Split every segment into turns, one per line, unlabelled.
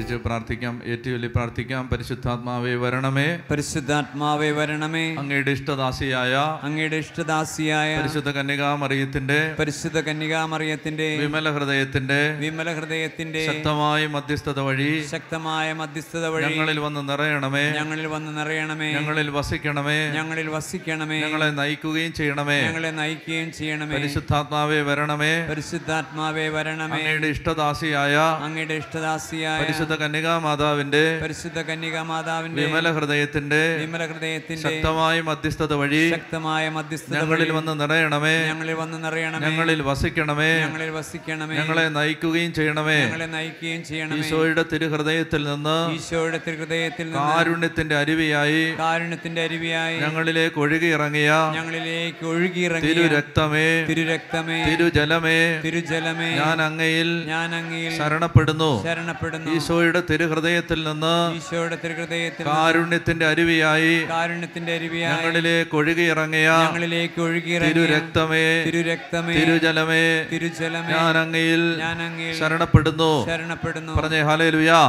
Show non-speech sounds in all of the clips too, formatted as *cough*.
വിശേഷിച്ച് പ്രാർത്ഥിക്കാം ഏറ്റവും വലിയ പ്രാർത്ഥിക്കാം പരിശുദ്ധാത്മാവേ വരണമേ പരിശുദ്ധാത്മാവേ വരണമേ അങ്ങയുടെ ഇഷ്ടദാസിയായ അങ്ങയുടെ ഇഷ്ടദാസിയായ പരിശുദ്ധ കന്യകാമറിയത്തിന്റെ പരിശുദ്ധ കന്യകാമറിയത്തിന്റെ വിമല ഹൃദയത്തിന്റെ വിമല ഹൃദയത്തിന്റെ ശക്തമായ മധ്യസ്ഥത വഴി ശക്തമായ മധ്യസ്ഥത വഴി ഞങ്ങളിൽ വന്ന് നിറയണമേ ഞങ്ങളിൽ വന്ന് നിറയണമേ ഞങ്ങളിൽ വസിക്കണമേ ഞങ്ങളിൽ വസിക്കണമേ ഞങ്ങളെ നയിക്കുകയും ചെയ്യണമേ ഞങ്ങളെ നയിക്കുകയും ചെയ്യണമേ പരിശുദ്ധാത്മാവേ വരണമേ പരിശുദ്ധാത്മാവേ വരണമേ അങ്ങയുടെ ഇഷ്ടദാസിയായ അങ്ങയുടെ
ഇഷ്ടദാസിയായ പരിശുദ്ധ
പരിശുദ്ധ മാതാവിന്റെ പരിശുദ്ധ മാതാവിന്റെ വിമല ഹൃദയത്തിന്റെ വിമല ഹൃദയത്തിന്റെ ശക്തമായ മധ്യസ്ഥത വഴി ശക്തമായ മധ്യസ്ഥത ഞങ്ങളിൽ വന്ന് നിറയണമേ ഞങ്ങളിൽ വന്ന് നിറയണമേ ഞങ്ങളിൽ വസിക്കണമേ ഞങ്ങളിൽ വസിക്കണമേ ഞങ്ങളെ നയിക്കുകയും ചെയ്യണമേ ഞങ്ങളെ നയിക്കുകയും ചെയ്യണമേ ഈശോയുടെ
തിരുഹൃദയത്തിൽ നിന്ന്
ഈശോയുടെ തിരുഹൃദയത്തിൽ നിന്ന്
കാരുണ്യത്തിന്റെ അരുവിയായി
കാരുണ്യത്തിന്റെ അരുവിയായി
ഞങ്ങളിലേക്ക് ഒഴുകി ഇറങ്ങിയ
ഞങ്ങളിലേക്ക് ഒഴുകി ഇറങ്ങിയ തിരു രക്തമേ തിരു രക്തമേ തിരുജലമേ തിരുജലമേ ഞാൻ അങ്ങയിൽ ഞാൻ അങ്ങയിൽ ശരണപ്പെടുന്നു
ശരണപ്പെടുന്നു ഈശോയുടെ തിരുഹൃദയത്തിൽ നിന്ന് ഈശോയുടെ തിരുഹൃദയത്തിൽ കാരുണ്യത്തിന്റെ അരുവിയായി
കാരുണ്യത്തിന്റെ അരുവിയായി ഞങ്ങളിലേക്ക് ഒഴുകിയിറങ്ങിയ ഞങ്ങളിലേക്ക് ഒഴുകിയിറങ്ങിയ തിരുരക്തമേ തിരുരക്തമേ തിരുജലമേ തിരുജലമേ ഞാൻ അങ്ങയിൽ ഞാൻ അങ്ങയിൽ ശരണപ്പെടുന്നു ശരണപ്പെടുന്നു
പറഞ്ഞേ ഹാലേ ലുയാ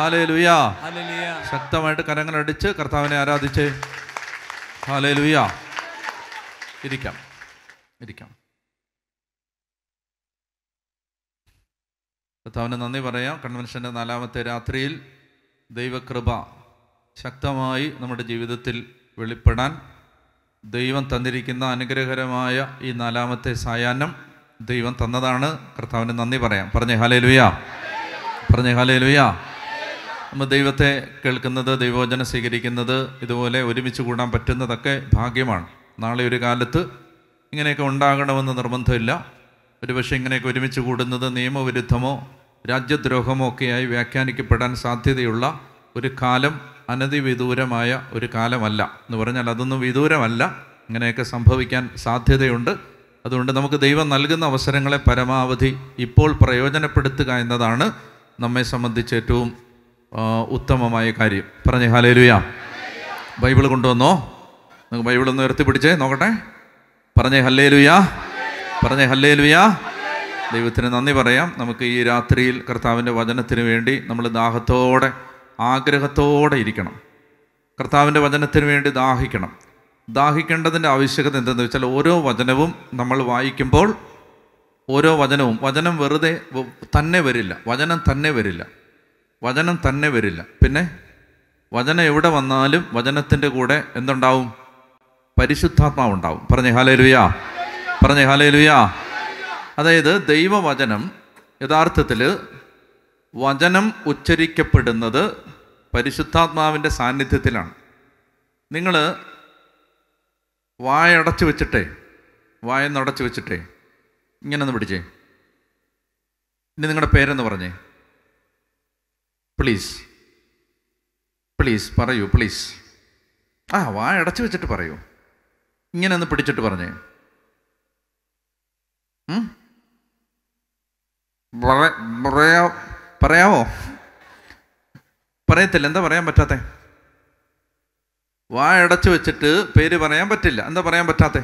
ഹാലേ ലുയാ ശക്തമായിട്ട് കരങ്ങളടിച്ച് കർത്താവിനെ ആരാധിച്ച് ഹാലേ ലുയാ ഇരിക്കാം ഇരിക്കാം കർത്താവിന് നന്ദി പറയാം കൺവെൻഷൻ്റെ നാലാമത്തെ രാത്രിയിൽ ദൈവകൃപ ശക്തമായി നമ്മുടെ ജീവിതത്തിൽ വെളിപ്പെടാൻ ദൈവം തന്നിരിക്കുന്ന അനുഗ്രഹകരമായ ഈ നാലാമത്തെ സായാഹ്നം ദൈവം തന്നതാണ് കർത്താവിന് നന്ദി പറയാം പറഞ്ഞേ ഹാലേ ലുയാ പറഞ്ഞേ ഹാലേ ലുയാ നമ്മൾ ദൈവത്തെ കേൾക്കുന്നത് ദൈവവചനം സ്വീകരിക്കുന്നത് ഇതുപോലെ ഒരുമിച്ച് കൂടാൻ പറ്റുന്നതൊക്കെ ഭാഗ്യമാണ് നാളെ ഒരു കാലത്ത് ഇങ്ങനെയൊക്കെ ഉണ്ടാകണമെന്ന് നിർബന്ധമില്ല ഒരുപക്ഷെ ഇങ്ങനെയൊക്കെ ഒരുമിച്ച് കൂടുന്നത് നിയമവിരുദ്ധമോ രാജ്യദ്രോഹമോ ഒക്കെയായി വ്യാഖ്യാനിക്കപ്പെടാൻ സാധ്യതയുള്ള ഒരു കാലം വിദൂരമായ ഒരു കാലമല്ല എന്ന് പറഞ്ഞാൽ അതൊന്നും വിദൂരമല്ല ഇങ്ങനെയൊക്കെ സംഭവിക്കാൻ സാധ്യതയുണ്ട് അതുകൊണ്ട് നമുക്ക് ദൈവം നൽകുന്ന അവസരങ്ങളെ പരമാവധി ഇപ്പോൾ പ്രയോജനപ്പെടുത്തുക എന്നതാണ് നമ്മെ സംബന്ധിച്ച് ഏറ്റവും ഉത്തമമായ കാര്യം പറഞ്ഞ ഹാലേലുയ ബൈബിൾ കൊണ്ടുവന്നോ നിങ്ങൾക്ക് ബൈബിൾ ഒന്ന് ഉയർത്തിപ്പിടിച്ചേ നോക്കട്ടെ പറഞ്ഞേ ഹല്ലേലുയാ പറഞ്ഞേ ഹല്ലേ ലുയാ ദൈവത്തിന് നന്ദി പറയാം നമുക്ക് ഈ രാത്രിയിൽ കർത്താവിൻ്റെ വചനത്തിന് വേണ്ടി നമ്മൾ ദാഹത്തോടെ ആഗ്രഹത്തോടെ ഇരിക്കണം കർത്താവിൻ്റെ വചനത്തിന് വേണ്ടി ദാഹിക്കണം ദാഹിക്കേണ്ടതിൻ്റെ ആവശ്യകത എന്തെന്ന് വെച്ചാൽ ഓരോ വചനവും നമ്മൾ വായിക്കുമ്പോൾ ഓരോ വചനവും വചനം വെറുതെ തന്നെ വരില്ല വചനം തന്നെ വരില്ല വചനം തന്നെ വരില്ല പിന്നെ വചനം എവിടെ വന്നാലും വചനത്തിൻ്റെ കൂടെ എന്തുണ്ടാവും പരിശുദ്ധാത്മാവുണ്ടാവും പറഞ്ഞേ ഹാലേലുയാ പറഞ്ഞേ ഹലയിലുയാ അതായത് ദൈവവചനം യഥാർത്ഥത്തിൽ വചനം ഉച്ചരിക്കപ്പെടുന്നത് പരിശുദ്ധാത്മാവിൻ്റെ സാന്നിധ്യത്തിലാണ് നിങ്ങൾ വായടച്ചു വെച്ചിട്ടേ അടച്ചു വെച്ചിട്ടേ ഇങ്ങനെ ഒന്ന് പിടിച്ചേ ഇനി നിങ്ങളുടെ പേരെന്ന് പറഞ്ഞേ പ്ലീസ് പ്ലീസ് പറയൂ പ്ലീസ് ആ വായടച്ചു അടച്ചു വെച്ചിട്ട് പറയൂ ഇങ്ങനെ ഒന്ന് പിടിച്ചിട്ട് പറഞ്ഞേ പറയാവോ പറയത്തില്ല എന്താ പറയാൻ പറ്റാത്ത വായടച്ചു വെച്ചിട്ട് പേര് പറയാൻ പറ്റില്ല എന്താ പറയാൻ പറ്റാത്ത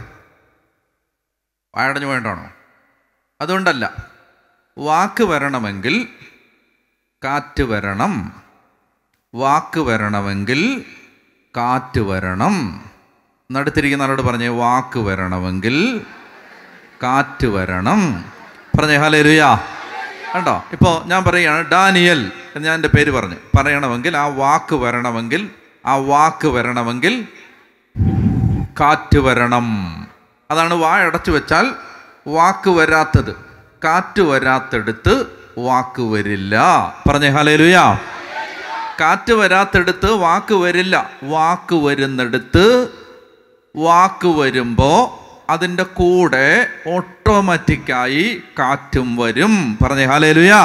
വായടഞ്ഞു വേണ്ടാണോ അതുകൊണ്ടല്ല വാക്ക് വരണമെങ്കിൽ കാറ്റ് വരണം വാക്ക് വരണമെങ്കിൽ കാറ്റ് വരണം നടുത്തിരിക്കുന്ന ആളോട് പറഞ്ഞേ വാക്ക് വരണമെങ്കിൽ കാറ്റ് വരണം പറഞ്ഞേ ഹലേ കണ്ടോ ഇപ്പോൾ ഞാൻ പറയുകയാണ് ഡാനിയൽ എന്ന് ഞാൻ എൻ്റെ പേര് പറഞ്ഞു പറയണമെങ്കിൽ ആ വാക്ക് വരണമെങ്കിൽ ആ വാക്ക് വരണമെങ്കിൽ കാറ്റ് വരണം അതാണ് വായടച്ചു വെച്ചാൽ വാക്ക് വരാത്തത് കാറ്റ് വരാത്തെടുത്ത് വാക്ക് വരില്ല പറഞ്ഞേ ഹലേലുയാ കാറ്റ് വരാത്തെടുത്ത് വാക്ക് വരില്ല വാക്ക് വരുന്നെടുത്ത് വാക്ക് വരുമ്പോൾ അതിൻ്റെ കൂടെ ഓട്ടോമാറ്റിക്കായി കാറ്റും വരും പറഞ്ഞേ ഹാലേലുയാ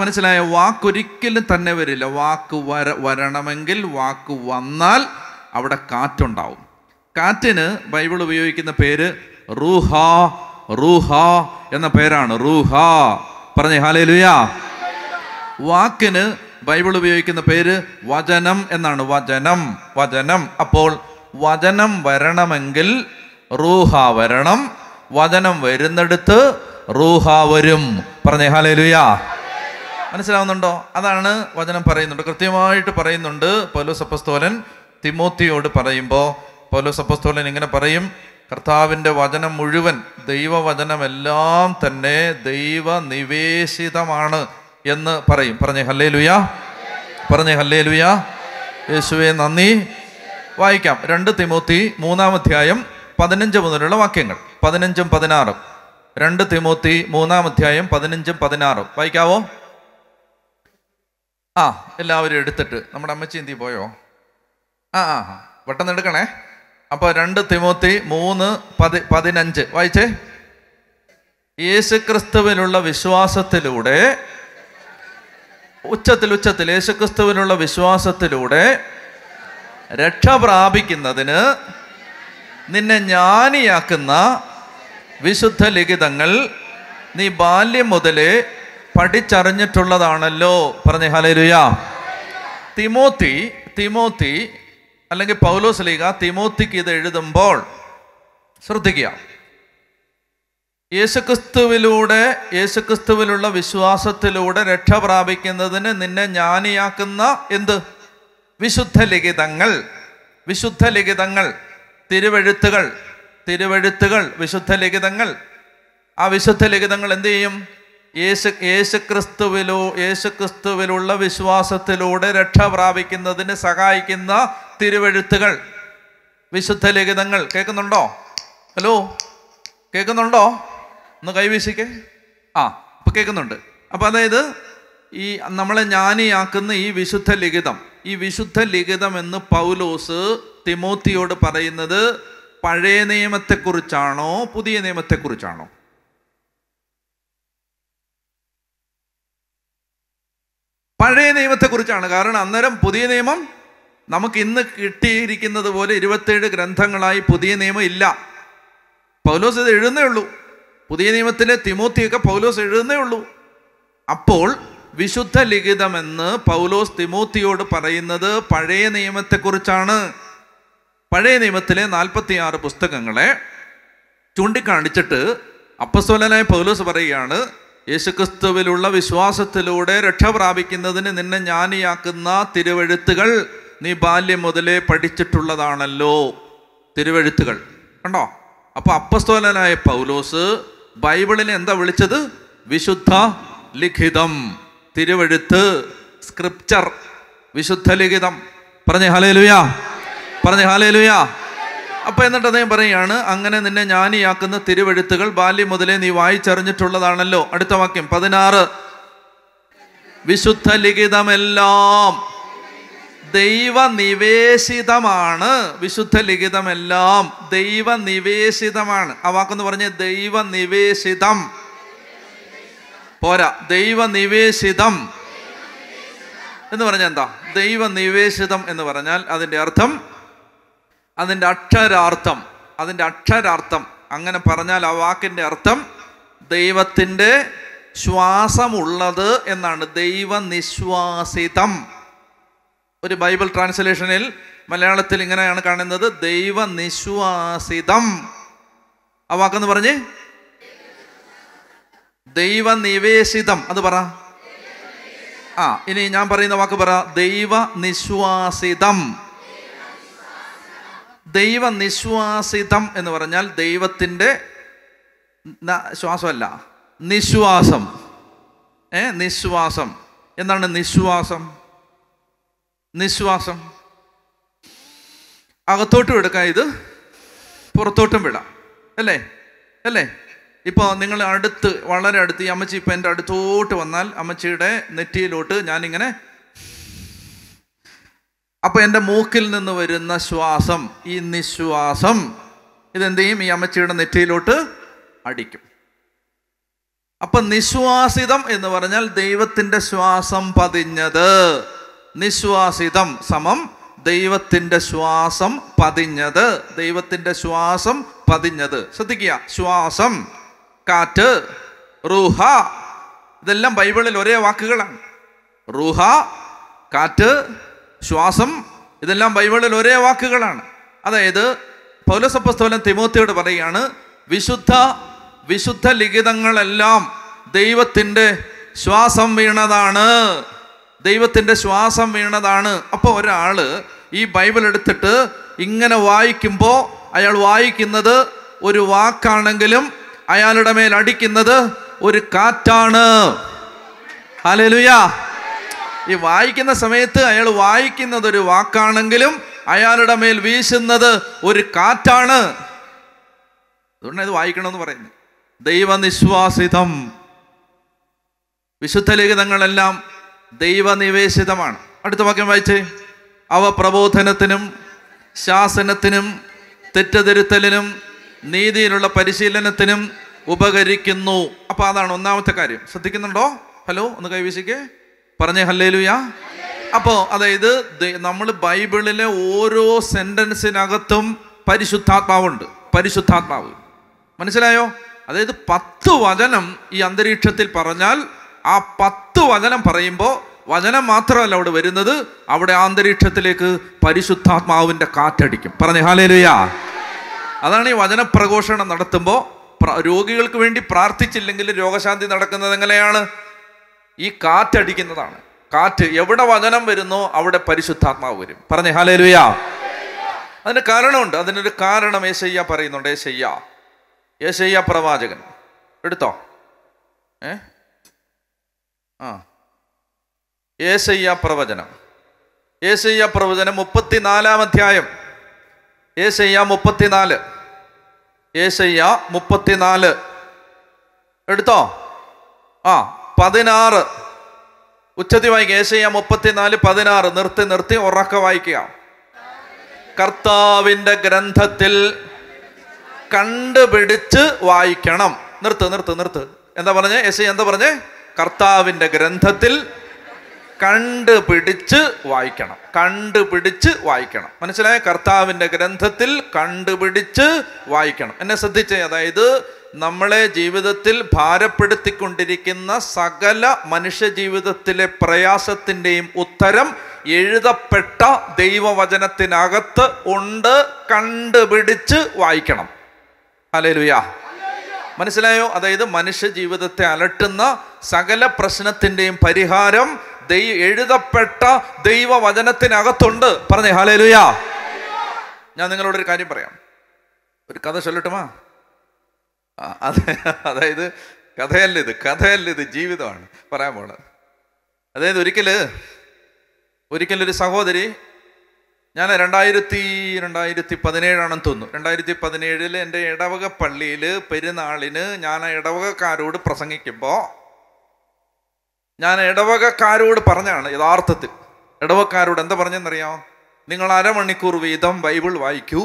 മനസ്സിലായ വാക്കൊരിക്കലും തന്നെ വരില്ല വാക്ക് വര വരണമെങ്കിൽ വാക്ക് വന്നാൽ അവിടെ കാറ്റുണ്ടാവും കാറ്റിന് ബൈബിൾ ഉപയോഗിക്കുന്ന പേര് റൂഹ റൂഹ എന്ന പേരാണ് റൂഹ പറഞ്ഞേ ഹാലേലുയാ വാക്കിന് ബൈബിൾ ഉപയോഗിക്കുന്ന പേര് വചനം എന്നാണ് വചനം വചനം അപ്പോൾ വചനം വരണമെങ്കിൽ റൂഹ വരണം വചനം വരുന്നെടുത്ത് റൂഹ വരും പറഞ്ഞേ ഹാലേലുയാ മനസ്സിലാവുന്നുണ്ടോ അതാണ് വചനം പറയുന്നുണ്ട് കൃത്യമായിട്ട് പറയുന്നുണ്ട് പൗലോസപ്പസ്തോലൻ തിമോത്തിയോട് പറയുമ്പോൾ പൗലോസപ്പസ്തോലൻ ഇങ്ങനെ പറയും കർത്താവിൻ്റെ വചനം മുഴുവൻ ദൈവവചനമെല്ലാം തന്നെ ദൈവ നിവേശിതമാണ് എന്ന് പറയും പറഞ്ഞേ ഹല്ലേ ലുയാ പറഞ്ഞേ ഹല്ലേ ലുയാ യേശുവെ നന്ദി വായിക്കാം രണ്ട് തിമോത്തി മൂന്നാം അധ്യായം പതിനഞ്ച് മുതലുള്ള വാക്യങ്ങൾ പതിനഞ്ചും പതിനാറും രണ്ട് തിമൂത്തി മൂന്നാം അധ്യായം പതിനഞ്ചും പതിനാറും വായിക്കാവോ ആ എല്ലാവരും എടുത്തിട്ട് നമ്മുടെ അമ്മച്ചി എന്തി പോയോ ആ ആ പെട്ടെന്ന് എടുക്കണേ അപ്പോൾ രണ്ട് തിമൂത്തി മൂന്ന് പതി പതിനഞ്ച് വായിച്ചേ യേശുക്രിസ്തുവിലുള്ള വിശ്വാസത്തിലൂടെ ഉച്ചത്തിൽ ഉച്ചത്തിൽ യേശുക്രിസ്തുവിനുള്ള വിശ്വാസത്തിലൂടെ രക്ഷ പ്രാപിക്കുന്നതിന് നിന്നെ ജ്ഞാനിയാക്കുന്ന വിശുദ്ധ ലിഖിതങ്ങൾ നീ ബാല്യം മുതലേ പഠിച്ചറിഞ്ഞിട്ടുള്ളതാണല്ലോ പറഞ്ഞ ഹലരുയ തിമോത്തി തിമോത്തി അല്ലെങ്കിൽ പൗലോസ് ലീഗ തിമോത്തിക്ക് ഇത് എഴുതുമ്പോൾ ശ്രദ്ധിക്കുക യേശുക്രിസ്തുവിലൂടെ യേശുക്രിസ്തുവിലുള്ള വിശ്വാസത്തിലൂടെ രക്ഷ പ്രാപിക്കുന്നതിന് നിന്നെ ജ്ഞാനിയാക്കുന്ന എന്ത് വിശുദ്ധ ലിഖിതങ്ങൾ വിശുദ്ധ ലിഖിതങ്ങൾ തിരുവെഴുത്തുകൾ തിരുവെഴുത്തുകൾ വിശുദ്ധ ലിഖിതങ്ങൾ ആ വിശുദ്ധ ലിഖിതങ്ങൾ എന്തു ചെയ്യും യേശു യേശുക്രിസ്തുവിലോ യേശുക്രിസ്തുവിലുള്ള വിശ്വാസത്തിലൂടെ രക്ഷ പ്രാപിക്കുന്നതിന് സഹായിക്കുന്ന തിരുവെഴുത്തുകൾ വിശുദ്ധ ലിഖിതങ്ങൾ കേൾക്കുന്നുണ്ടോ ഹലോ കേൾക്കുന്നുണ്ടോ ഒന്ന് കൈവീശിക്കേ ആ അപ്പം കേൾക്കുന്നുണ്ട് അപ്പം അതായത് ഈ നമ്മളെ ജ്ഞാനിയാക്കുന്ന ഈ വിശുദ്ധ ലിഖിതം ഈ വിശുദ്ധ ലിഖിതം എന്ന് പൗലോസ് തിമോത്തിയോട് പറയുന്നത് പഴയ നിയമത്തെക്കുറിച്ചാണോ പുതിയ നിയമത്തെക്കുറിച്ചാണോ പഴയ നിയമത്തെക്കുറിച്ചാണ് കാരണം അന്നേരം പുതിയ നിയമം നമുക്ക് ഇന്ന് കിട്ടിയിരിക്കുന്നത് പോലെ ഇരുപത്തേഴ് ഗ്രന്ഥങ്ങളായി പുതിയ നിയമം ഇല്ല പൗലോസ് ഇത് എഴുതുന്നേ ഉള്ളൂ പുതിയ നിയമത്തിലെ തിമോത്തിയൊക്കെ പൗലോസ് എഴുതുന്നേ ഉള്ളൂ അപ്പോൾ വിശുദ്ധ ലിഖിതമെന്ന് പൗലോസ് തിമോത്തിയോട് പറയുന്നത് പഴയ നിയമത്തെക്കുറിച്ചാണ് പഴയ നിയമത്തിലെ നാൽപ്പത്തിയാറ് പുസ്തകങ്ങളെ ചൂണ്ടിക്കാണിച്ചിട്ട് അപ്പസ്വലനായ പൗലോസ് പറയുകയാണ് യേശുക്രിസ്തുവിലുള്ള വിശ്വാസത്തിലൂടെ രക്ഷ പ്രാപിക്കുന്നതിന് നിന്നെ ജ്ഞാനിയാക്കുന്ന തിരുവഴുത്തുകൾ നീ ബാല്യം മുതലേ പഠിച്ചിട്ടുള്ളതാണല്ലോ തിരുവഴുത്തുകൾ കണ്ടോ അപ്പോൾ അപ്പസ്തോലനായ പൗലോസ് ബൈബിളിനെ എന്താ വിളിച്ചത് വിശുദ്ധ ലിഖിതം തിരുവഴുത്ത് സ്ക്രിപ്ചർ വിശുദ്ധ ലിഖിതം പറഞ്ഞേ ഹലേ ലുയാ പറഞ്ഞ ഹാലേലുയ അപ്പം എന്നിട്ട് അദ്ദേഹം പറയുകയാണ് അങ്ങനെ നിന്നെ ജ്ഞാനിയാക്കുന്ന തിരുവഴുത്തുകൾ ബാല്യം മുതലേ നീ വായിച്ചറിഞ്ഞിട്ടുള്ളതാണല്ലോ അടുത്ത വാക്യം പതിനാറ് വിശുദ്ധ ലിഖിതമെല്ലാം നിവേശിതമാണ് വിശുദ്ധ ലിഖിതമെല്ലാം നിവേശിതമാണ് ആ വാക്കെന്ന് പറഞ്ഞ നിവേശിതം പോരാ നിവേശിതം എന്ന് പറഞ്ഞ എന്താ നിവേശിതം എന്ന് പറഞ്ഞാൽ അതിൻ്റെ അർത്ഥം അതിൻ്റെ അക്ഷരാർത്ഥം അതിൻ്റെ അക്ഷരാർത്ഥം അങ്ങനെ പറഞ്ഞാൽ ആ വാക്കിൻ്റെ അർത്ഥം ദൈവത്തിൻ്റെ ശ്വാസമുള്ളത് എന്നാണ് ദൈവ നിശ്വാസിതം ഒരു ബൈബിൾ ട്രാൻസ്ലേഷനിൽ മലയാളത്തിൽ ഇങ്ങനെയാണ് കാണുന്നത് ദൈവ നിശ്വാസിതം ആ വാക്കെന്ന് പറഞ്ഞ് നിവേശിതം അത് പറ ആ ഇനി ഞാൻ പറയുന്ന വാക്ക് പറ ദൈവ നിശ്വാസിതം നിശ്വാസിതം എന്ന് പറഞ്ഞാൽ ദൈവത്തിൻ്റെ ശ്വാസമല്ല നിശ്വാസം ഏ നിശ്വാസം എന്താണ് നിശ്വാസം നിശ്വാസം അകത്തോട്ടും എടുക്കാം ഇത് പുറത്തോട്ടും വിടാം അല്ലേ അല്ലേ ഇപ്പോൾ നിങ്ങൾ അടുത്ത് വളരെ അടുത്ത് ഈ അമ്മച്ചി ഇപ്പം എൻ്റെ അടുത്തോട്ട് വന്നാൽ അമ്മച്ചിയുടെ നെറ്റിയിലോട്ട് ഞാനിങ്ങനെ അപ്പോൾ എൻ്റെ മൂക്കിൽ നിന്ന് വരുന്ന ശ്വാസം ഈ നിശ്വാസം ഇതെന്ത് ചെയ്യും ഈ അമ്മച്ചിയുടെ നെറ്റിയിലോട്ട് അടിക്കും അപ്പൊ നിശ്വാസിതം എന്ന് പറഞ്ഞാൽ ദൈവത്തിൻ്റെ ശ്വാസം പതിഞ്ഞത് നിശ്വാസിതം സമം ദൈവത്തിൻ്റെ ശ്വാസം പതിഞ്ഞത് ദൈവത്തിൻ്റെ ശ്വാസം പതിഞ്ഞത് ശ്രദ്ധിക്കുക ശ്വാസം കാറ്റ് റൂഹ ഇതെല്ലാം ബൈബിളിൽ ഒരേ വാക്കുകളാണ് റൂഹ കാറ്റ് ശ്വാസം ഇതെല്ലാം ബൈബിളിൽ ഒരേ വാക്കുകളാണ് അതായത് പൗലസപ്പസ്തോലം തിമോത്തിയോട് പറയുകയാണ് വിശുദ്ധ വിശുദ്ധ ലിഖിതങ്ങളെല്ലാം ദൈവത്തിൻ്റെ ശ്വാസം വീണതാണ് ദൈവത്തിൻ്റെ ശ്വാസം വീണതാണ് അപ്പോൾ ഒരാൾ ഈ ബൈബിൾ എടുത്തിട്ട് ഇങ്ങനെ വായിക്കുമ്പോൾ അയാൾ വായിക്കുന്നത് ഒരു വാക്കാണെങ്കിലും അയാളുടെ മേൽ അടിക്കുന്നത് ഒരു കാറ്റാണ് ഹലലുയാ ഈ വായിക്കുന്ന സമയത്ത് അയാൾ വായിക്കുന്നത് ഒരു വാക്കാണെങ്കിലും അയാളുടെ മേൽ വീശുന്നത് ഒരു കാറ്റാണ് അതുകൊണ്ടാണ് ഇത് വായിക്കണമെന്ന് പറയുന്നത് ദൈവനിശ്വാസിതം വിശുദ്ധ ലിഖിതങ്ങളെല്ലാം ദൈവനിവേശിതമാണ് അടുത്ത വാക്യം വായിച്ചേ അവ പ്രബോധനത്തിനും ശാസനത്തിനും തെറ്റുതിരുത്തലിനും നീതിയിലുള്ള പരിശീലനത്തിനും ഉപകരിക്കുന്നു അപ്പോൾ അതാണ് ഒന്നാമത്തെ കാര്യം ശ്രദ്ധിക്കുന്നുണ്ടോ ഹലോ ഒന്ന് കൈവീശിക്കേ പറഞ്ഞേ ഹല്ലേലൂയ അപ്പോൾ അതായത് നമ്മൾ ബൈബിളിലെ ഓരോ സെന്റൻസിനകത്തും പരിശുദ്ധാത്മാവുണ്ട് പരിശുദ്ധാത്മാവ് മനസ്സിലായോ അതായത് പത്ത് വചനം ഈ അന്തരീക്ഷത്തിൽ പറഞ്ഞാൽ ആ പത്ത് വചനം പറയുമ്പോൾ വചനം മാത്രമല്ല അവിടെ വരുന്നത് അവിടെ അന്തരീക്ഷത്തിലേക്ക് പരിശുദ്ധാത്മാവിൻ്റെ കാറ്റടിക്കും പറഞ്ഞേ ഹാലേലുയാ അതാണ് ഈ വചന പ്രഘോഷണം നടത്തുമ്പോൾ രോഗികൾക്ക് വേണ്ടി പ്രാർത്ഥിച്ചില്ലെങ്കിൽ രോഗശാന്തി നടക്കുന്നത് എങ്ങനെയാണ് ഈ കാറ്റടിക്കുന്നതാണ് കാറ്റ് എവിടെ വചനം വരുന്നോ അവിടെ പരിശുദ്ധാത്മാവ് വരും പറഞ്ഞേ ഹാലേലുയാ അതിന് കാരണമുണ്ട് അതിനൊരു കാരണം ഏശയ്യ പറയുന്നുണ്ട് ഏശയ്യ ഏശയ്യ പ്രവാചകൻ എടുത്തോ ഏ ആ ഏശയ്യ പ്രവചനം ഏശയ്യ പ്രവചനം മുപ്പത്തിനാലാം അധ്യായം ഏശയ്യ മുപ്പത്തിനാല് ഏശയ്യ മുപ്പത്തിനാല് എടുത്തോ ആ പതിനാറ് ഉച്ചത്തി വായിക്കുക ഏശയ്യ മുപ്പത്തിനാല് പതിനാറ് നിർത്തി നിർത്തി ഉറക്ക വായിക്കുക കർത്താവിൻ്റെ ഗ്രന്ഥത്തിൽ കണ്ടുപിടിച്ച് വായിക്കണം നിർത്ത് നിർത്ത് നിർത്ത് എന്താ പറഞ്ഞേ എസ് എന്താ പറഞ്ഞേ കർത്താവിൻ്റെ ഗ്രന്ഥത്തിൽ കണ്ടുപിടിച്ച് വായിക്കണം കണ്ടുപിടിച്ച് വായിക്കണം മനസ്സിലായ കർത്താവിൻ്റെ ഗ്രന്ഥത്തിൽ കണ്ടുപിടിച്ച് വായിക്കണം എന്നെ ശ്രദ്ധിച്ചേ അതായത് നമ്മളെ ജീവിതത്തിൽ ഭാരപ്പെടുത്തിക്കൊണ്ടിരിക്കുന്ന സകല മനുഷ്യജീവിതത്തിലെ പ്രയാസത്തിൻ്റെയും ഉത്തരം എഴുതപ്പെട്ട ദൈവവചനത്തിനകത്ത് ഉണ്ട് കണ്ടുപിടിച്ച് വായിക്കണം അലലുയാ മനസ്സിലായോ അതായത് മനുഷ്യ ജീവിതത്തെ അലട്ടുന്ന സകല പ്രശ്നത്തിൻ്റെയും പരിഹാരം ദൈ എഴുതപ്പെട്ട ദൈവവചനത്തിനകത്തുണ്ട് പറഞ്ഞേ ഹാലേലുയാ ഞാൻ നിങ്ങളോടൊരു കാര്യം പറയാം ഒരു കഥ ചൊല്ലട്ടുമാ അതായത് കഥയല്ല ഇത് കഥയല്ല ഇത് ജീവിതമാണ് പറയാൻ പോണത് അതായത് ഒരിക്കൽ ഒരിക്കലൊരു സഹോദരി ഞാൻ രണ്ടായിരത്തി രണ്ടായിരത്തി പതിനേഴാണെന്ന് തോന്നുന്നു രണ്ടായിരത്തി പതിനേഴിൽ എൻ്റെ ഇടവക പള്ളിയിൽ പെരുന്നാളിന് ഞാൻ ആ ഇടവകക്കാരോട് പ്രസംഗിക്കുമ്പോൾ ഞാൻ ഇടവകക്കാരോട് പറഞ്ഞാണ് യഥാർത്ഥത്തിൽ ഇടവക്കാരോട് എന്താ പറഞ്ഞെന്നറിയോ നിങ്ങൾ അരമണിക്കൂർ വീതം ബൈബിൾ വായിക്കൂ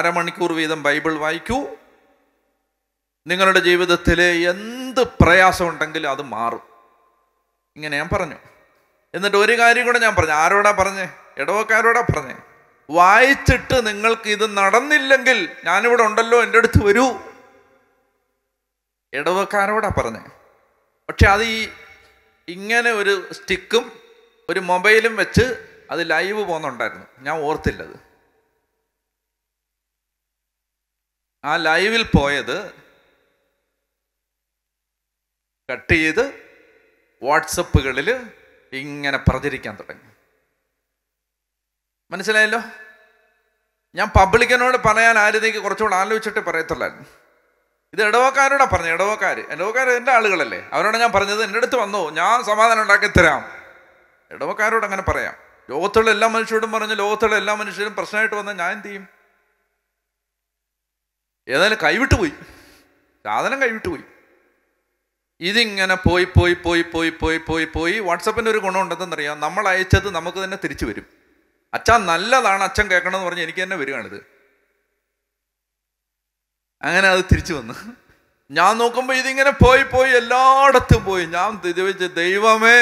അരമണിക്കൂർ വീതം ബൈബിൾ വായിക്കൂ നിങ്ങളുടെ ജീവിതത്തിൽ എന്ത് പ്രയാസമുണ്ടെങ്കിലും അത് മാറും ഇങ്ങനെ ഞാൻ പറഞ്ഞു എന്നിട്ട് ഒരു കാര്യം കൂടെ ഞാൻ പറഞ്ഞു ആരോടാ പറഞ്ഞേ ഇടവക്കാരോടാ പറഞ്ഞേ വായിച്ചിട്ട് നിങ്ങൾക്ക് ഇത് നടന്നില്ലെങ്കിൽ ഞാനിവിടെ ഉണ്ടല്ലോ എൻ്റെ അടുത്ത് വരൂ ഇടവക്കാരോടാ പറഞ്ഞേ പക്ഷെ അത് ഈ ഇങ്ങനെ ഒരു സ്റ്റിക്കും ഒരു മൊബൈലും വെച്ച് അത് ലൈവ് പോകുന്നുണ്ടായിരുന്നു ഞാൻ ഓർത്തില്ലത് ആ ലൈവിൽ പോയത് കട്ട് ചെയ്ത് വാട്സപ്പുകളിൽ ഇങ്ങനെ പ്രചരിക്കാൻ തുടങ്ങി മനസ്സിലായല്ലോ ഞാൻ പബ്ലിക്കിനോട് പറയാൻ ആരുതേക്ക് കുറച്ചുകൂടെ ആലോചിച്ചിട്ട് പറയത്തുള്ളൂ ഇത് ഇടവക്കാരോടാണ് പറഞ്ഞു ഇടവക്കാർ ഇടവക്കാർ എൻ്റെ ആളുകളല്ലേ അവരോട് ഞാൻ പറഞ്ഞത് എൻ്റെ അടുത്ത് വന്നു ഞാൻ സമാധാനം ഉണ്ടാക്കി തരാം ഇടവക്കാരോട് അങ്ങനെ പറയാം ലോകത്തുള്ള എല്ലാ മനുഷ്യരോടും പറഞ്ഞു ലോകത്തുള്ള എല്ലാ മനുഷ്യരും പ്രശ്നമായിട്ട് വന്നാൽ ഞാൻ എന്ത് ചെയ്യും ഏതായാലും കൈവിട്ടുപോയി പോയി സാധനം കൈവിട്ടുപോയി പോയി ഇതിങ്ങനെ പോയി പോയി പോയി പോയി പോയി പോയി പോയി വാട്സപ്പിൻ്റെ ഒരു അറിയാം നമ്മൾ അയച്ചത് നമുക്ക് തന്നെ തിരിച്ചു വരും അച്ഛൻ നല്ലതാണ് അച്ഛൻ കേൾക്കണമെന്ന് പറഞ്ഞ് എനിക്ക് തന്നെ വരികയാണിത് അങ്ങനെ അത് തിരിച്ചു വന്നു ഞാൻ നോക്കുമ്പോൾ ഇതിങ്ങനെ പോയി പോയി എല്ലായിടത്തും പോയി ഞാൻ തിരിച്ച് ദൈവമേ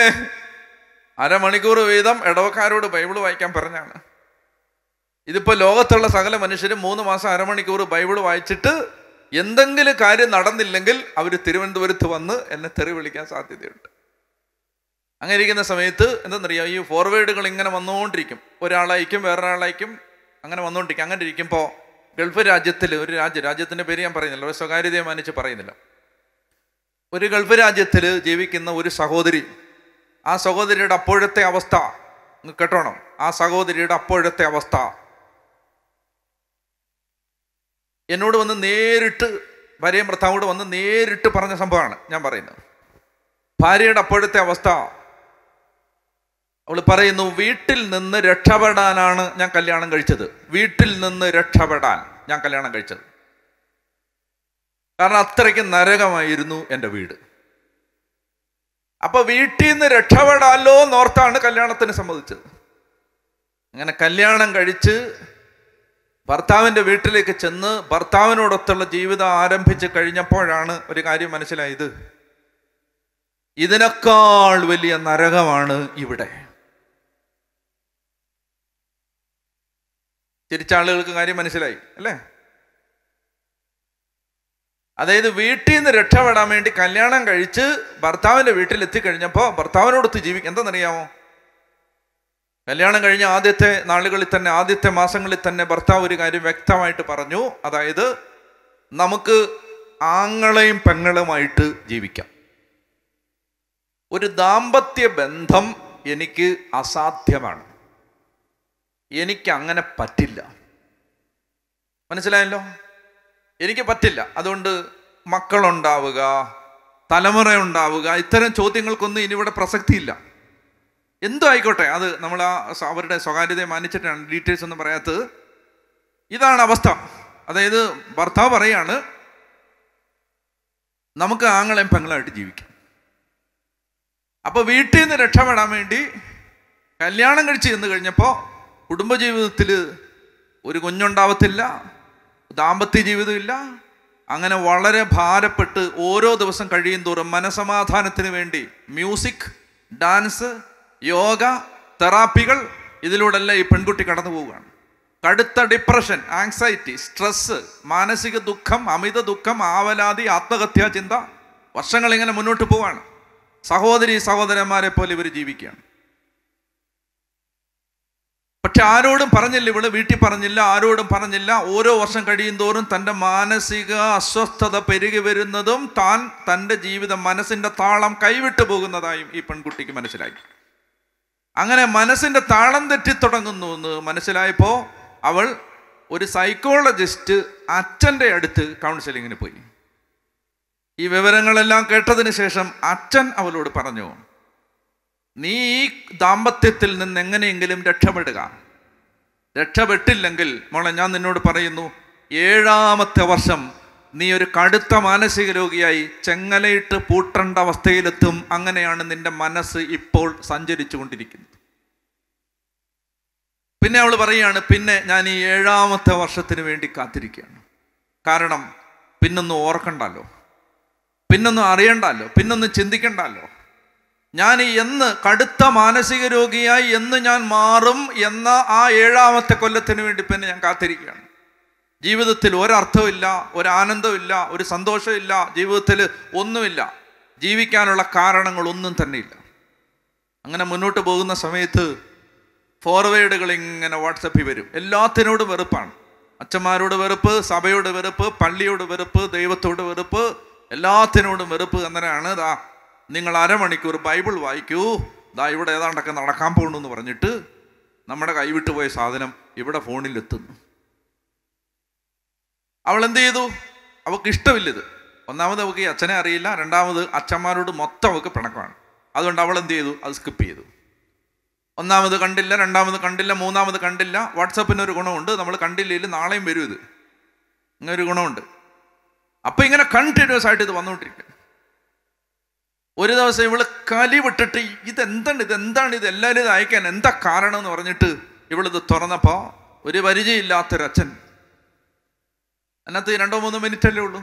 അരമണിക്കൂർ വീതം ഇടവക്കാരോട് ബൈബിൾ വായിക്കാൻ പറഞ്ഞാണ് ഇതിപ്പോൾ ലോകത്തുള്ള സകല മനുഷ്യരും മൂന്ന് മാസം അരമണിക്കൂർ ബൈബിൾ വായിച്ചിട്ട് എന്തെങ്കിലും കാര്യം നടന്നില്ലെങ്കിൽ അവർ തിരുവനന്തപുരത്ത് വന്ന് എന്നെ തെറി വിളിക്കാൻ സാധ്യതയുണ്ട് അങ്ങനെ ഇരിക്കുന്ന സമയത്ത് എന്തെന്നറിയാം ഈ ഫോർവേഡുകൾ ഇങ്ങനെ വന്നുകൊണ്ടിരിക്കും ഒരാളായിരിക്കും വേറൊരാളായിരിക്കും അങ്ങനെ വന്നുകൊണ്ടിരിക്കും അങ്ങനെ ഇരിക്കുമ്പോൾ ഗൾഫ് രാജ്യത്തിൽ ഒരു രാജ്യം രാജ്യത്തിൻ്റെ പേര് ഞാൻ പറയുന്നില്ല ഒരു സ്വകാര്യതയെ മാനിച്ച് പറയുന്നില്ല ഒരു ഗൾഫ് രാജ്യത്തിൽ ജീവിക്കുന്ന ഒരു സഹോദരി ആ സഹോദരിയുടെ അപ്പോഴത്തെ അവസ്ഥ കേട്ടോണം ആ സഹോദരിയുടെ അപ്പോഴത്തെ അവസ്ഥ എന്നോട് വന്ന് നേരിട്ട് ഭാര്യയും ഭർത്താവോട് വന്ന് നേരിട്ട് പറഞ്ഞ സംഭവമാണ് ഞാൻ പറയുന്നത് ഭാര്യയുടെ അപ്പോഴത്തെ അവസ്ഥ അവൾ പറയുന്നു വീട്ടിൽ നിന്ന് രക്ഷപ്പെടാനാണ് ഞാൻ കല്യാണം കഴിച്ചത് വീട്ടിൽ നിന്ന് രക്ഷപ്പെടാൻ ഞാൻ കല്യാണം കഴിച്ചത് കാരണം അത്രയ്ക്ക് നരകമായിരുന്നു എൻ്റെ വീട് അപ്പൊ വീട്ടിൽ നിന്ന് രക്ഷപ്പെടാമല്ലോ എന്നോർത്താണ് കല്യാണത്തിന് സമ്മതിച്ചത് അങ്ങനെ കല്യാണം കഴിച്ച് ഭർത്താവിൻ്റെ വീട്ടിലേക്ക് ചെന്ന് ഭർത്താവിനോടൊത്തുള്ള ജീവിതം ആരംഭിച്ച് കഴിഞ്ഞപ്പോഴാണ് ഒരു കാര്യം മനസ്സിലായത് ഇതിനേക്കാൾ വലിയ നരകമാണ് ഇവിടെ തിരിച്ചാളുകൾക്ക് കാര്യം മനസ്സിലായി അല്ലേ അതായത് വീട്ടിൽ നിന്ന് രക്ഷപ്പെടാൻ വേണ്ടി കല്യാണം കഴിച്ച് ഭർത്താവിൻ്റെ വീട്ടിൽ എത്തിക്കഴിഞ്ഞപ്പോൾ ഭർത്താവിനോടൊത്ത് ജീവിക്കും എന്താണെന്നറിയാമോ കല്യാണം കഴിഞ്ഞ ആദ്യത്തെ നാളുകളിൽ തന്നെ ആദ്യത്തെ മാസങ്ങളിൽ തന്നെ ഭർത്താവ് ഒരു കാര്യം വ്യക്തമായിട്ട് പറഞ്ഞു അതായത് നമുക്ക് ആങ്ങളെയും പെങ്ങളുമായിട്ട് ജീവിക്കാം ഒരു ദാമ്പത്യ ബന്ധം എനിക്ക് അസാധ്യമാണ് എനിക്ക് അങ്ങനെ പറ്റില്ല മനസ്സിലായല്ലോ എനിക്ക് പറ്റില്ല അതുകൊണ്ട് മക്കളുണ്ടാവുക തലമുറ ഉണ്ടാവുക ഇത്തരം ചോദ്യങ്ങൾക്കൊന്നും ഇനിവിടെ പ്രസക്തിയില്ല എന്തോ ആയിക്കോട്ടെ അത് നമ്മൾ ആ അവരുടെ സ്വകാര്യതയെ മാനിച്ചിട്ടാണ് ഡീറ്റെയിൽസ് ഒന്നും പറയാത്തത് ഇതാണ് അവസ്ഥ അതായത് ഭർത്താവ് പറയാണ് നമുക്ക് ആങ്ങളെയും പെങ്ങളായിട്ട് ജീവിക്കാം അപ്പോൾ വീട്ടിൽ നിന്ന് രക്ഷപ്പെടാൻ വേണ്ടി കല്യാണം കഴിച്ച് ചെന്ന് കഴിഞ്ഞപ്പോൾ കുടുംബജീവിതത്തിൽ ഒരു കുഞ്ഞുണ്ടാവത്തില്ല ദാമ്പത്യ ജീവിതമില്ല അങ്ങനെ വളരെ ഭാരപ്പെട്ട് ഓരോ ദിവസം കഴിയും തോറും മനസമാധാനത്തിന് വേണ്ടി മ്യൂസിക് ഡാൻസ് യോഗ തെറാപ്പികൾ അല്ല ഈ പെൺകുട്ടി കടന്നു പോവുകയാണ് കടുത്ത ഡിപ്രഷൻ ആങ്സൈറ്റി സ്ട്രെസ് മാനസിക ദുഃഖം അമിത ദുഃഖം ആവലാതി ആത്മഹത്യാ ചിന്ത വർഷങ്ങൾ ഇങ്ങനെ മുന്നോട്ട് പോവാണ് സഹോദരി സഹോദരന്മാരെ പോലെ ഇവർ ജീവിക്കുകയാണ് പക്ഷെ ആരോടും പറഞ്ഞില്ല ഇവള് വീട്ടിൽ പറഞ്ഞില്ല ആരോടും പറഞ്ഞില്ല ഓരോ വർഷം കഴിയുന്തോറും തൻ്റെ മാനസിക അസ്വസ്ഥത പെരുകി വരുന്നതും താൻ തൻ്റെ ജീവിതം മനസ്സിൻ്റെ താളം കൈവിട്ടു പോകുന്നതായും ഈ പെൺകുട്ടിക്ക് മനസ്സിലാക്കി അങ്ങനെ മനസ്സിൻ്റെ താളം തെറ്റിത്തുടങ്ങുന്നു എന്ന് മനസ്സിലായപ്പോൾ അവൾ ഒരു സൈക്കോളജിസ്റ്റ് അച്ഛൻ്റെ അടുത്ത് കൗൺസിലിങ്ങിന് പോയി ഈ വിവരങ്ങളെല്ലാം കേട്ടതിന് ശേഷം അച്ഛൻ അവളോട് പറഞ്ഞു നീ ഈ ദാമ്പത്യത്തിൽ നിന്ന് എങ്ങനെയെങ്കിലും രക്ഷപ്പെടുക രക്ഷപ്പെട്ടില്ലെങ്കിൽ മോളെ ഞാൻ നിന്നോട് പറയുന്നു ഏഴാമത്തെ വർഷം നീ ഒരു കടുത്ത മാനസിക രോഗിയായി ചെങ്ങലയിട്ട് പൂട്ടേണ്ട അവസ്ഥയിലെത്തും അങ്ങനെയാണ് നിന്റെ മനസ്സ് ഇപ്പോൾ സഞ്ചരിച്ചു കൊണ്ടിരിക്കുന്നത് പിന്നെ അവൾ പറയുകയാണ് പിന്നെ ഞാൻ ഈ ഏഴാമത്തെ വർഷത്തിന് വേണ്ടി കാത്തിരിക്കുകയാണ് കാരണം പിന്നൊന്നും ഓർക്കണ്ടല്ലോ പിന്നൊന്നും അറിയണ്ടല്ലോ പിന്നൊന്നും ചിന്തിക്കണ്ടല്ലോ ഞാൻ എന്ന് കടുത്ത മാനസിക രോഗിയായി എന്ന് ഞാൻ മാറും എന്ന ആ ഏഴാമത്തെ കൊല്ലത്തിന് വേണ്ടി പിന്നെ ഞാൻ കാത്തിരിക്കുകയാണ് ജീവിതത്തിൽ ഒരർത്ഥമില്ല ഒരാനന്ദമില്ല ഒരു സന്തോഷമില്ല ജീവിതത്തിൽ ഒന്നുമില്ല ജീവിക്കാനുള്ള കാരണങ്ങളൊന്നും തന്നെയില്ല അങ്ങനെ മുന്നോട്ട് പോകുന്ന സമയത്ത് ഫോർവേഡുകൾ ഇങ്ങനെ വാട്സപ്പിൽ വരും എല്ലാത്തിനോടും വെറുപ്പാണ് അച്ഛന്മാരോട് വെറുപ്പ് സഭയോട് വെറുപ്പ് പള്ളിയോട് വെറുപ്പ് ദൈവത്തോട് വെറുപ്പ് എല്ലാത്തിനോടും വെറുപ്പ് അങ്ങനെയാണ് ദാ നിങ്ങൾ അരമണിക്കൂർ ബൈബിൾ വായിക്കൂ ദാ ഇവിടെ ഏതാണ്ടൊക്കെ നടക്കാൻ പോകണമെന്ന് പറഞ്ഞിട്ട് നമ്മുടെ കൈവിട്ടു പോയ സാധനം ഇവിടെ ഫോണിലെത്തുന്നു അവൾ എന്ത് ചെയ്തു അവൾക്ക് ഇഷ്ടമില്ലത് ഒന്നാമത് അവൾക്ക് ഈ അച്ഛനെ അറിയില്ല രണ്ടാമത് അച്ഛന്മാരോട് മൊത്തം അവൾക്ക് പിണക്കമാണ് അതുകൊണ്ട് അവൾ എന്ത് ചെയ്തു അത് സ്കിപ്പ് ചെയ്തു ഒന്നാമത് കണ്ടില്ല രണ്ടാമത് കണ്ടില്ല മൂന്നാമത് കണ്ടില്ല വാട്സപ്പിന് ഒരു ഗുണമുണ്ട് നമ്മൾ കണ്ടില്ലെങ്കിൽ നാളെയും വരും ഇത് ഇങ്ങനെ ഒരു ഗുണമുണ്ട് അപ്പം ഇങ്ങനെ കണ്ടിന്യൂസ് ആയിട്ട് ഇത് വന്നുകൊണ്ടിരിക്കുക ഒരു ദിവസം ഇവൾ കലി വിട്ടിട്ട് ഇതെന്താണ് ഇതെന്താണ് ഇത് എല്ലാവരും ഇത് അയക്കാൻ എന്താ കാരണം എന്ന് പറഞ്ഞിട്ട് ഇവളിത് തുറന്നപ്പോൾ ഒരു പരിചയമില്ലാത്തൊരച്ഛൻ അതിനകത്ത് രണ്ടോ മൂന്നോ മിനിറ്റ് അല്ലേ ഉള്ളൂ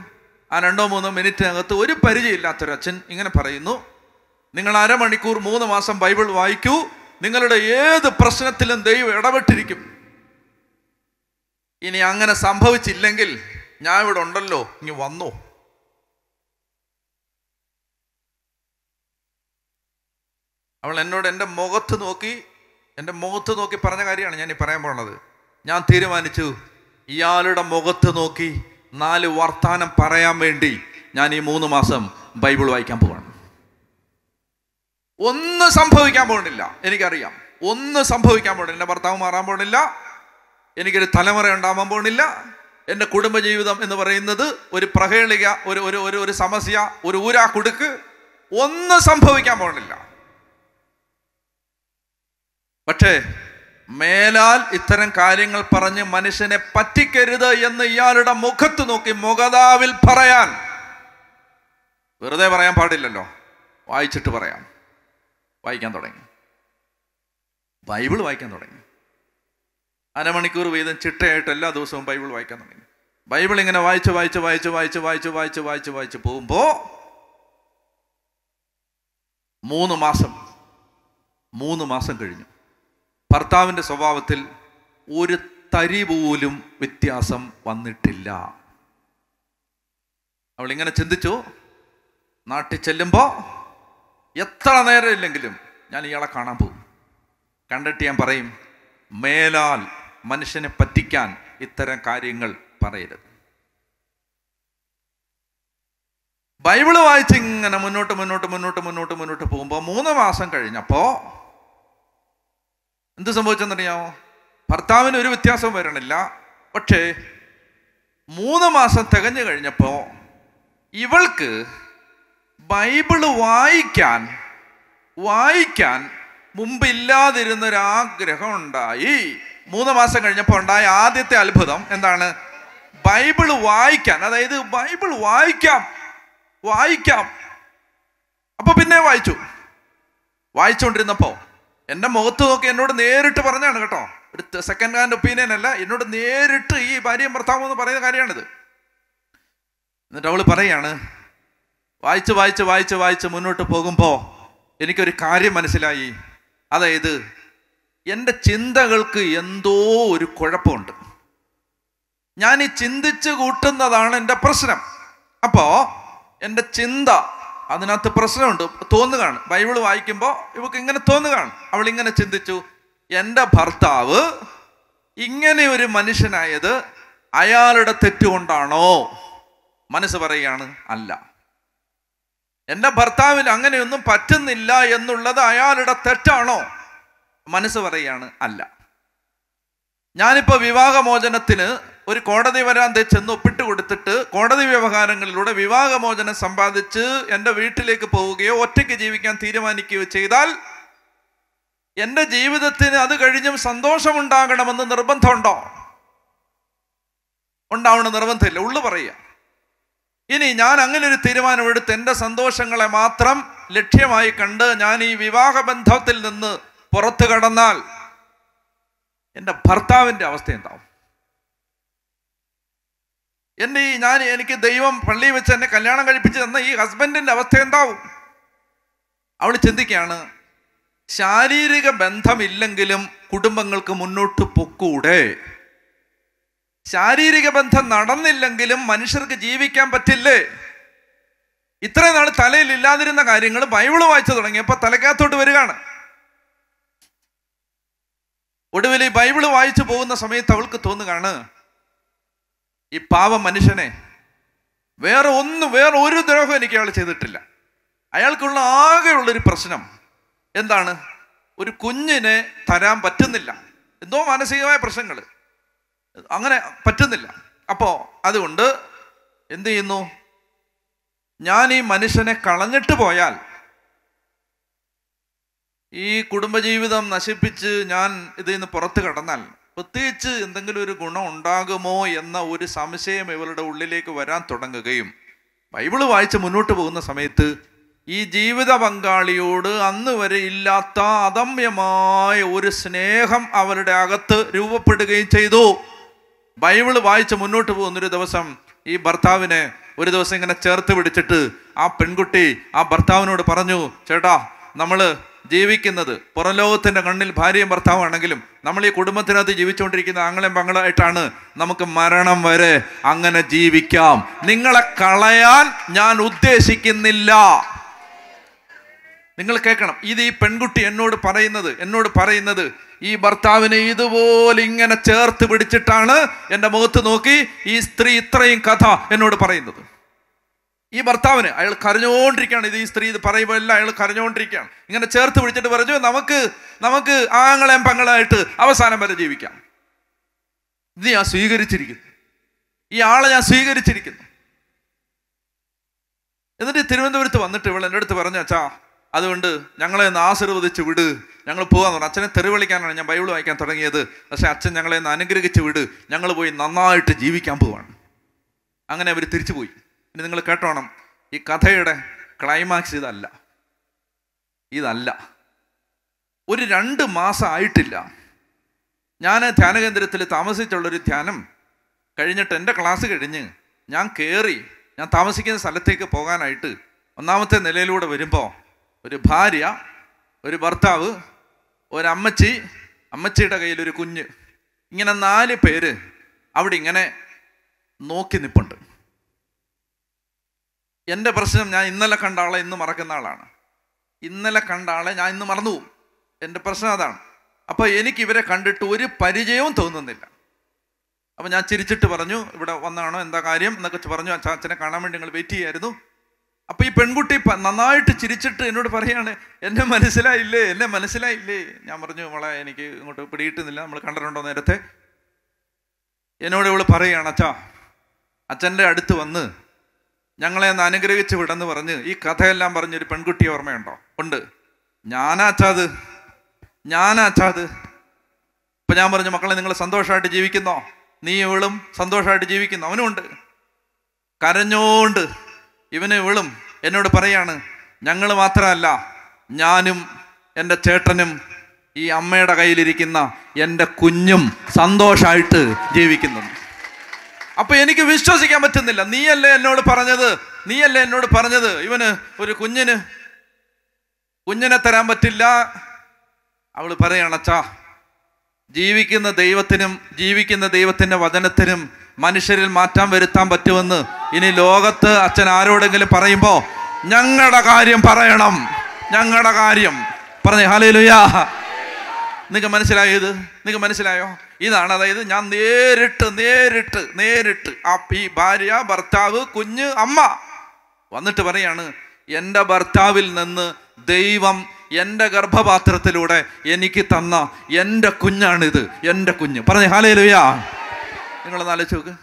ആ രണ്ടോ മൂന്നോ മിനിറ്റിനകത്ത് ഒരു പരിചയമില്ലാത്തൊരച്ഛൻ ഇങ്ങനെ പറയുന്നു നിങ്ങൾ അരമണിക്കൂർ മൂന്ന് മാസം ബൈബിൾ വായിക്കൂ നിങ്ങളുടെ ഏത് പ്രശ്നത്തിലും ദൈവം ഇടപെട്ടിരിക്കും ഇനി അങ്ങനെ സംഭവിച്ചില്ലെങ്കിൽ ഞാൻ ഇവിടെ ഉണ്ടല്ലോ ഇനി വന്നു അവൾ എന്നോട് എൻ്റെ മുഖത്ത് നോക്കി എൻ്റെ മുഖത്ത് നോക്കി പറഞ്ഞ കാര്യമാണ് ഞാൻ ഈ പറയാൻ പോണത് ഞാൻ തീരുമാനിച്ചു ഇയാളുടെ മുഖത്ത് നോക്കി നാല് വർത്താനം പറയാൻ വേണ്ടി ഞാൻ ഈ മൂന്ന് മാസം ബൈബിൾ വായിക്കാൻ പോവാണ് ഒന്നും സംഭവിക്കാൻ പോകുന്നില്ല എനിക്കറിയാം ഒന്നും സംഭവിക്കാൻ പോകുന്നില്ല എൻ്റെ ഭർത്താവ് മാറാൻ പോകുന്നില്ല എനിക്കൊരു തലമുറ ഉണ്ടാവാൻ പോകുന്നില്ല എൻ്റെ കുടുംബജീവിതം എന്ന് പറയുന്നത് ഒരു പ്രഹേളിക ഒരു ഒരു ഒരു ഒരു സമസ്യ ഒരു ഊരാ കുടുക്ക് ഒന്നും സംഭവിക്കാൻ പോകുന്നില്ല പക്ഷേ മേലാൽ ഇത്തരം കാര്യങ്ങൾ പറഞ്ഞ് മനുഷ്യനെ പറ്റിക്കരുത് എന്ന് ഇയാളുടെ മുഖത്ത് നോക്കി മുഖതാവിൽ പറയാൻ വെറുതെ പറയാൻ പാടില്ലല്ലോ വായിച്ചിട്ട് പറയാം വായിക്കാൻ തുടങ്ങി ബൈബിൾ വായിക്കാൻ തുടങ്ങി അരമണിക്കൂർ വീതം ചിട്ടയായിട്ട് എല്ലാ ദിവസവും ബൈബിൾ വായിക്കാൻ തുടങ്ങി ബൈബിൾ ഇങ്ങനെ വായിച്ച് വായിച്ച് വായിച്ച് വായിച്ച് വായിച്ച് വായിച്ച് വായിച്ച് വായിച്ച് പോകുമ്പോൾ മൂന്ന് മാസം മൂന്ന് മാസം കഴിഞ്ഞു ഭർത്താവിൻ്റെ സ്വഭാവത്തിൽ ഒരു തരി പോലും വ്യത്യാസം വന്നിട്ടില്ല അവൾ ഇങ്ങനെ ചിന്തിച്ചു നാട്ടിൽ ചെല്ലുമ്പോൾ എത്ര നേരം ഇല്ലെങ്കിലും ഞാൻ ഇയാളെ കാണാൻ പോകും കണ്ടിട്ട് ഞാൻ പറയും മേലാൽ മനുഷ്യനെ പറ്റിക്കാൻ ഇത്തരം കാര്യങ്ങൾ പറയരുത് ബൈബിള് വായിച്ച് ഇങ്ങനെ മുന്നോട്ട് മുന്നോട്ട് മുന്നോട്ട് മുന്നോട്ട് മുന്നോട്ട് പോകുമ്പോൾ മൂന്ന് മാസം കഴിഞ്ഞപ്പോൾ എന്ത് സംഭവിച്ചെന്നറിയാമോ ഭർത്താവിന് ഒരു വ്യത്യാസവും വരണില്ല പക്ഷേ മൂന്ന് മാസം തികഞ്ഞു കഴിഞ്ഞപ്പോൾ ഇവൾക്ക് ബൈബിള് വായിക്കാൻ വായിക്കാൻ മുമ്പ് ഇല്ലാതിരുന്നൊരാഗ്രഹം ഉണ്ടായി മൂന്ന് മാസം കഴിഞ്ഞപ്പോൾ ഉണ്ടായ ആദ്യത്തെ അത്ഭുതം എന്താണ് ബൈബിൾ വായിക്കാൻ അതായത് ബൈബിൾ വായിക്കാം വായിക്കാം അപ്പോൾ പിന്നെ വായിച്ചു വായിച്ചുകൊണ്ടിരുന്നപ്പോൾ എൻ്റെ മുഖത്ത് നോക്കി എന്നോട് നേരിട്ട് പറഞ്ഞാണ് കേട്ടോ ഒരു സെക്കൻഡ് ഹാൻഡ് ഒപ്പീനിയൻ അല്ല എന്നോട് നേരിട്ട് ഈ ഭാര്യയും ഭർത്താവും എന്ന് പറയുന്ന കാര്യമാണിത് എന്നിട്ട് അവൾ പറയാണ് വായിച്ച് വായിച്ച് വായിച്ച് വായിച്ച് മുന്നോട്ട് പോകുമ്പോൾ എനിക്കൊരു കാര്യം മനസ്സിലായി അതായത് എൻ്റെ ചിന്തകൾക്ക് എന്തോ ഒരു കുഴപ്പമുണ്ട് ഞാൻ ഈ ചിന്തിച്ച് കൂട്ടുന്നതാണ് എൻ്റെ പ്രശ്നം അപ്പോൾ എൻ്റെ ചിന്ത അതിനകത്ത് പ്രശ്നമുണ്ട് തോന്നുകയാണ് ബൈബിൾ വായിക്കുമ്പോൾ ഇവക്ക് ഇങ്ങനെ തോന്നുകയാണ് അവൾ ഇങ്ങനെ ചിന്തിച്ചു എൻ്റെ ഭർത്താവ് ഇങ്ങനെ ഒരു മനുഷ്യനായത് അയാളുടെ തെറ്റുകൊണ്ടാണോ മനസ്സ് പറയുകയാണ് അല്ല എൻ്റെ ഭർത്താവിന് അങ്ങനെയൊന്നും പറ്റുന്നില്ല എന്നുള്ളത് അയാളുടെ തെറ്റാണോ മനസ്സ് പറയുകയാണ് അല്ല ഞാനിപ്പോൾ വിവാഹമോചനത്തിന് ഒരു കോടതി വരാൻ ചെന്ന് ഒപ്പിട്ട് കൊടുത്തിട്ട് കോടതി വ്യവഹാരങ്ങളിലൂടെ വിവാഹമോചനം സമ്പാദിച്ച് എൻ്റെ വീട്ടിലേക്ക് പോവുകയോ ഒറ്റയ്ക്ക് ജീവിക്കാൻ തീരുമാനിക്കുകയോ ചെയ്താൽ എൻ്റെ ജീവിതത്തിന് അത് കഴിഞ്ഞും സന്തോഷമുണ്ടാകണമെന്ന് നിർബന്ധമുണ്ടോ ഉണ്ടാവണ നിർബന്ധമില്ല ഉള്ളു പറയുക ഇനി ഞാൻ അങ്ങനെ ഒരു തീരുമാനമെടുത്ത് എൻ്റെ സന്തോഷങ്ങളെ മാത്രം ലക്ഷ്യമായി കണ്ട് ഞാൻ ഈ വിവാഹ ബന്ധത്തിൽ നിന്ന് പുറത്തു കടന്നാൽ എൻ്റെ ഭർത്താവിൻ്റെ അവസ്ഥ എന്താവും എന്നെ ഈ ഞാൻ എനിക്ക് ദൈവം പള്ളി വെച്ച് എന്നെ കല്യാണം കഴിപ്പിച്ച് തന്ന ഈ ഹസ്ബൻഡിൻ്റെ അവസ്ഥ എന്താവും അവൾ ചിന്തിക്കുകയാണ് ശാരീരിക ബന്ധമില്ലെങ്കിലും കുടുംബങ്ങൾക്ക് മുന്നോട്ട് പൊക്കൂടെ ശാരീരിക ബന്ധം നടന്നില്ലെങ്കിലും മനുഷ്യർക്ക് ജീവിക്കാൻ പറ്റില്ലേ ഇത്രയും നാൾ തലയിൽ ഇല്ലാതിരുന്ന കാര്യങ്ങൾ ബൈബിൾ വായിച്ചു തുടങ്ങിയപ്പോൾ തലക്കകത്തോട്ട് വരികയാണ് ഒടുവിൽ ഈ ബൈബിൾ വായിച്ചു പോകുന്ന സമയത്ത് അവൾക്ക് തോന്നുകയാണ് ഈ പാവ മനുഷ്യനെ വേറെ ഒന്നും വേറെ ഒരു ദ്രോഹം എനിക്ക് അയാൾ ചെയ്തിട്ടില്ല അയാൾക്കുള്ള ആകെയുള്ളൊരു പ്രശ്നം എന്താണ് ഒരു കുഞ്ഞിനെ തരാൻ പറ്റുന്നില്ല എന്തോ മാനസികമായ പ്രശ്നങ്ങൾ അങ്ങനെ പറ്റുന്നില്ല അപ്പോൾ അതുകൊണ്ട് എന്തു ചെയ്യുന്നു ഞാൻ ഈ മനുഷ്യനെ കളഞ്ഞിട്ട് പോയാൽ ഈ കുടുംബജീവിതം നശിപ്പിച്ച് ഞാൻ ഇതിൽ നിന്ന് പുറത്ത് കടന്നാൽ പ്രത്യേകിച്ച് എന്തെങ്കിലും ഒരു ഗുണം ഉണ്ടാകുമോ എന്ന ഒരു സംശയം ഇവരുടെ ഉള്ളിലേക്ക് വരാൻ തുടങ്ങുകയും ബൈബിള് വായിച്ച് മുന്നോട്ട് പോകുന്ന സമയത്ത് ഈ ജീവിത പങ്കാളിയോട് അന്ന് വരെ ഇല്ലാത്ത അദമ്യമായ ഒരു സ്നേഹം അവരുടെ അകത്ത് രൂപപ്പെടുകയും ചെയ്തു ബൈബിള് വായിച്ച് മുന്നോട്ട് പോകുന്നൊരു ദിവസം ഈ ഭർത്താവിനെ ഒരു ദിവസം ഇങ്ങനെ ചേർത്ത് പിടിച്ചിട്ട് ആ പെൺകുട്ടി ആ ഭർത്താവിനോട് പറഞ്ഞു ചേട്ടാ നമ്മൾ ജീവിക്കുന്നത് പുറം കണ്ണിൽ ഭാര്യയും ഭർത്താവാണെങ്കിലും നമ്മൾ ഈ കുടുംബത്തിനകത്ത് ജീവിച്ചുകൊണ്ടിരിക്കുന്ന ആങ്ങളെയും പങ്കളായിട്ടാണ് നമുക്ക് മരണം വരെ അങ്ങനെ ജീവിക്കാം നിങ്ങളെ കളയാൻ ഞാൻ ഉദ്ദേശിക്കുന്നില്ല നിങ്ങൾ കേൾക്കണം ഇത് ഈ പെൺകുട്ടി എന്നോട് പറയുന്നത് എന്നോട് പറയുന്നത് ഈ ഭർത്താവിനെ ഇതുപോലെ ഇങ്ങനെ ചേർത്ത് പിടിച്ചിട്ടാണ് എൻ്റെ മുഖത്ത് നോക്കി ഈ സ്ത്രീ ഇത്രയും കഥ എന്നോട് പറയുന്നത് ഈ ഭർത്താവിന് അയാൾ കരഞ്ഞുകൊണ്ടിരിക്കുകയാണ് ഇത് ഈ സ്ത്രീ ഇത് പറയുമ്പോൾ എല്ലാം അയാൾ കരഞ്ഞുകൊണ്ടിരിക്കുകയാണ് ഇങ്ങനെ ചേർത്ത് പിടിച്ചിട്ട് പറഞ്ഞു നമുക്ക് നമുക്ക് ആങ്ങളെയും പങ്ങളായിട്ട് അവസാനം വരെ ജീവിക്കാം ഇത് ഞാൻ സ്വീകരിച്ചിരിക്കുന്നു ഈ ആളെ ഞാൻ സ്വീകരിച്ചിരിക്കുന്നു എന്നിട്ട് തിരുവനന്തപുരത്ത് വന്നിട്ട് ഇവൾ എൻ്റെ അടുത്ത് പറഞ്ഞു അച്ഛാ അതുകൊണ്ട് ഞങ്ങളെ ഒന്ന് ആശീർവദിച്ച് വിട് ഞങ്ങൾ പോകാന്ന് പറഞ്ഞു അച്ഛനെ തെറിവിളിക്കാനാണ് ഞാൻ ബൈബിൾ വായിക്കാൻ തുടങ്ങിയത് പക്ഷെ അച്ഛൻ ഞങ്ങളെ ഒന്ന് അനുഗ്രഹിച്ച് വിട് ഞങ്ങൾ പോയി നന്നായിട്ട് ജീവിക്കാൻ പോവാണ് അങ്ങനെ അവർ തിരിച്ചു പോയി ഇനി നിങ്ങൾ കേട്ടോണം ഈ കഥയുടെ ക്ലൈമാക്സ് ഇതല്ല ഇതല്ല ഒരു രണ്ട് മാസം ആയിട്ടില്ല ഞാൻ ധ്യാനകേന്ദ്രത്തിൽ താമസിച്ചുള്ളൊരു ധ്യാനം കഴിഞ്ഞിട്ട് എൻ്റെ ക്ലാസ് കഴിഞ്ഞ് ഞാൻ കയറി ഞാൻ താമസിക്കുന്ന സ്ഥലത്തേക്ക് പോകാനായിട്ട് ഒന്നാമത്തെ നിലയിലൂടെ വരുമ്പോൾ ഒരു ഭാര്യ ഒരു ഭർത്താവ് ഒരമ്മച്ചി അമ്മച്ചിയുടെ കയ്യിൽ ഒരു കുഞ്ഞ് ഇങ്ങനെ നാല് പേര് അവിടെ ഇങ്ങനെ നോക്കി നിൽപ്പുണ്ട് എൻ്റെ പ്രശ്നം ഞാൻ ഇന്നലെ കണ്ട ആളെ ഇന്ന് മറക്കുന്ന ആളാണ് ഇന്നലെ കണ്ട ആളെ ഞാൻ ഇന്ന് മറന്നുപോകും എൻ്റെ പ്രശ്നം അതാണ് അപ്പോൾ എനിക്ക് ഇവരെ കണ്ടിട്ട് ഒരു പരിചയവും തോന്നുന്നില്ല അപ്പോൾ ഞാൻ ചിരിച്ചിട്ട് പറഞ്ഞു ഇവിടെ വന്നാണോ എന്താ കാര്യം എന്നൊക്കെ പറഞ്ഞു അച്ഛനെ കാണാൻ വേണ്ടി നിങ്ങൾ വെയിറ്റ് ചെയ്യായിരുന്നു അപ്പോൾ ഈ പെൺകുട്ടി നന്നായിട്ട് ചിരിച്ചിട്ട് എന്നോട് പറയാണ് എന്നെ മനസ്സിലായില്ലേ എന്നെ മനസ്സിലായില്ലേ ഞാൻ പറഞ്ഞു മോളെ എനിക്ക് ഇങ്ങോട്ട് പിടിയിട്ടുന്നില്ല നമ്മൾ കണ്ടിട്ടുണ്ടോ നേരത്തെ എന്നോട് ഇവൾ പറയുകയാണ് അച്ഛാ അച്ഛൻ്റെ അടുത്ത് വന്ന് ഞങ്ങളെ ഒന്ന് അനുഗ്രഹിച്ച് വിടെന്ന് പറഞ്ഞ് ഈ കഥയെല്ലാം പറഞ്ഞൊരു പെൺകുട്ടി ഓർമ്മയുണ്ടോ ഉണ്ട് ഞാനാച്ചാത് ഞാനാച്ചാത് ഇപ്പം ഞാൻ പറഞ്ഞു മക്കളെ നിങ്ങൾ സന്തോഷമായിട്ട് ജീവിക്കുന്നോ നീ ഇവളും സന്തോഷമായിട്ട് ജീവിക്കുന്നു അവനുമുണ്ട് കരഞ്ഞോണ്ട് ഇവന് ഇവളും എന്നോട് പറയാണ് ഞങ്ങൾ മാത്രമല്ല ഞാനും എൻ്റെ ചേട്ടനും ഈ അമ്മയുടെ കയ്യിലിരിക്കുന്ന എൻ്റെ കുഞ്ഞും സന്തോഷമായിട്ട് ജീവിക്കുന്നുണ്ട് അപ്പോൾ എനിക്ക് വിശ്വസിക്കാൻ പറ്റുന്നില്ല നീയല്ലേ എന്നോട് പറഞ്ഞത് നീയല്ലേ എന്നോട് പറഞ്ഞത് ഇവന് ഒരു കുഞ്ഞിന് കുഞ്ഞിനെ തരാൻ പറ്റില്ല അവൾ പറയണച്ചാ ജീവിക്കുന്ന ദൈവത്തിനും ജീവിക്കുന്ന ദൈവത്തിൻ്റെ വചനത്തിനും മനുഷ്യരിൽ മാറ്റം വരുത്താൻ പറ്റുമെന്ന് ഇനി ലോകത്ത് അച്ഛൻ ആരോടെങ്കിലും പറയുമ്പോൾ ഞങ്ങളുടെ കാര്യം പറയണം ഞങ്ങളുടെ കാര്യം പറഞ്ഞേ ഹലയിലുയാ നിങ്ങൾക്ക് മനസ്സിലായത് നിങ്ങൾക്ക് മനസ്സിലായോ ഇതാണ് അതായത് ഞാൻ നേരിട്ട് നേരിട്ട് നേരിട്ട് ആ ഈ ഭാര്യ ഭർത്താവ് കുഞ്ഞ് അമ്മ വന്നിട്ട് പറയാണ് എൻ്റെ ഭർത്താവിൽ നിന്ന് ദൈവം എൻ്റെ ഗർഭപാത്രത്തിലൂടെ എനിക്ക് തന്ന എൻ്റെ കുഞ്ഞാണിത് എൻ്റെ കുഞ്ഞ് പറഞ്ഞു ഹാലേ ലുയാ നിങ്ങളൊന്ന് ആലോചിച്ച് നോക്ക്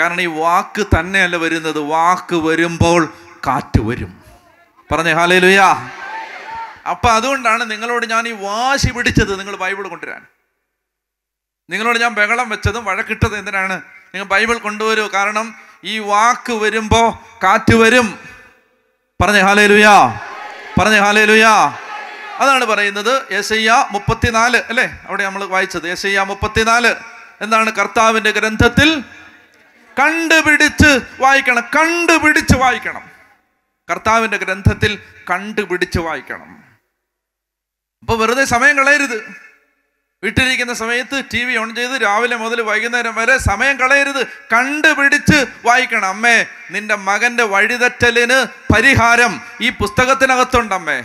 കാരണം ഈ വാക്ക് തന്നെയല്ല വരുന്നത് വാക്ക് വരുമ്പോൾ കാറ്റ് വരും പറഞ്ഞു ഹാലേ അപ്പം അതുകൊണ്ടാണ് നിങ്ങളോട് ഞാൻ ഈ വാശി പിടിച്ചത് നിങ്ങൾ ബൈബിൾ കൊണ്ടുവരാൻ നിങ്ങളോട് ഞാൻ ബഹളം വെച്ചതും വഴക്കിട്ടത് എന്തിനാണ് നിങ്ങൾ ബൈബിൾ കൊണ്ടുവരൂ കാരണം ഈ വാക്ക് വരുമ്പോൾ കാറ്റ് വരും പറഞ്ഞ ഹാലേ ലുയാ പറഞ്ഞ ഹാലേ ലുയാ അതാണ് പറയുന്നത് ആ മുപ്പത്തിനാല് അല്ലേ അവിടെ നമ്മൾ വായിച്ചത് ആ മുപ്പത്തിനാല് എന്താണ് കർത്താവിൻ്റെ ഗ്രന്ഥത്തിൽ കണ്ടുപിടിച്ച് വായിക്കണം കണ്ടുപിടിച്ച് വായിക്കണം കർത്താവിൻ്റെ ഗ്രന്ഥത്തിൽ കണ്ടുപിടിച്ച് വായിക്കണം അപ്പോൾ വെറുതെ സമയം കളയരുത് വീട്ടിലിരിക്കുന്ന സമയത്ത് ടി വി ഓൺ ചെയ്ത് രാവിലെ മുതൽ വൈകുന്നേരം വരെ സമയം കളയരുത് കണ്ടുപിടിച്ച് വായിക്കണം അമ്മേ നിന്റെ മകന്റെ വഴിതെറ്റലിന് പരിഹാരം ഈ പുസ്തകത്തിനകത്തുണ്ട് അമ്മേ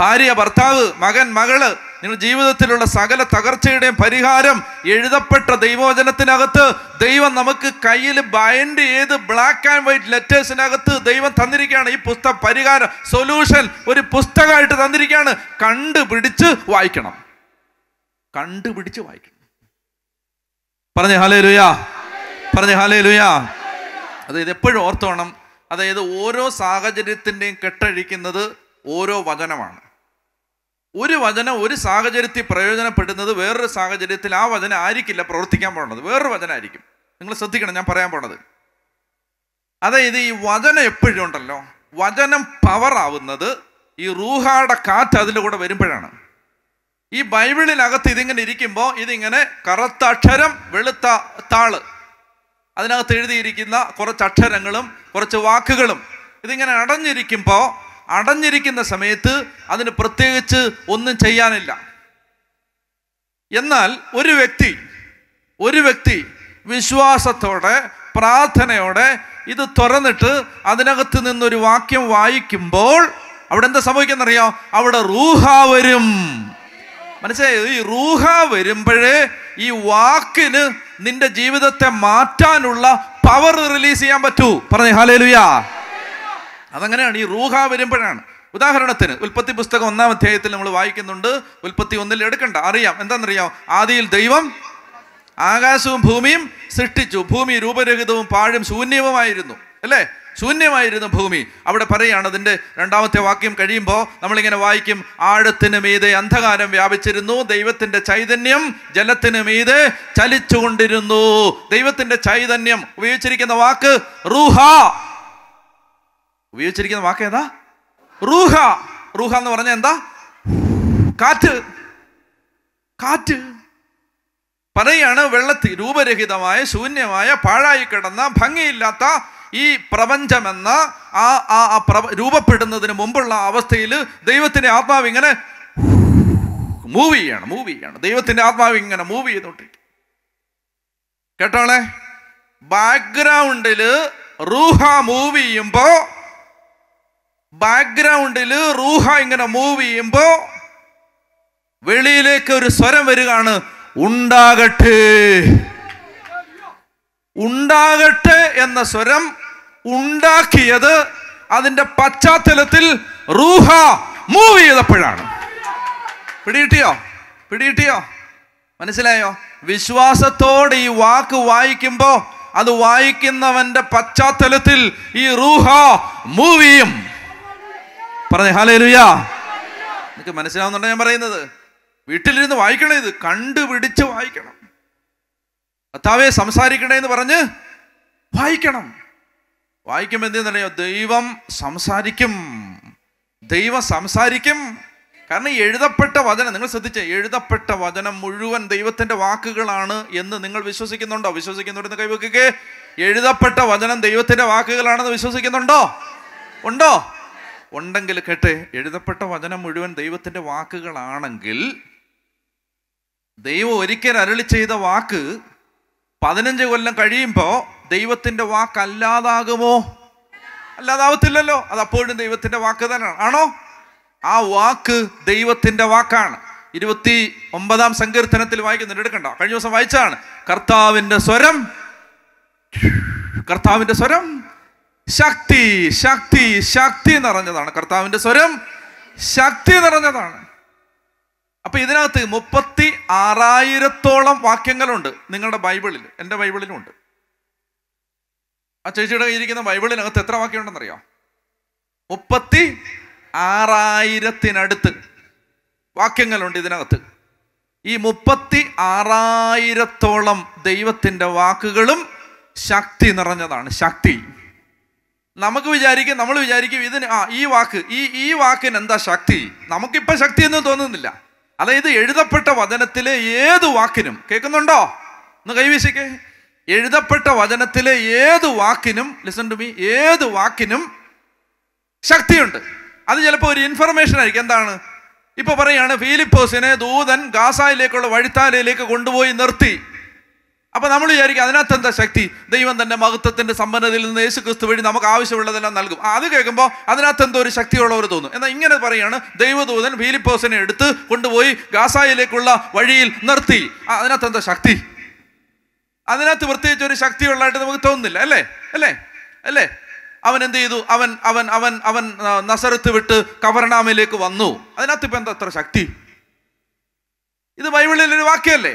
ഭാര്യ ഭർത്താവ് മകൻ മകള് നിങ്ങളുടെ ജീവിതത്തിലുള്ള സകല തകർച്ചയുടെയും പരിഹാരം എഴുതപ്പെട്ട ദൈവവചനത്തിനകത്ത് ദൈവം നമുക്ക് കയ്യിൽ ബൈൻഡ് ചെയ്ത് ബ്ലാക്ക് ആൻഡ് വൈറ്റ് ലെറ്റേഴ്സിനകത്ത് ദൈവം തന്നിരിക്കുകയാണ് ഈ പുസ്തക പരിഹാരം സൊല്യൂഷൻ ഒരു പുസ്തകമായിട്ട് തന്നിരിക്കുകയാണ് കണ്ടുപിടിച്ച് വായിക്കണം കണ്ടുപിടിച്ച് വായിക്കണം പറഞ്ഞ ഹാലേ ലുയാ പറഞ്ഞ ഹാലേ ലുയാ അത് എപ്പോഴും ഓർത്തോണം അതായത് ഓരോ സാഹചര്യത്തിൻ്റെയും കെട്ടഴിക്കുന്നത് ഓരോ വചനമാണ് ഒരു വചനം ഒരു സാഹചര്യത്തിൽ പ്രയോജനപ്പെടുന്നത് വേറൊരു സാഹചര്യത്തിൽ ആ വചനം ആയിരിക്കില്ല പ്രവർത്തിക്കാൻ പോകുന്നത് വേറൊരു വചനമായിരിക്കും നിങ്ങൾ ശ്രദ്ധിക്കണം ഞാൻ പറയാൻ പോണത് അതായത് ഈ വചനം എപ്പോഴും ഉണ്ടല്ലോ വചനം പവർ ആവുന്നത് ഈ റൂഹാടെ കാറ്റ് അതിൻ്റെ കൂടെ വരുമ്പോഴാണ് ഈ ബൈബിളിനകത്ത് ഇതിങ്ങനെ ഇരിക്കുമ്പോൾ ഇതിങ്ങനെ കറുത്ത അക്ഷരം വെളുത്ത താള് അതിനകത്ത് എഴുതിയിരിക്കുന്ന കുറച്ച് അക്ഷരങ്ങളും കുറച്ച് വാക്കുകളും ഇതിങ്ങനെ അടഞ്ഞിരിക്കുമ്പോൾ അടഞ്ഞിരിക്കുന്ന സമയത്ത് അതിന് പ്രത്യേകിച്ച് ഒന്നും ചെയ്യാനില്ല എന്നാൽ ഒരു വ്യക്തി ഒരു വ്യക്തി വിശ്വാസത്തോടെ പ്രാർത്ഥനയോടെ ഇത് തുറന്നിട്ട് അതിനകത്ത് നിന്നൊരു വാക്യം വായിക്കുമ്പോൾ അവിടെ എന്താ സംഭവിക്കുന്നറിയോ അവിടെ റൂഹ വരും മനസ്സിലായി ഈ റൂഹ വരുമ്പോഴേ ഈ വാക്കിന് നിന്റെ ജീവിതത്തെ മാറ്റാനുള്ള പവർ റിലീസ് ചെയ്യാൻ പറ്റൂ
പറഞ്ഞു ഹാലേലുയാ
അതങ്ങനെയാണ് ഈ റൂഹ വരുമ്പോഴാണ് ഉദാഹരണത്തിന് ഉൽപ്പത്തി പുസ്തകം ഒന്നാം അധ്യായത്തിൽ നമ്മൾ വായിക്കുന്നുണ്ട് ഉൽപ്പത്തി ഒന്നിൽ എടുക്കണ്ട അറിയാം എന്താണെന്നറിയാം ആദിയിൽ ദൈവം ആകാശവും ഭൂമിയും സൃഷ്ടിച്ചു ഭൂമി രൂപരഹിതവും പാഴും ശൂന്യവുമായിരുന്നു അല്ലേ ശൂന്യമായിരുന്നു ഭൂമി അവിടെ പറയുകയാണ് അതിൻ്റെ രണ്ടാമത്തെ വാക്യം കഴിയുമ്പോൾ നമ്മളിങ്ങനെ വായിക്കും ആഴത്തിന് മീതെ അന്ധകാരം വ്യാപിച്ചിരുന്നു ദൈവത്തിൻ്റെ ചൈതന്യം ജലത്തിന് മീതെ ചലിച്ചുകൊണ്ടിരുന്നു ദൈവത്തിൻ്റെ ചൈതന്യം ഉപയോഗിച്ചിരിക്കുന്ന വാക്ക് റൂഹ ഉപയോഗിച്ചിരിക്കുന്ന വാക്ക് ഏതാ റൂഹ റൂഹ എന്ന് പറഞ്ഞാൽ എന്താ കാറ്റ് കാറ്റ് പറയാണ് വെള്ളത്തിൽ രൂപരഹിതമായ ശൂന്യമായ പാഴായി കിടന്ന ഭംഗിയില്ലാത്ത ഈ പ്രപഞ്ചമെന്ന ആ ആ രൂപപ്പെടുന്നതിന് മുമ്പുള്ള അവസ്ഥയിൽ ദൈവത്തിൻ്റെ ആത്മാവ് ഇങ്ങനെ മൂവ് ചെയ്യാണ് മൂവ് ചെയ്യാണ് ദൈവത്തിൻ്റെ ആത്മാവ് ഇങ്ങനെ മൂവ് ചെയ്തോണ്ടിരിക്കും കേട്ടോളെ ബാക്ക്ഗ്രൗണ്ടിൽ റൂഹ മൂവ് ചെയ്യുമ്പോൾ ബാക്ക്ഗ്രൗണ്ടിൽ റൂഹ ഇങ്ങനെ മൂവ് ചെയ്യുമ്പോൾ വെളിയിലേക്ക് ഒരു സ്വരം വരികയാണ് ഉണ്ടാകട്ടെ ഉണ്ടാകട്ടെ എന്ന സ്വരം ഉണ്ടാക്കിയത് അതിൻ്റെ പശ്ചാത്തലത്തിൽ റൂഹ മൂവ് ചെയ്തപ്പോഴാണ് പിടികിട്ടിയോ പിടികിട്ടിയോ മനസ്സിലായോ വിശ്വാസത്തോടെ ഈ വാക്ക് വായിക്കുമ്പോൾ അത് വായിക്കുന്നവന്റെ പശ്ചാത്തലത്തിൽ ഈ റൂഹ മൂവിയും പറഞ്ഞേ ഹാലേ ലുയാ നിനക്ക് മനസ്സിലാവുന്നുണ്ടോ ഞാൻ പറയുന്നത് വീട്ടിലിരുന്ന് വായിക്കണം ഇത് കണ്ടുപിടിച്ച് വായിക്കണം കർത്താവെ സംസാരിക്കണേ എന്ന് പറഞ്ഞ് വായിക്കണം വായിക്കുമ്പോൾ എന്തെന്നറിയോ ദൈവം സംസാരിക്കും ദൈവം സംസാരിക്കും കാരണം എഴുതപ്പെട്ട വചനം നിങ്ങൾ ശ്രദ്ധിച്ചേ എഴുതപ്പെട്ട വചനം മുഴുവൻ ദൈവത്തിൻ്റെ വാക്കുകളാണ് എന്ന് നിങ്ങൾ വിശ്വസിക്കുന്നുണ്ടോ വിശ്വസിക്കുന്നുണ്ടെന്ന് കൈവെക്കുകയെ എഴുതപ്പെട്ട വചനം ദൈവത്തിൻ്റെ വാക്കുകളാണെന്ന് വിശ്വസിക്കുന്നുണ്ടോ ഉണ്ടോ ഉണ്ടെങ്കിൽ കേട്ടെ എഴുതപ്പെട്ട വചനം മുഴുവൻ ദൈവത്തിൻ്റെ വാക്കുകളാണെങ്കിൽ ദൈവം ഒരിക്കൽ അരളി ചെയ്ത വാക്ക് പതിനഞ്ച് കൊല്ലം കഴിയുമ്പോൾ ദൈവത്തിൻ്റെ വാക്ക് അല്ലാതാകുമോ അല്ലാതാവത്തില്ലല്ലോ അത് അപ്പോഴും ദൈവത്തിൻ്റെ വാക്ക് തന്നെയാണ് ആണോ ആ വാക്ക് ദൈവത്തിൻ്റെ വാക്കാണ് ഇരുപത്തി ഒമ്പതാം സങ്കീർത്തനത്തിൽ വായിക്കുന്നുണ്ട് എടുക്കണ്ട കഴിഞ്ഞ ദിവസം വായിച്ചാണ് കർത്താവിൻ്റെ സ്വരം കർത്താവിൻ്റെ സ്വരം ശക്തി ശക്തി ശക്തി നിറഞ്ഞതാണ് കർത്താവിൻ്റെ സ്വരം ശക്തി നിറഞ്ഞതാണ് അപ്പൊ ഇതിനകത്ത് മുപ്പത്തി ആറായിരത്തോളം വാക്യങ്ങളുണ്ട് നിങ്ങളുടെ ബൈബിളിൽ എൻ്റെ ബൈബിളിലും ഉണ്ട് ആ ചേച്ചിയുടെ കയ്യിരിക്കുന്ന ബൈബിളിനകത്ത് എത്ര വാക്യമുണ്ടെന്നറിയോ മുപ്പത്തി ആറായിരത്തിനടുത്ത് വാക്യങ്ങളുണ്ട് ഇതിനകത്ത് ഈ മുപ്പത്തി ആറായിരത്തോളം ദൈവത്തിൻ്റെ വാക്കുകളും ശക്തി നിറഞ്ഞതാണ് ശക്തി നമുക്ക് വിചാരിക്കും നമ്മൾ വിചാരിക്കും ഇതിന് ആ ഈ വാക്ക് ഈ ഈ വാക്കിന് എന്താ ശക്തി നമുക്കിപ്പോൾ ശക്തിയൊന്നും തോന്നുന്നില്ല അതായത് എഴുതപ്പെട്ട വചനത്തിലെ ഏത് വാക്കിനും കേൾക്കുന്നുണ്ടോ ഒന്ന് കൈവീശിക്കേ എഴുതപ്പെട്ട വചനത്തിലെ ഏത് വാക്കിനും ലിസൺ ടു മീ ഏത് വാക്കിനും ശക്തിയുണ്ട് അത് ചിലപ്പോൾ ഒരു ഇൻഫർമേഷൻ ആയിരിക്കും എന്താണ് ഇപ്പൊ പറയാണ് ഫിലിപ്പോസിനെ ദൂതൻ ഗാസായിലേക്കുള്ള വഴിത്താലയിലേക്ക് കൊണ്ടുപോയി നിർത്തി അപ്പോൾ നമ്മൾ വിചാരിക്കും അതിനകത്ത് എന്താ ശക്തി ദൈവം തന്നെ മഹത്വത്തിൻ്റെ സമ്പന്നതയിൽ നിന്ന് യേശു ക്രിസ്തു വഴി നമുക്ക് ആവശ്യമുള്ളതെല്ലാം നൽകും അത് കേൾക്കുമ്പോൾ അതിനകത്ത് എന്തോ ഒരു ശക്തിയുള്ളവർ തോന്നും എന്നാൽ ഇങ്ങനെ പറയുകയാണ് ദൈവദൂതൻ ഫീലിപ്പോസിനെ എടുത്ത് കൊണ്ടുപോയി ഗാസായിലേക്കുള്ള വഴിയിൽ നിർത്തി അതിനകത്ത് എന്താ ശക്തി അതിനകത്ത് പ്രത്യേകിച്ച് ഒരു ശക്തിയുള്ളതായിട്ട് നമുക്ക് തോന്നുന്നില്ല അല്ലേ അല്ലേ അല്ലേ അവൻ എന്ത് ചെയ്തു അവൻ അവൻ അവൻ അവൻ നസറത്ത് വിട്ട് കവർണാമിലേക്ക് വന്നു അതിനകത്ത് ഇപ്പം എന്താ അത്ര ശക്തി ഇത് ബൈബിളിൽ ഒരു വാക്യമല്ലേ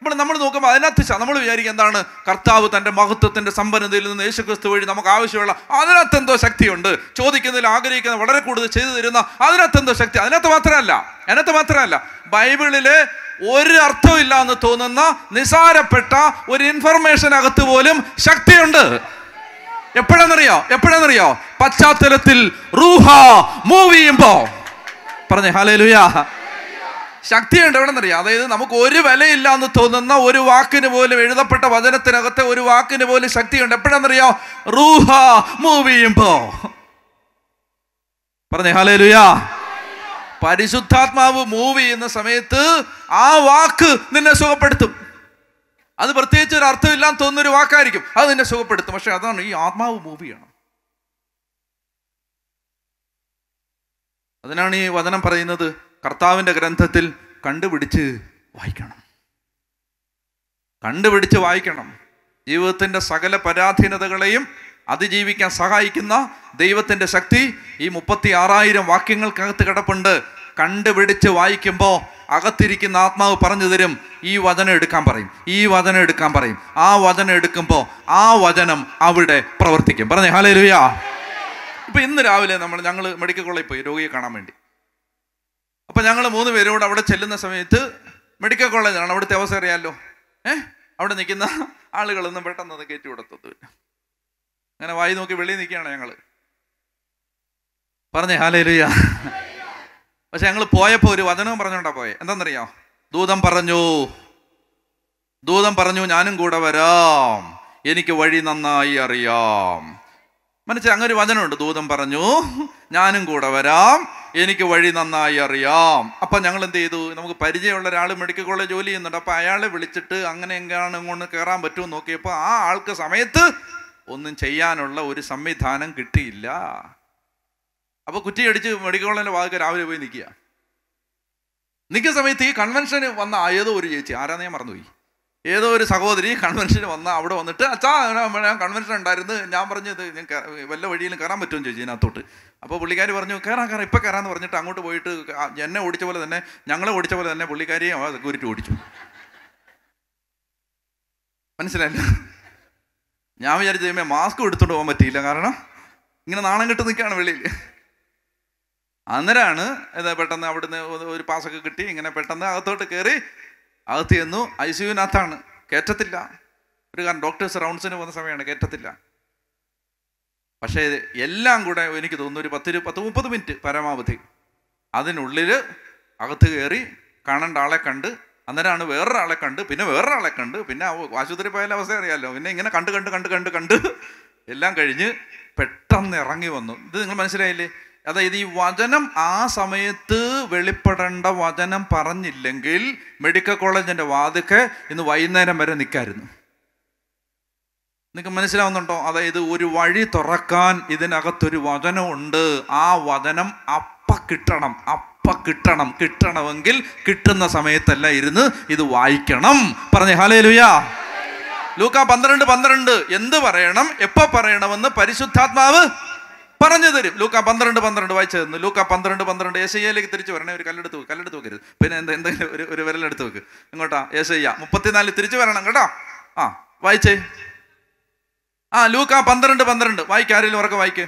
നമ്മൾ നമ്മൾ നോക്കുമ്പോൾ അതിനകത്ത് നമ്മൾ വിചാരിക്കുക എന്താണ് കർത്താവ് തൻ്റെ മഹത്വത്തിൻ്റെ സമ്പന്നതയിൽ നിന്ന് യേശുക്രിസ്തു വഴി നമുക്ക് ആവശ്യമുള്ള അതിനകത്ത് എന്തോ ശക്തിയുണ്ട് ചോദിക്കുന്നതിൽ ആഗ്രഹിക്കുന്ന വളരെ കൂടുതൽ ചെയ്തു തരുന്ന അതിനകത്ത് എന്തോ ശക്തി അതിനകത്ത് മാത്രമല്ല അതിനകത്ത് മാത്രമല്ല ബൈബിളിലെ ഒരു അർത്ഥമില്ല എന്ന് തോന്നുന്ന നിസാരപ്പെട്ട ഒരു ഇൻഫർമേഷനകത്ത് പോലും ശക്തിയുണ്ട് എപ്പോഴെന്നറിയോ എപ്പോഴെന്നറിയോ പശ്ചാത്തലത്തിൽ റൂഹ മൂവ് ചെയ്യുമ്പോ പറഞ്ഞേ ഹാലേ ലുയാ ശക്തിയുണ്ട് എവിടെന്നറിയാം അതായത് നമുക്ക് ഒരു വിലയില്ല എന്ന് തോന്നുന്ന ഒരു വാക്കിന് പോലും എഴുതപ്പെട്ട വചനത്തിനകത്തെ ഒരു വാക്കിന് പോലും ശക്തിയുണ്ട് എപ്പോഴാണെന്നറിയോ റൂഹ മൂവ് ചെയ്യുമ്പോ പറഞ്ഞേ ഹാലേ ലുയാ പരിശുദ്ധാത്മാവ് മൂവ് ചെയ്യുന്ന സമയത്ത് ആ വാക്ക് നിന്നെ സുഖപ്പെടുത്തും അത് പ്രത്യേകിച്ച് ഒരു അർത്ഥമില്ലാന്ന് ഒരു വാക്കായിരിക്കും അത് നിന്നെ സുഖപ്പെടുത്തും പക്ഷെ അതാണ് ഈ ആത്മാവ് മൂവ് ചെയ്യണം അതിനാണ് ഈ വചനം പറയുന്നത് കർത്താവിൻ്റെ ഗ്രന്ഥത്തിൽ കണ്ടുപിടിച്ച് വായിക്കണം കണ്ടുപിടിച്ച് വായിക്കണം ജീവിതത്തിൻ്റെ സകല പരാധീനതകളെയും അതിജീവിക്കാൻ സഹായിക്കുന്ന ദൈവത്തിൻ്റെ ശക്തി ഈ മുപ്പത്തി ആറായിരം വാക്യങ്ങൾക്കകത്ത് കിടപ്പുണ്ട് കണ്ടുപിടിച്ച് വായിക്കുമ്പോൾ അകത്തിരിക്കുന്ന ആത്മാവ് പറഞ്ഞു തരും ഈ വചനം എടുക്കാൻ പറയും ഈ വചനം എടുക്കാൻ പറയും ആ വചനം എടുക്കുമ്പോൾ ആ വചനം അവിടെ പ്രവർത്തിക്കും പറഞ്ഞേ ഹാലേ ലുയാ ഇപ്പം ഇന്ന് രാവിലെ നമ്മൾ ഞങ്ങൾ മെഡിക്കൽ കോളേജിൽ പോയി രോഗിയെ കാണാൻ വേണ്ടി അപ്പോൾ ഞങ്ങൾ മൂന്ന് പേരോട് അവിടെ ചെല്ലുന്ന സമയത്ത് മെഡിക്കൽ കോളേജാണ് അവിടുത്തെ അവസ്ഥ അറിയാമല്ലോ ഏ അവിടെ നിൽക്കുന്ന ആളുകളൊന്നും പെട്ടെന്ന് അത് കയറ്റി കൊടുത്തത് അങ്ങനെ വായി നോക്കി വെളിയിൽ നിൽക്കുകയാണ് ഞങ്ങൾ പറഞ്ഞേ ഹാലയിലുയ പക്ഷെ ഞങ്ങൾ പോയപ്പോൾ ഒരു വചനവും പറഞ്ഞോണ്ടാ പോയെ എന്താണെന്നറിയോ ദൂതം പറഞ്ഞു ദൂതം പറഞ്ഞു ഞാനും കൂടെ വരാം എനിക്ക് വഴി നന്നായി അറിയാം മനസ്സിൽ അങ്ങനെ ഒരു വചനമുണ്ട് ദൂതം പറഞ്ഞു ഞാനും കൂടെ വരാം എനിക്ക് വഴി നന്നായി അറിയാം അപ്പം ഞങ്ങൾ എന്ത് ചെയ്തു നമുക്ക് പരിചയമുള്ള ഒരാൾ മെഡിക്കൽ കോളേജ് ജോലി ചെയ്യുന്നുണ്ട് അപ്പം അയാളെ വിളിച്ചിട്ട് അങ്ങനെ എങ്ങനെയാണ് ഇങ്ങോട്ട് കയറാൻ പറ്റുമോ നോക്കിയപ്പോൾ ആ ആൾക്ക് സമയത്ത് ഒന്നും ചെയ്യാനുള്ള ഒരു സംവിധാനം കിട്ടിയില്ല അപ്പോൾ കുറ്റിയടിച്ച് മെഡിക്കൽ കോളേജിൻ്റെ ഭാഗത്ത് രാവിലെ പോയി നിൽക്കുക നിൽക്കുന്ന സമയത്ത് ഈ കൺവെൻഷന് വന്ന ആയതോ ഒരു ചേച്ചി ആരാന്ന് ഞാൻ മറന്നുപോയി ഏതോ ഒരു സഹോദരി കൺവെൻഷന് വന്ന അവിടെ വന്നിട്ട് അച്ഛാ ഞാൻ കൺവെൻഷൻ ഉണ്ടായിരുന്നു ഞാൻ പറഞ്ഞത് ഞാൻ വല്ല വഴിയിലും കയറാൻ പറ്റുമോ ചോദിച്ചു ഇതിനകത്തോട്ട് അപ്പോൾ പുള്ളിക്കാരി പറഞ്ഞു കയറാം കയറാം ഇപ്പം കയറാമെന്ന് പറഞ്ഞിട്ട് അങ്ങോട്ട് പോയിട്ട് എന്നെ ഓടിച്ച പോലെ തന്നെ ഞങ്ങളെ ഓടിച്ച പോലെ തന്നെ പുള്ളിക്കാരി ആ സെക്യൂരിറ്റി ഓടിച്ചു മനസ്സിലായില്ല ഞാൻ വിചാരിച്ചു കഴിയുമ്പോൾ മാസ്ക് എടുത്തുകൊണ്ട് പോകാൻ പറ്റിയില്ല കാരണം ഇങ്ങനെ നാണം കിട്ടി നിൽക്കുകയാണ് വെളിയിൽ അന്നേരമാണ് പെട്ടെന്ന് അവിടുന്ന് ഒരു പാസൊക്കെ കിട്ടി ഇങ്ങനെ പെട്ടെന്ന് അകത്തോട്ട് കയറി അകത്ത് ചെന്നു ഐ സിയുവിനകത്താണ് കയറ്റത്തില്ല ഒരു കാരണം ഡോക്ടേഴ്സ് റൗണ്ട്സിന് പോകുന്ന സമയമാണ് കയറ്റത്തില്ല പക്ഷേ എല്ലാം കൂടെ എനിക്ക് തോന്നുന്നു ഒരു പത്ത് പത്ത് മുപ്പത് മിനിറ്റ് പരമാവധി അതിനുള്ളിൽ അകത്ത് കയറി കാണേണ്ട ആളെ കണ്ട് അന്നേരമാണ് വേറൊരാളെ കണ്ട് പിന്നെ വേറൊരാളെ കണ്ട് പിന്നെ ആശുപത്രി പോയാലും അവസ്ഥ അറിയാമല്ലോ പിന്നെ ഇങ്ങനെ കണ്ട് കണ്ട് കണ്ട് കണ്ട് കണ്ട് എല്ലാം കഴിഞ്ഞ് പെട്ടെന്ന് ഇറങ്ങി വന്നു ഇത് നിങ്ങൾ മനസ്സിലായില്ലേ അതായത് ഈ വചനം ആ സമയത്ത് വെളിപ്പെടേണ്ട വചനം പറഞ്ഞില്ലെങ്കിൽ മെഡിക്കൽ കോളേജിൻ്റെ വാതിക്ക് ഇന്ന് വൈകുന്നേരം വരെ നിൽക്കായിരുന്നു നിങ്ങൾക്ക് മനസ്സിലാവുന്നുണ്ടോ അതായത് ഒരു വഴി തുറക്കാൻ ഇതിനകത്തൊരു വചനമുണ്ട് ആ വചനം അപ്പ കിട്ടണം അപ്പ കിട്ടണം കിട്ടണമെങ്കിൽ കിട്ടുന്ന സമയത്തല്ല ഇരുന്ന് ഇത് വായിക്കണം പറഞ്ഞേ ഹാലേ ലുയാ ലൂക്ക പന്ത്രണ്ട് പന്ത്രണ്ട് എന്ത് പറയണം എപ്പോൾ പറയണമെന്ന് പരിശുദ്ധാത്മാവ് പറഞ്ഞു തരും ലൂക്ക പന്ത്രണ്ട് പന്ത്രണ്ട് വായിച്ചു തന്നു ലൂക്ക പന്ത്രണ്ട് പന്ത്രണ്ട് യേശയ്യയിലേക്ക് തിരിച്ചു വരണേ ഒരു കല്ലെടുത്ത് വെക്ക് കല്ലെടുത്ത് വെക്കരുത് പിന്നെ എന്ത് എന്തെങ്കിലും ഒരു ഒരു വിരലെടുത്ത് വെക്ക് ഇങ്ങോട്ടാ യേശയ്യ മുപ്പത്തിനാലിൽ തിരിച്ചു വരണം കേട്ടോ ആ വായിച്ചേ ആ ലൂക്ക പന്ത്രണ്ട് പന്ത്രണ്ട് വായിക്ക ആരെങ്കിലും ഉറക്കെ വായിക്ക്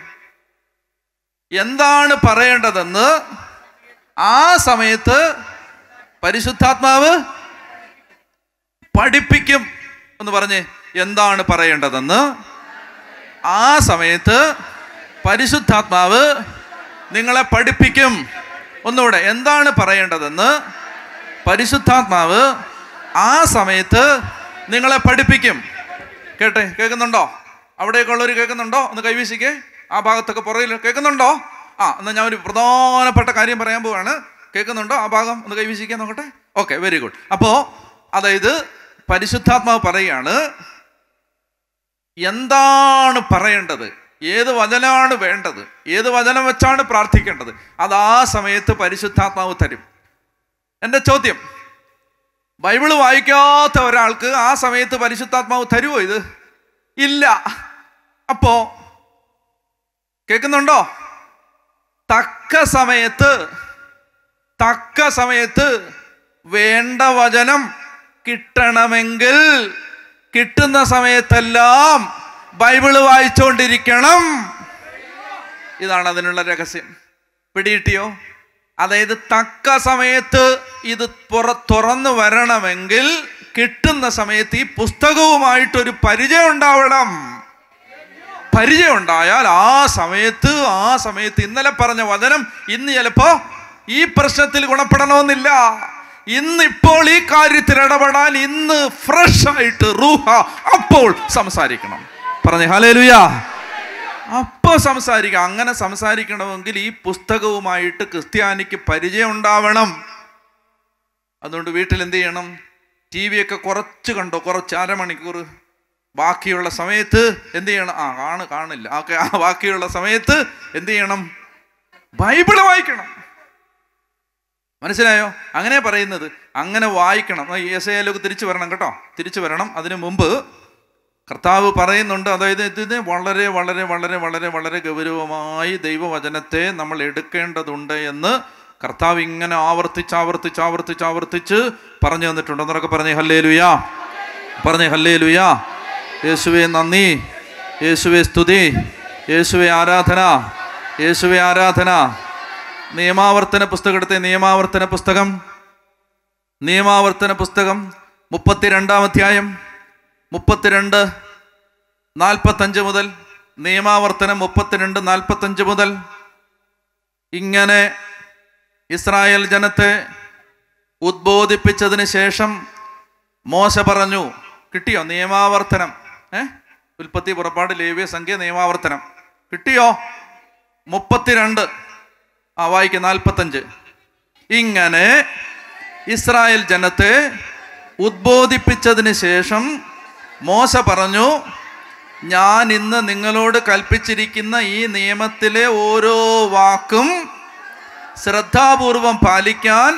എന്താണ് പറയേണ്ടതെന്ന് ആ സമയത്ത് പരിശുദ്ധാത്മാവ് പഠിപ്പിക്കും എന്ന് പറഞ്ഞേ എന്താണ് പറയേണ്ടതെന്ന് ആ സമയത്ത് പരിശുദ്ധാത്മാവ് നിങ്ങളെ പഠിപ്പിക്കും ഒന്നുകൂടെ എന്താണ് പറയേണ്ടതെന്ന് പരിശുദ്ധാത്മാവ് ആ സമയത്ത് നിങ്ങളെ പഠിപ്പിക്കും കേട്ടെ കേൾക്കുന്നുണ്ടോ അവിടെയൊക്കെ ഉള്ളവർ കേൾക്കുന്നുണ്ടോ ഒന്ന് കൈവീശിക്കേ ആ ഭാഗത്തൊക്കെ പുറകിൽ കേൾക്കുന്നുണ്ടോ ആ എന്നാൽ ഞാൻ ഒരു പ്രധാനപ്പെട്ട കാര്യം പറയാൻ പോവാണ് കേൾക്കുന്നുണ്ടോ ആ ഭാഗം ഒന്ന് കൈവീശിക്കാൻ നോക്കട്ടെ ഓക്കെ വെരി ഗുഡ് അപ്പോൾ അതായത് പരിശുദ്ധാത്മാവ് പറയുകയാണ് എന്താണ് പറയേണ്ടത് ഏത് വചനമാണ് വേണ്ടത് ഏത് വചനം വെച്ചാണ് പ്രാർത്ഥിക്കേണ്ടത് അത് ആ സമയത്ത് പരിശുദ്ധാത്മാവ് തരും എൻ്റെ ചോദ്യം ബൈബിള് വായിക്കാത്ത ഒരാൾക്ക് ആ സമയത്ത് പരിശുദ്ധാത്മാവ് തരുമോ ഇത് ഇല്ല അപ്പോ കേൾക്കുന്നുണ്ടോ തക്ക സമയത്ത് തക്ക സമയത്ത് വേണ്ട വചനം കിട്ടണമെങ്കിൽ കിട്ടുന്ന സമയത്തെല്ലാം ബൈബിള് വായിച്ചുകൊണ്ടിരിക്കണം ഇതാണ് അതിനുള്ള രഹസ്യം പിടിയിട്ടിയോ അതായത് തക്ക സമയത്ത് ഇത് പുറ തുറന്നു വരണമെങ്കിൽ കിട്ടുന്ന സമയത്ത് ഈ പുസ്തകവുമായിട്ടൊരു പരിചയം ഉണ്ടാവണം പരിചയം ഉണ്ടായാൽ ആ സമയത്ത് ആ സമയത്ത് ഇന്നലെ പറഞ്ഞ വചനം ഇന്ന് ചിലപ്പോ ഈ പ്രശ്നത്തിൽ ഗുണപ്പെടണമെന്നില്ല ഇന്നിപ്പോൾ ഈ കാര്യത്തിൽ ഇടപെടാൻ ഇന്ന് ഫ്രഷ് ആയിട്ട് റൂഹ അപ്പോൾ സംസാരിക്കണം പറഞ്ഞേ ഹലേലുയ അപ്പോൾ സംസാരിക്കുക അങ്ങനെ സംസാരിക്കണമെങ്കിൽ ഈ പുസ്തകവുമായിട്ട് ക്രിസ്ത്യാനിക്ക് പരിചയം ഉണ്ടാവണം അതുകൊണ്ട് വീട്ടിൽ എന്ത് ചെയ്യണം ടി ഒക്കെ കുറച്ച് കണ്ടോ കുറച്ച് അരമണിക്കൂർ ബാക്കിയുള്ള സമയത്ത് എന്ത് ചെയ്യണം ആ ആണ് കാണില്ല ഓക്കെ ആ ബാക്കിയുള്ള സമയത്ത് എന്ത് ചെയ്യണം ബൈബിള് വായിക്കണം മനസ്സിലായോ അങ്ങനെ പറയുന്നത് അങ്ങനെ വായിക്കണം എസ് എ ലോക്ക് തിരിച്ചു വരണം കേട്ടോ തിരിച്ചു വരണം അതിനു മുമ്പ് കർത്താവ് പറയുന്നുണ്ട് അതായത് ഇതിന് വളരെ വളരെ വളരെ വളരെ വളരെ ഗൗരവമായി ദൈവവചനത്തെ നമ്മൾ എടുക്കേണ്ടതുണ്ട് എന്ന് കർത്താവ് ഇങ്ങനെ ആവർത്തിച്ച് ആവർത്തിച്ച് ആവർത്തിച്ച് ആവർത്തിച്ച് പറഞ്ഞു തന്നിട്ടുണ്ട് എന്നൊക്കെ പറഞ്ഞേ ഹല്ലേ ലുയാ പറഞ്ഞേ ഹല്ലേ ലുയാ യേശുവെ നന്ദി യേശുവെ സ്തുതി യേശുവെ ആരാധന യേശുവെ ആരാധന നിയമാവർത്തന പുസ്തകത്തെ നിയമാവർത്തന പുസ്തകം നിയമാവർത്തന പുസ്തകം മുപ്പത്തിരണ്ടാം അധ്യായം മുപ്പത്തിരണ്ട് നാൽപ്പത്തഞ്ച് മുതൽ നിയമാവർത്തനം മുപ്പത്തിരണ്ട് നാൽപ്പത്തഞ്ച് മുതൽ ഇങ്ങനെ ഇസ്രായേൽ ജനത്തെ ഉദ്ബോധിപ്പിച്ചതിന് ശേഷം മോശ പറഞ്ഞു കിട്ടിയോ നിയമാവർത്തനം ഏ ഉൽപ്പത്തി പുറപ്പാട് ലേവ്യ സംഖ്യ നിയമാവർത്തനം കിട്ടിയോ മുപ്പത്തിരണ്ട് ആ വായിക്കും നാൽപ്പത്തഞ്ച് ഇങ്ങനെ ഇസ്രായേൽ ജനത്തെ ഉദ്ബോധിപ്പിച്ചതിന് ശേഷം മോശ പറഞ്ഞു ഞാൻ ഇന്ന് നിങ്ങളോട് കൽപ്പിച്ചിരിക്കുന്ന ഈ നിയമത്തിലെ ഓരോ വാക്കും ശ്രദ്ധാപൂർവം പാലിക്കാൻ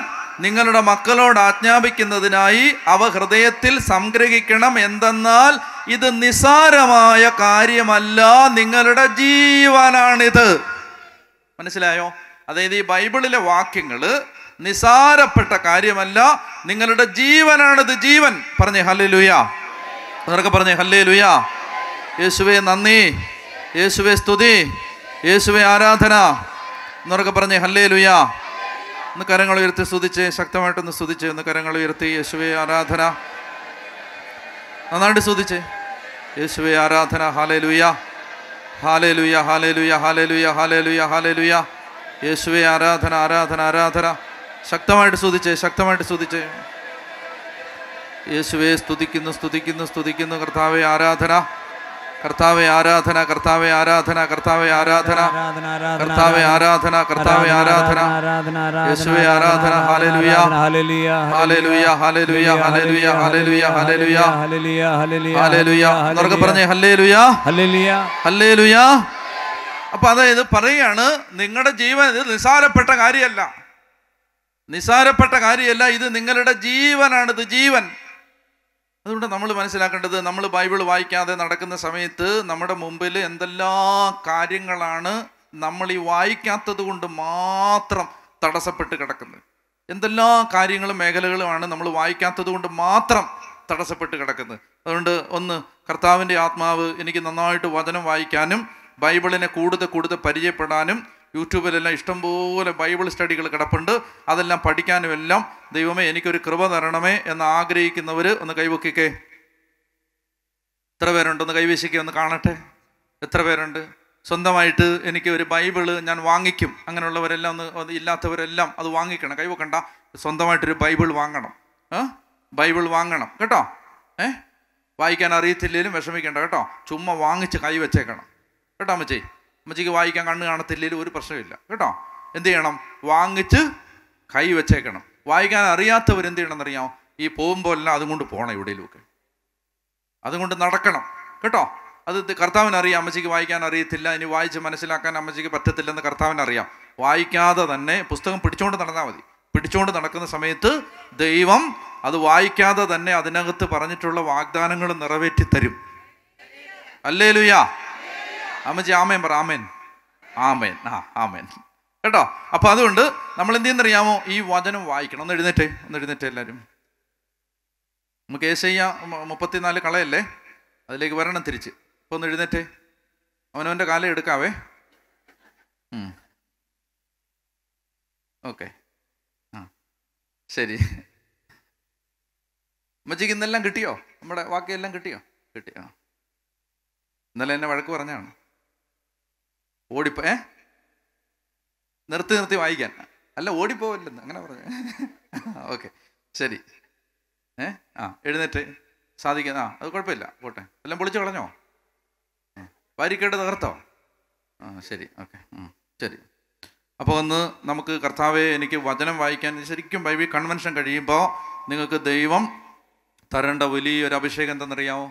നിങ്ങളുടെ മക്കളോട് ആജ്ഞാപിക്കുന്നതിനായി അവ ഹൃദയത്തിൽ സംഗ്രഹിക്കണം എന്തെന്നാൽ ഇത് നിസാരമായ കാര്യമല്ല നിങ്ങളുടെ ജീവനാണിത് മനസ്സിലായോ അതായത് ഈ ബൈബിളിലെ വാക്യങ്ങൾ നിസാരപ്പെട്ട കാര്യമല്ല നിങ്ങളുടെ ജീവനാണിത് ജീവൻ പറഞ്ഞേ ഹലലുയാ അതൊക്കെ പറഞ്ഞേ ഹല്ലേ ലുയാ യേശുവെ നന്ദി യേശുവെ സ്തുതി യേശുവെ ആരാധന എന്നൊക്കെ പറഞ്ഞേ ഹല്ലേ ലുയാ ഒന്ന് കരങ്ങൾ ഉയർത്തി സ്തുതിച്ച് ശക്തമായിട്ടൊന്ന് സ്തുതിച്ച് ഒന്ന് കരങ്ങൾ ഉയർത്തി യേശുവെ ആരാധന നന്നായിട്ട് സ്തുതിച്ച് യേശുവെ ആരാധന ഹാലേ ലുയ ഹാലേ ലുയ ഹാലേ ലുയ ഹാലേ ലുയ ഹാലേ ലുയ ഹാലേ ലുയ യേശുവെ ആരാധന ആരാധന ആരാധന ശക്തമായിട്ട് സ്തുതിച്ച് ശക്തമായിട്ട് സ്തുതിച്ച് യേശുവെ സ്തുതിക്കുന്നു സ്തുതിക്കുന്നു സ്തുതിക്കുന്നു കർത്താവെ ആരാധന കർത്താവെ ആരാധന കർത്താവെ ആരാധന കർത്താവെ ആരാധന കർത്താവെ ആരാധന കർത്താവെ ആരാധന യേശുവെ ആരാധന ഹല്ലേലൂയ ഹല്ലേലൂയ ഹല്ലേലൂയ ഹല്ലേലൂയ ഹല്ലേലൂയ ഹല്ലേലൂയ ഹല്ലേലൂയ ഹല്ലേലൂയ ഹല്ലേലൂയ പറഞ്ഞേ ഹല്ലേലൂയ ഹല്ലേലൂയ ഹല്ലേലൂയ അപ്പൊ അതായത് പറയാണ് നിങ്ങളുടെ ജീവൻ ഇത് നിസാരപ്പെട്ട കാര്യമല്ല നിസാരപ്പെട്ട കാര്യമല്ല ഇത് നിങ്ങളുടെ ജീവനാണ് ഇത് ജീവൻ അതുകൊണ്ട് നമ്മൾ മനസ്സിലാക്കേണ്ടത് നമ്മൾ ബൈബിൾ വായിക്കാതെ നടക്കുന്ന സമയത്ത് നമ്മുടെ മുമ്പിൽ എന്തെല്ലാം കാര്യങ്ങളാണ് നമ്മൾ ഈ വായിക്കാത്തത് കൊണ്ട് മാത്രം തടസ്സപ്പെട്ട് കിടക്കുന്നത് എന്തെല്ലാ കാര്യങ്ങളും മേഖലകളുമാണ് നമ്മൾ വായിക്കാത്തത് കൊണ്ട് മാത്രം തടസ്സപ്പെട്ട് കിടക്കുന്നത് അതുകൊണ്ട് ഒന്ന് കർത്താവിൻ്റെ ആത്മാവ് എനിക്ക് നന്നായിട്ട് വചനം വായിക്കാനും ബൈബിളിനെ കൂടുതൽ കൂടുതൽ പരിചയപ്പെടാനും യൂട്യൂബിലെല്ലാം ഇഷ്ടംപോലെ ബൈബിൾ സ്റ്റഡികൾ കിടപ്പുണ്ട് അതെല്ലാം പഠിക്കാനും എല്ലാം ദൈവമേ എനിക്കൊരു കൃപ തരണമേ എന്ന് ആഗ്രഹിക്കുന്നവർ ഒന്ന് കൈവക്കിക്കേ എത്ര പേരുണ്ട് ഒന്ന് കൈവശിക്കുക ഒന്ന് കാണട്ടെ എത്ര പേരുണ്ട് സ്വന്തമായിട്ട് എനിക്ക് ഒരു ബൈബിള് ഞാൻ വാങ്ങിക്കും അങ്ങനെയുള്ളവരെല്ലാം ഒന്ന് ഇല്ലാത്തവരെല്ലാം അത് വാങ്ങിക്കണം കൈവക്കണ്ട സ്വന്തമായിട്ടൊരു ബൈബിൾ വാങ്ങണം ബൈബിൾ വാങ്ങണം കേട്ടോ ഏ വായിക്കാൻ അറിയത്തില്ലെങ്കിലും വിഷമിക്കേണ്ട കേട്ടോ ചുമ്മാ വാങ്ങിച്ച് കൈ വെച്ചേക്കണം കേട്ടോ അമ്മച്ചേ അമ്മച്ചിക്ക് വായിക്കാൻ കണ്ണ് കാണത്തില്ലെങ്കിൽ ഒരു പ്രശ്നമില്ല കേട്ടോ എന്ത് ചെയ്യണം വാങ്ങിച്ച് കൈ വെച്ചേക്കണം വായിക്കാൻ അറിയാത്തവർ എന്ത് ചെയ്യണം എന്നറിയാമോ ഈ പോകുമ്പോഴെല്ലാം അതും കൊണ്ട് പോകണം എവിടെയെങ്കിലുമൊക്കെ അതുകൊണ്ട് നടക്കണം കേട്ടോ അത് കർത്താവിനറിയാം അമ്മച്ചിക്ക് വായിക്കാൻ അറിയത്തില്ല ഇനി വായിച്ച് മനസ്സിലാക്കാൻ അമ്മച്ചിക്ക് പറ്റത്തില്ലെന്ന് കർത്താവിനറിയാം വായിക്കാതെ തന്നെ പുസ്തകം പിടിച്ചുകൊണ്ട് നടന്നാൽ മതി പിടിച്ചുകൊണ്ട് നടക്കുന്ന സമയത്ത് ദൈവം അത് വായിക്കാതെ തന്നെ അതിനകത്ത് പറഞ്ഞിട്ടുള്ള വാഗ്ദാനങ്ങൾ നിറവേറ്റി തരും അല്ലേ ലുയാ അമ്മച്ചി ആമേൻ പറ ആമേൻ ആമേൻ ആ ആമേൻ കേട്ടോ അപ്പോൾ അതുകൊണ്ട് നമ്മൾ എന്ത് ചെയ്യുന്നറിയാമോ ഈ വചനം വായിക്കണം ഒന്ന് എഴുന്നേറ്റ് ഒന്ന് എഴുന്നേറ്റ് എല്ലാവരും നമുക്ക് ഏഷ്യ മുപ്പത്തിനാല് കളയല്ലേ അതിലേക്ക് വരണം തിരിച്ച് അപ്പോൾ ഒന്ന് എഴുന്നേറ്റ് അവനവൻ്റെ കാലം എടുക്കാവേ ഓക്കെ ആ ശരി അമ്മച്ചിക്ക് ഇന്നെല്ലാം കിട്ടിയോ നമ്മുടെ വാക്കിയെല്ലാം കിട്ടിയോ കിട്ടിയോ ഇന്നലെ എന്നെ വഴക്ക് പറഞ്ഞാണ് ഓടിപ്പോ ഏ നിർത്തി നിർത്തി വായിക്കാൻ അല്ല ഓടിപ്പോവല്ലെന്ന് അങ്ങനെ പറഞ്ഞു *laughs* ഓക്കെ ശരി ഏ ആ എഴുന്നേറ്റ് സാധിക്കുന്ന ആ അത് കുഴപ്പമില്ല പോട്ടെ എല്ലാം പൊളിച്ചു കളഞ്ഞോ വാരിക്കേട്ട് തകർത്തോ ആ ശരി ഓക്കെ ശരി അപ്പോൾ ഒന്ന് നമുക്ക് കർത്താവെ എനിക്ക് വചനം വായിക്കാൻ ശരിക്കും ബൈബിൾ കൺവെൻഷൻ കഴിയുമ്പോൾ നിങ്ങൾക്ക് ദൈവം തരേണ്ട വലിയൊരു അഭിഷേകം എന്താണെന്നറിയാമോ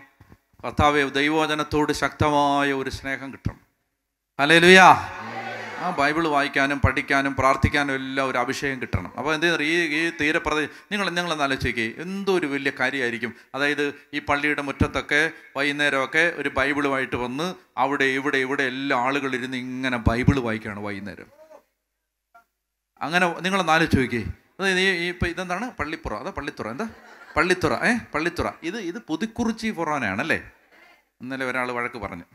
കർത്താവെ ദൈവവചനത്തോട് ശക്തമായ ഒരു സ്നേഹം കിട്ടണം അല്ലേ ലുയാ ആ ബൈബിൾ വായിക്കാനും പഠിക്കാനും പ്രാർത്ഥിക്കാനും എല്ലാം ഒരു അഭിഷേകം കിട്ടണം അപ്പോൾ എന്ത് ഈ ഈ തീരപ്രദേശം നിങ്ങൾ നിങ്ങൾ എന്നാലോചിക്കുക എന്തോ ഒരു വലിയ കാര്യമായിരിക്കും അതായത് ഈ പള്ളിയുടെ മുറ്റത്തൊക്കെ വൈകുന്നേരമൊക്കെ ഒരു ബൈബിളുമായിട്ട് വന്ന് അവിടെ ഇവിടെ ഇവിടെ എല്ലാ ആളുകളിരുന്ന് ഇങ്ങനെ ബൈബിൾ വായിക്കുകയാണ് വൈകുന്നേരം അങ്ങനെ നിങ്ങൾ എന്നാലോചിക്കുക അതായത് ഈ ഇപ്പം ഇതെന്താണ് പള്ളിപ്പുറ അതാ പള്ളിത്തുറ എന്താ പള്ളിത്തുറ ഏഹ് പള്ളിത്തുറ ഇത് ഇത് പുതുക്കുറിച്ചി പുറവനാണല്ലേ ഇന്നലെ ഒരാൾ വഴക്ക് പറഞ്ഞു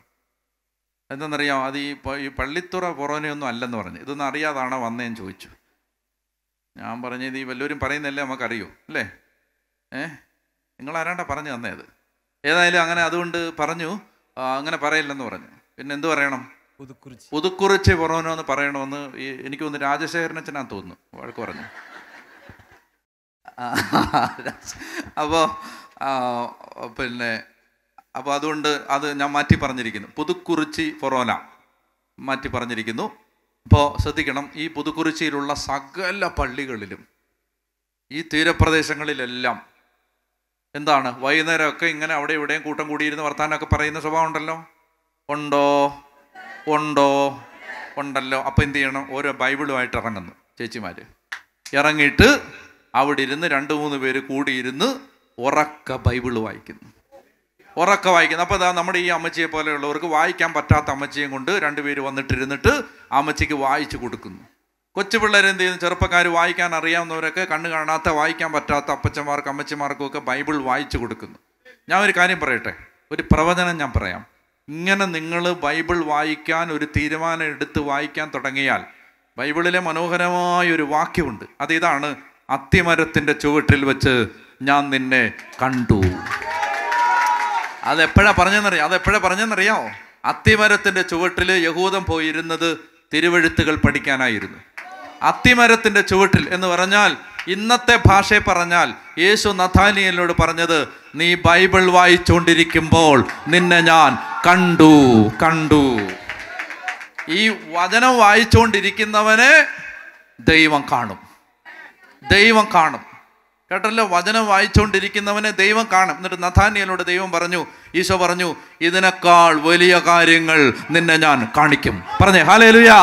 എന്തെന്നറിയാം അത് ഈ ഈ പള്ളിത്തുറ പുറവനെയൊന്നും അല്ലെന്ന് പറഞ്ഞു ഇതൊന്നും അറിയാതാണോ വന്നേന്ന് ചോദിച്ചു ഞാൻ പറഞ്ഞു ഈ വല്ലവരും പറയുന്നല്ലേ നമുക്കറിയൂ അല്ലേ ഏ നിങ്ങൾ ആരാണ്ടാ പറഞ്ഞു തന്നേ അത് ഏതായാലും അങ്ങനെ അതുകൊണ്ട് പറഞ്ഞു അങ്ങനെ പറയില്ലെന്ന് പറഞ്ഞു പിന്നെ എന്ത് പറയണം പുതുക്കുറിച്ച് പുറവനോ എന്ന് പറയണമെന്ന് എനിക്ക് തോന്നുന്നു രാജശേഖരനച്ചനാ തോന്നുന്നു വഴക്ക് പറഞ്ഞു അപ്പോൾ പിന്നെ അപ്പോൾ അതുകൊണ്ട് അത് ഞാൻ മാറ്റി പറഞ്ഞിരിക്കുന്നു പുതുക്കുറിച്ചി ഫൊറോന മാറ്റി പറഞ്ഞിരിക്കുന്നു അപ്പോൾ ശ്രദ്ധിക്കണം ഈ പുതുക്കുറിച്ചിയിലുള്ള സകല പള്ളികളിലും ഈ തീരപ്രദേശങ്ങളിലെല്ലാം എന്താണ് വൈകുന്നേരമൊക്കെ ഇങ്ങനെ അവിടെ ഇവിടെയും കൂട്ടം കൂടിയിരുന്ന് വർത്താനമൊക്കെ പറയുന്ന സ്വഭാവം ഉണ്ടല്ലോ ഉണ്ടോ ഉണ്ടോ ഉണ്ടല്ലോ അപ്പം എന്ത് ചെയ്യണം ഓരോ ബൈബിളുമായിട്ട് ഇറങ്ങുന്നു ചേച്ചിമാർ ഇറങ്ങിയിട്ട് അവിടെ ഇരുന്ന് രണ്ട് മൂന്ന് പേര് കൂടിയിരുന്ന് ഉറക്ക ബൈബിൾ വായിക്കുന്നു ഉറക്ക വായിക്കുന്നത് അപ്പോൾ അതാ നമ്മുടെ ഈ അമ്മച്ചിയെ പോലെയുള്ളവർക്ക് വായിക്കാൻ പറ്റാത്ത അമ്മച്ചിയും കൊണ്ട് രണ്ടുപേര് വന്നിട്ടിരുന്നിട്ട് അമ്മച്ചിക്ക് വായിച്ചു കൊടുക്കുന്നു കൊച്ചു പിള്ളേരെന്ത് ചെയ്യുന്നു ചെറുപ്പക്കാർ വായിക്കാൻ അറിയാവുന്നവരൊക്കെ കണ്ണു കാണാത്ത വായിക്കാൻ പറ്റാത്ത അപ്പച്ചന്മാർക്ക് അമ്മച്ചിമാർക്കും ഒക്കെ ബൈബിൾ വായിച്ചു കൊടുക്കുന്നു ഞാൻ ഒരു കാര്യം പറയട്ടെ ഒരു പ്രവചനം ഞാൻ പറയാം ഇങ്ങനെ നിങ്ങൾ ബൈബിൾ വായിക്കാൻ ഒരു തീരുമാനം എടുത്ത് വായിക്കാൻ തുടങ്ങിയാൽ ബൈബിളിലെ മനോഹരമായ ഒരു വാക്യമുണ്ട് അതിതാണ് അത്തിമരത്തിൻ്റെ ചുവട്ടിൽ വെച്ച് ഞാൻ നിന്നെ കണ്ടു അതെപ്പോഴാ പറഞ്ഞെന്നറിയാം അതെപ്പോഴാ പറഞ്ഞെന്നറിയാമോ അത്തിമരത്തിൻ്റെ ചുവട്ടിൽ യഹൂദം പോയിരുന്നത് തിരുവഴുത്തുകൾ പഠിക്കാനായിരുന്നു അത്തിമരത്തിൻ്റെ ചുവട്ടിൽ എന്ന് പറഞ്ഞാൽ ഇന്നത്തെ ഭാഷയെ പറഞ്ഞാൽ യേശു നഥാനിയലിനോട് പറഞ്ഞത് നീ ബൈബിൾ വായിച്ചുകൊണ്ടിരിക്കുമ്പോൾ നിന്നെ ഞാൻ കണ്ടു കണ്ടു ഈ വചനം വായിച്ചുകൊണ്ടിരിക്കുന്നവനെ ദൈവം കാണും ദൈവം കാണും കേട്ടല്ലോ വചനം വായിച്ചുകൊണ്ടിരിക്കുന്നവനെ ദൈവം കാണും എന്നിട്ട് നഥാനിയലോട് ദൈവം പറഞ്ഞു ഈശോ പറഞ്ഞു ഇതിനേക്കാൾ വലിയ കാര്യങ്ങൾ നിന്നെ ഞാൻ കാണിക്കും പറഞ്ഞേ ഹാലേലുയാ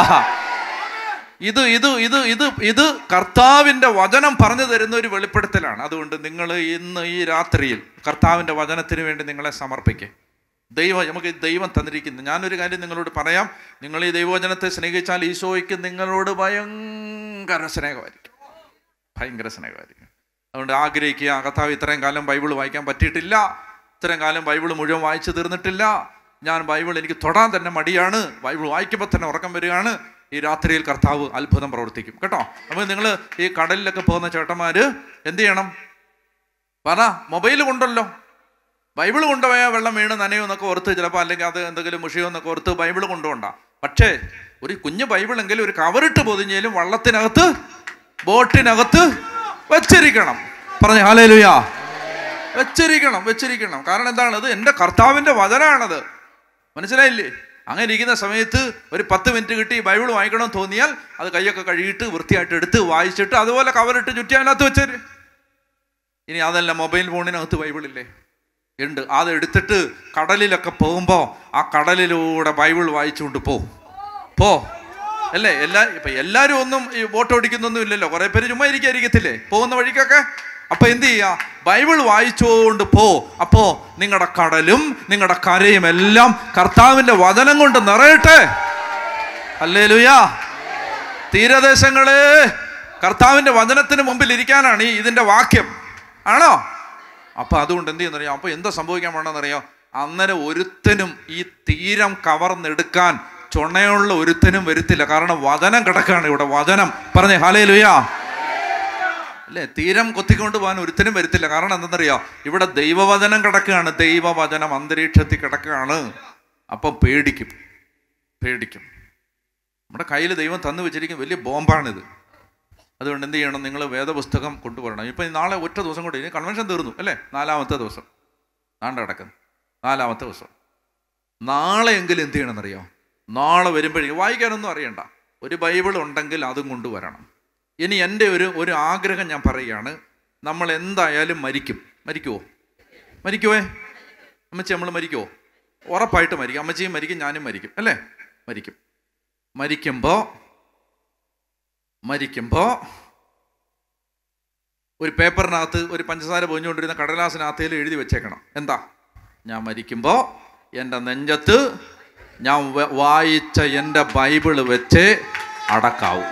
ഇത് ഇത് ഇത് ഇത് ഇത് കർത്താവിൻ്റെ വചനം പറഞ്ഞു തരുന്ന ഒരു വെളിപ്പെടുത്തലാണ് അതുകൊണ്ട് നിങ്ങൾ ഇന്ന് ഈ രാത്രിയിൽ കർത്താവിൻ്റെ വചനത്തിന് വേണ്ടി നിങ്ങളെ സമർപ്പിക്കേ ദൈവം നമുക്ക് ദൈവം തന്നിരിക്കുന്നു ഞാനൊരു കാര്യം നിങ്ങളോട് പറയാം നിങ്ങൾ ഈ ദൈവവചനത്തെ സ്നേഹിച്ചാൽ ഈശോയ്ക്ക് നിങ്ങളോട് ഭയങ്കര സ്നേഹമായിരിക്കും ഭയങ്കര സ്നേഹമായിരിക്കും അതുകൊണ്ട് ആഗ്രഹിക്കുക കർത്താവ് ഇത്രയും കാലം ബൈബിൾ വായിക്കാൻ പറ്റിയിട്ടില്ല ഇത്രയും കാലം ബൈബിൾ മുഴുവൻ വായിച്ചു തീർന്നിട്ടില്ല ഞാൻ ബൈബിൾ എനിക്ക് തൊടാൻ തന്നെ മടിയാണ് ബൈബിൾ വായിക്കുമ്പോൾ തന്നെ ഉറക്കം വരികയാണ് ഈ രാത്രിയിൽ കർത്താവ് അത്ഭുതം പ്രവർത്തിക്കും കേട്ടോ അപ്പോൾ നിങ്ങൾ ഈ കടലിലൊക്കെ പോകുന്ന ചേട്ടന്മാർ എന്ത് ചെയ്യണം പറ മൊബൈൽ കൊണ്ടല്ലോ ബൈബിൾ കൊണ്ടുപോയാൽ വെള്ളം വീണ് നനയോ എന്നൊക്കെ ഓർത്ത് ചിലപ്പോൾ അല്ലെങ്കിൽ അത് എന്തെങ്കിലും മുഷിയോ എന്നൊക്കെ ഓർത്ത് ബൈബിൾ കൊണ്ടുപോണ്ട പക്ഷേ ഒരു കുഞ്ഞ് എങ്കിലും ഒരു കവറിട്ട് പൊതിഞ്ഞാലും വള്ളത്തിനകത്ത് ബോട്ടിനകത്ത് വെച്ചിരിക്കണം പറഞ്ഞു ഹാലേലുയാ വെച്ചിരിക്കണം വെച്ചിരിക്കണം കാരണം എന്താണത് എൻ്റെ കർത്താവിൻ്റെ വചനമാണത് മനസ്സിലായില്ലേ അങ്ങനെ ഇരിക്കുന്ന സമയത്ത് ഒരു പത്ത് മിനിറ്റ് കിട്ടി ബൈബിൾ വായിക്കണമെന്ന് തോന്നിയാൽ അത് കൈയൊക്കെ കഴുകിയിട്ട് വൃത്തിയായിട്ട് എടുത്ത് വായിച്ചിട്ട് അതുപോലെ കവറിട്ട് ചുറ്റി അതിനകത്ത് വെച്ചേര് ഇനി അതല്ല മൊബൈൽ ഫോണിനകത്ത് ബൈബിളില്ലേ ഉണ്ട് അത് എടുത്തിട്ട് കടലിലൊക്കെ പോകുമ്പോൾ ആ കടലിലൂടെ ബൈബിൾ വായിച്ചുകൊണ്ട് പോ പോ അല്ലേ എല്ലാ ഇപ്പൊ എല്ലാവരും ഒന്നും ഈ വോട്ട് ഓടിക്കുന്നൊന്നും ഇല്ലല്ലോ കുറെ പേര് ചുമ്മാ ഇരിക്കായിരിക്കത്തില്ലേ പോകുന്ന വഴിക്കൊക്കെ അപ്പൊ എന്ത് ചെയ്യാ ബൈബിൾ വായിച്ചുകൊണ്ട് പോ അപ്പോ നിങ്ങളുടെ കടലും നിങ്ങളുടെ കരയും എല്ലാം കർത്താവിന്റെ വചനം കൊണ്ട് നിറയട്ടെ അല്ലേ ലുയാ തീരദേശങ്ങളെ കർത്താവിന്റെ വചനത്തിന് മുമ്പിൽ ഇരിക്കാനാണ് ഈ ഇതിന്റെ വാക്യം ആണോ അപ്പൊ അതുകൊണ്ട് എന്ത് ചെയ്യുന്നറിയാം അപ്പൊ എന്താ സംഭവിക്കാൻ വേണമെന്നറിയോ അന്നേരം ഒരുത്തനും ഈ തീരം കവർന്നെടുക്കാൻ ചുണയുള്ള ഒരുത്തനും വരുത്തില്ല കാരണം വചനം കിടക്കാണ് ഇവിടെ വചനം പറഞ്ഞേ ഹാലേ ലുയാ അല്ലേ തീരം കൊത്തിക്കൊണ്ട് പോകാൻ ഒരുത്തനും വരുത്തില്ല കാരണം എന്തെന്നറിയോ ഇവിടെ ദൈവവചനം കിടക്കുകയാണ് ദൈവവചനം അന്തരീക്ഷത്തിൽ കിടക്കുകയാണ് അപ്പം പേടിക്കും പേടിക്കും നമ്മുടെ കയ്യിൽ ദൈവം തന്നു വെച്ചിരിക്കുന്ന വലിയ ബോംബാണിത് അതുകൊണ്ട് എന്ത് ചെയ്യണം നിങ്ങൾ വേദപുസ്തകം കൊണ്ടുവരണം ഇപ്പം നാളെ ഒറ്റ ദിവസം കൂടി ഇനി കൺവെൻഷൻ തീർന്നു അല്ലേ നാലാമത്തെ ദിവസം നാണ്ട കിടക്കുന്നു നാലാമത്തെ ദിവസം നാളെയെങ്കിലും എന്ത് ചെയ്യണമെന്നറിയാം നാളെ വരുമ്പോഴേ വായിക്കാനൊന്നും അറിയണ്ട ഒരു ബൈബിൾ ഉണ്ടെങ്കിൽ അതും കൊണ്ടുവരണം ഇനി എൻ്റെ ഒരു ഒരു ആഗ്രഹം ഞാൻ പറയുകയാണ് നമ്മൾ എന്തായാലും മരിക്കും മരിക്കുമോ മരിക്കുവേ അമ്മച്ചി നമ്മൾ മരിക്കുമോ ഉറപ്പായിട്ട് മരിക്കും അമ്മച്ചിയും മരിക്കും ഞാനും മരിക്കും അല്ലേ മരിക്കും മരിക്കുമ്പോൾ മരിക്കുമ്പോൾ ഒരു പേപ്പറിനകത്ത് ഒരു പഞ്ചസാര പൊഞ്ഞുകൊണ്ടിരുന്ന കടലാസിനകത്തേൽ എഴുതി വെച്ചേക്കണം എന്താ ഞാൻ മരിക്കുമ്പോൾ എൻ്റെ നെഞ്ചത്ത് ഞാൻ വായിച്ച എൻ്റെ ബൈബിള് വെച്ച് അടക്കാവും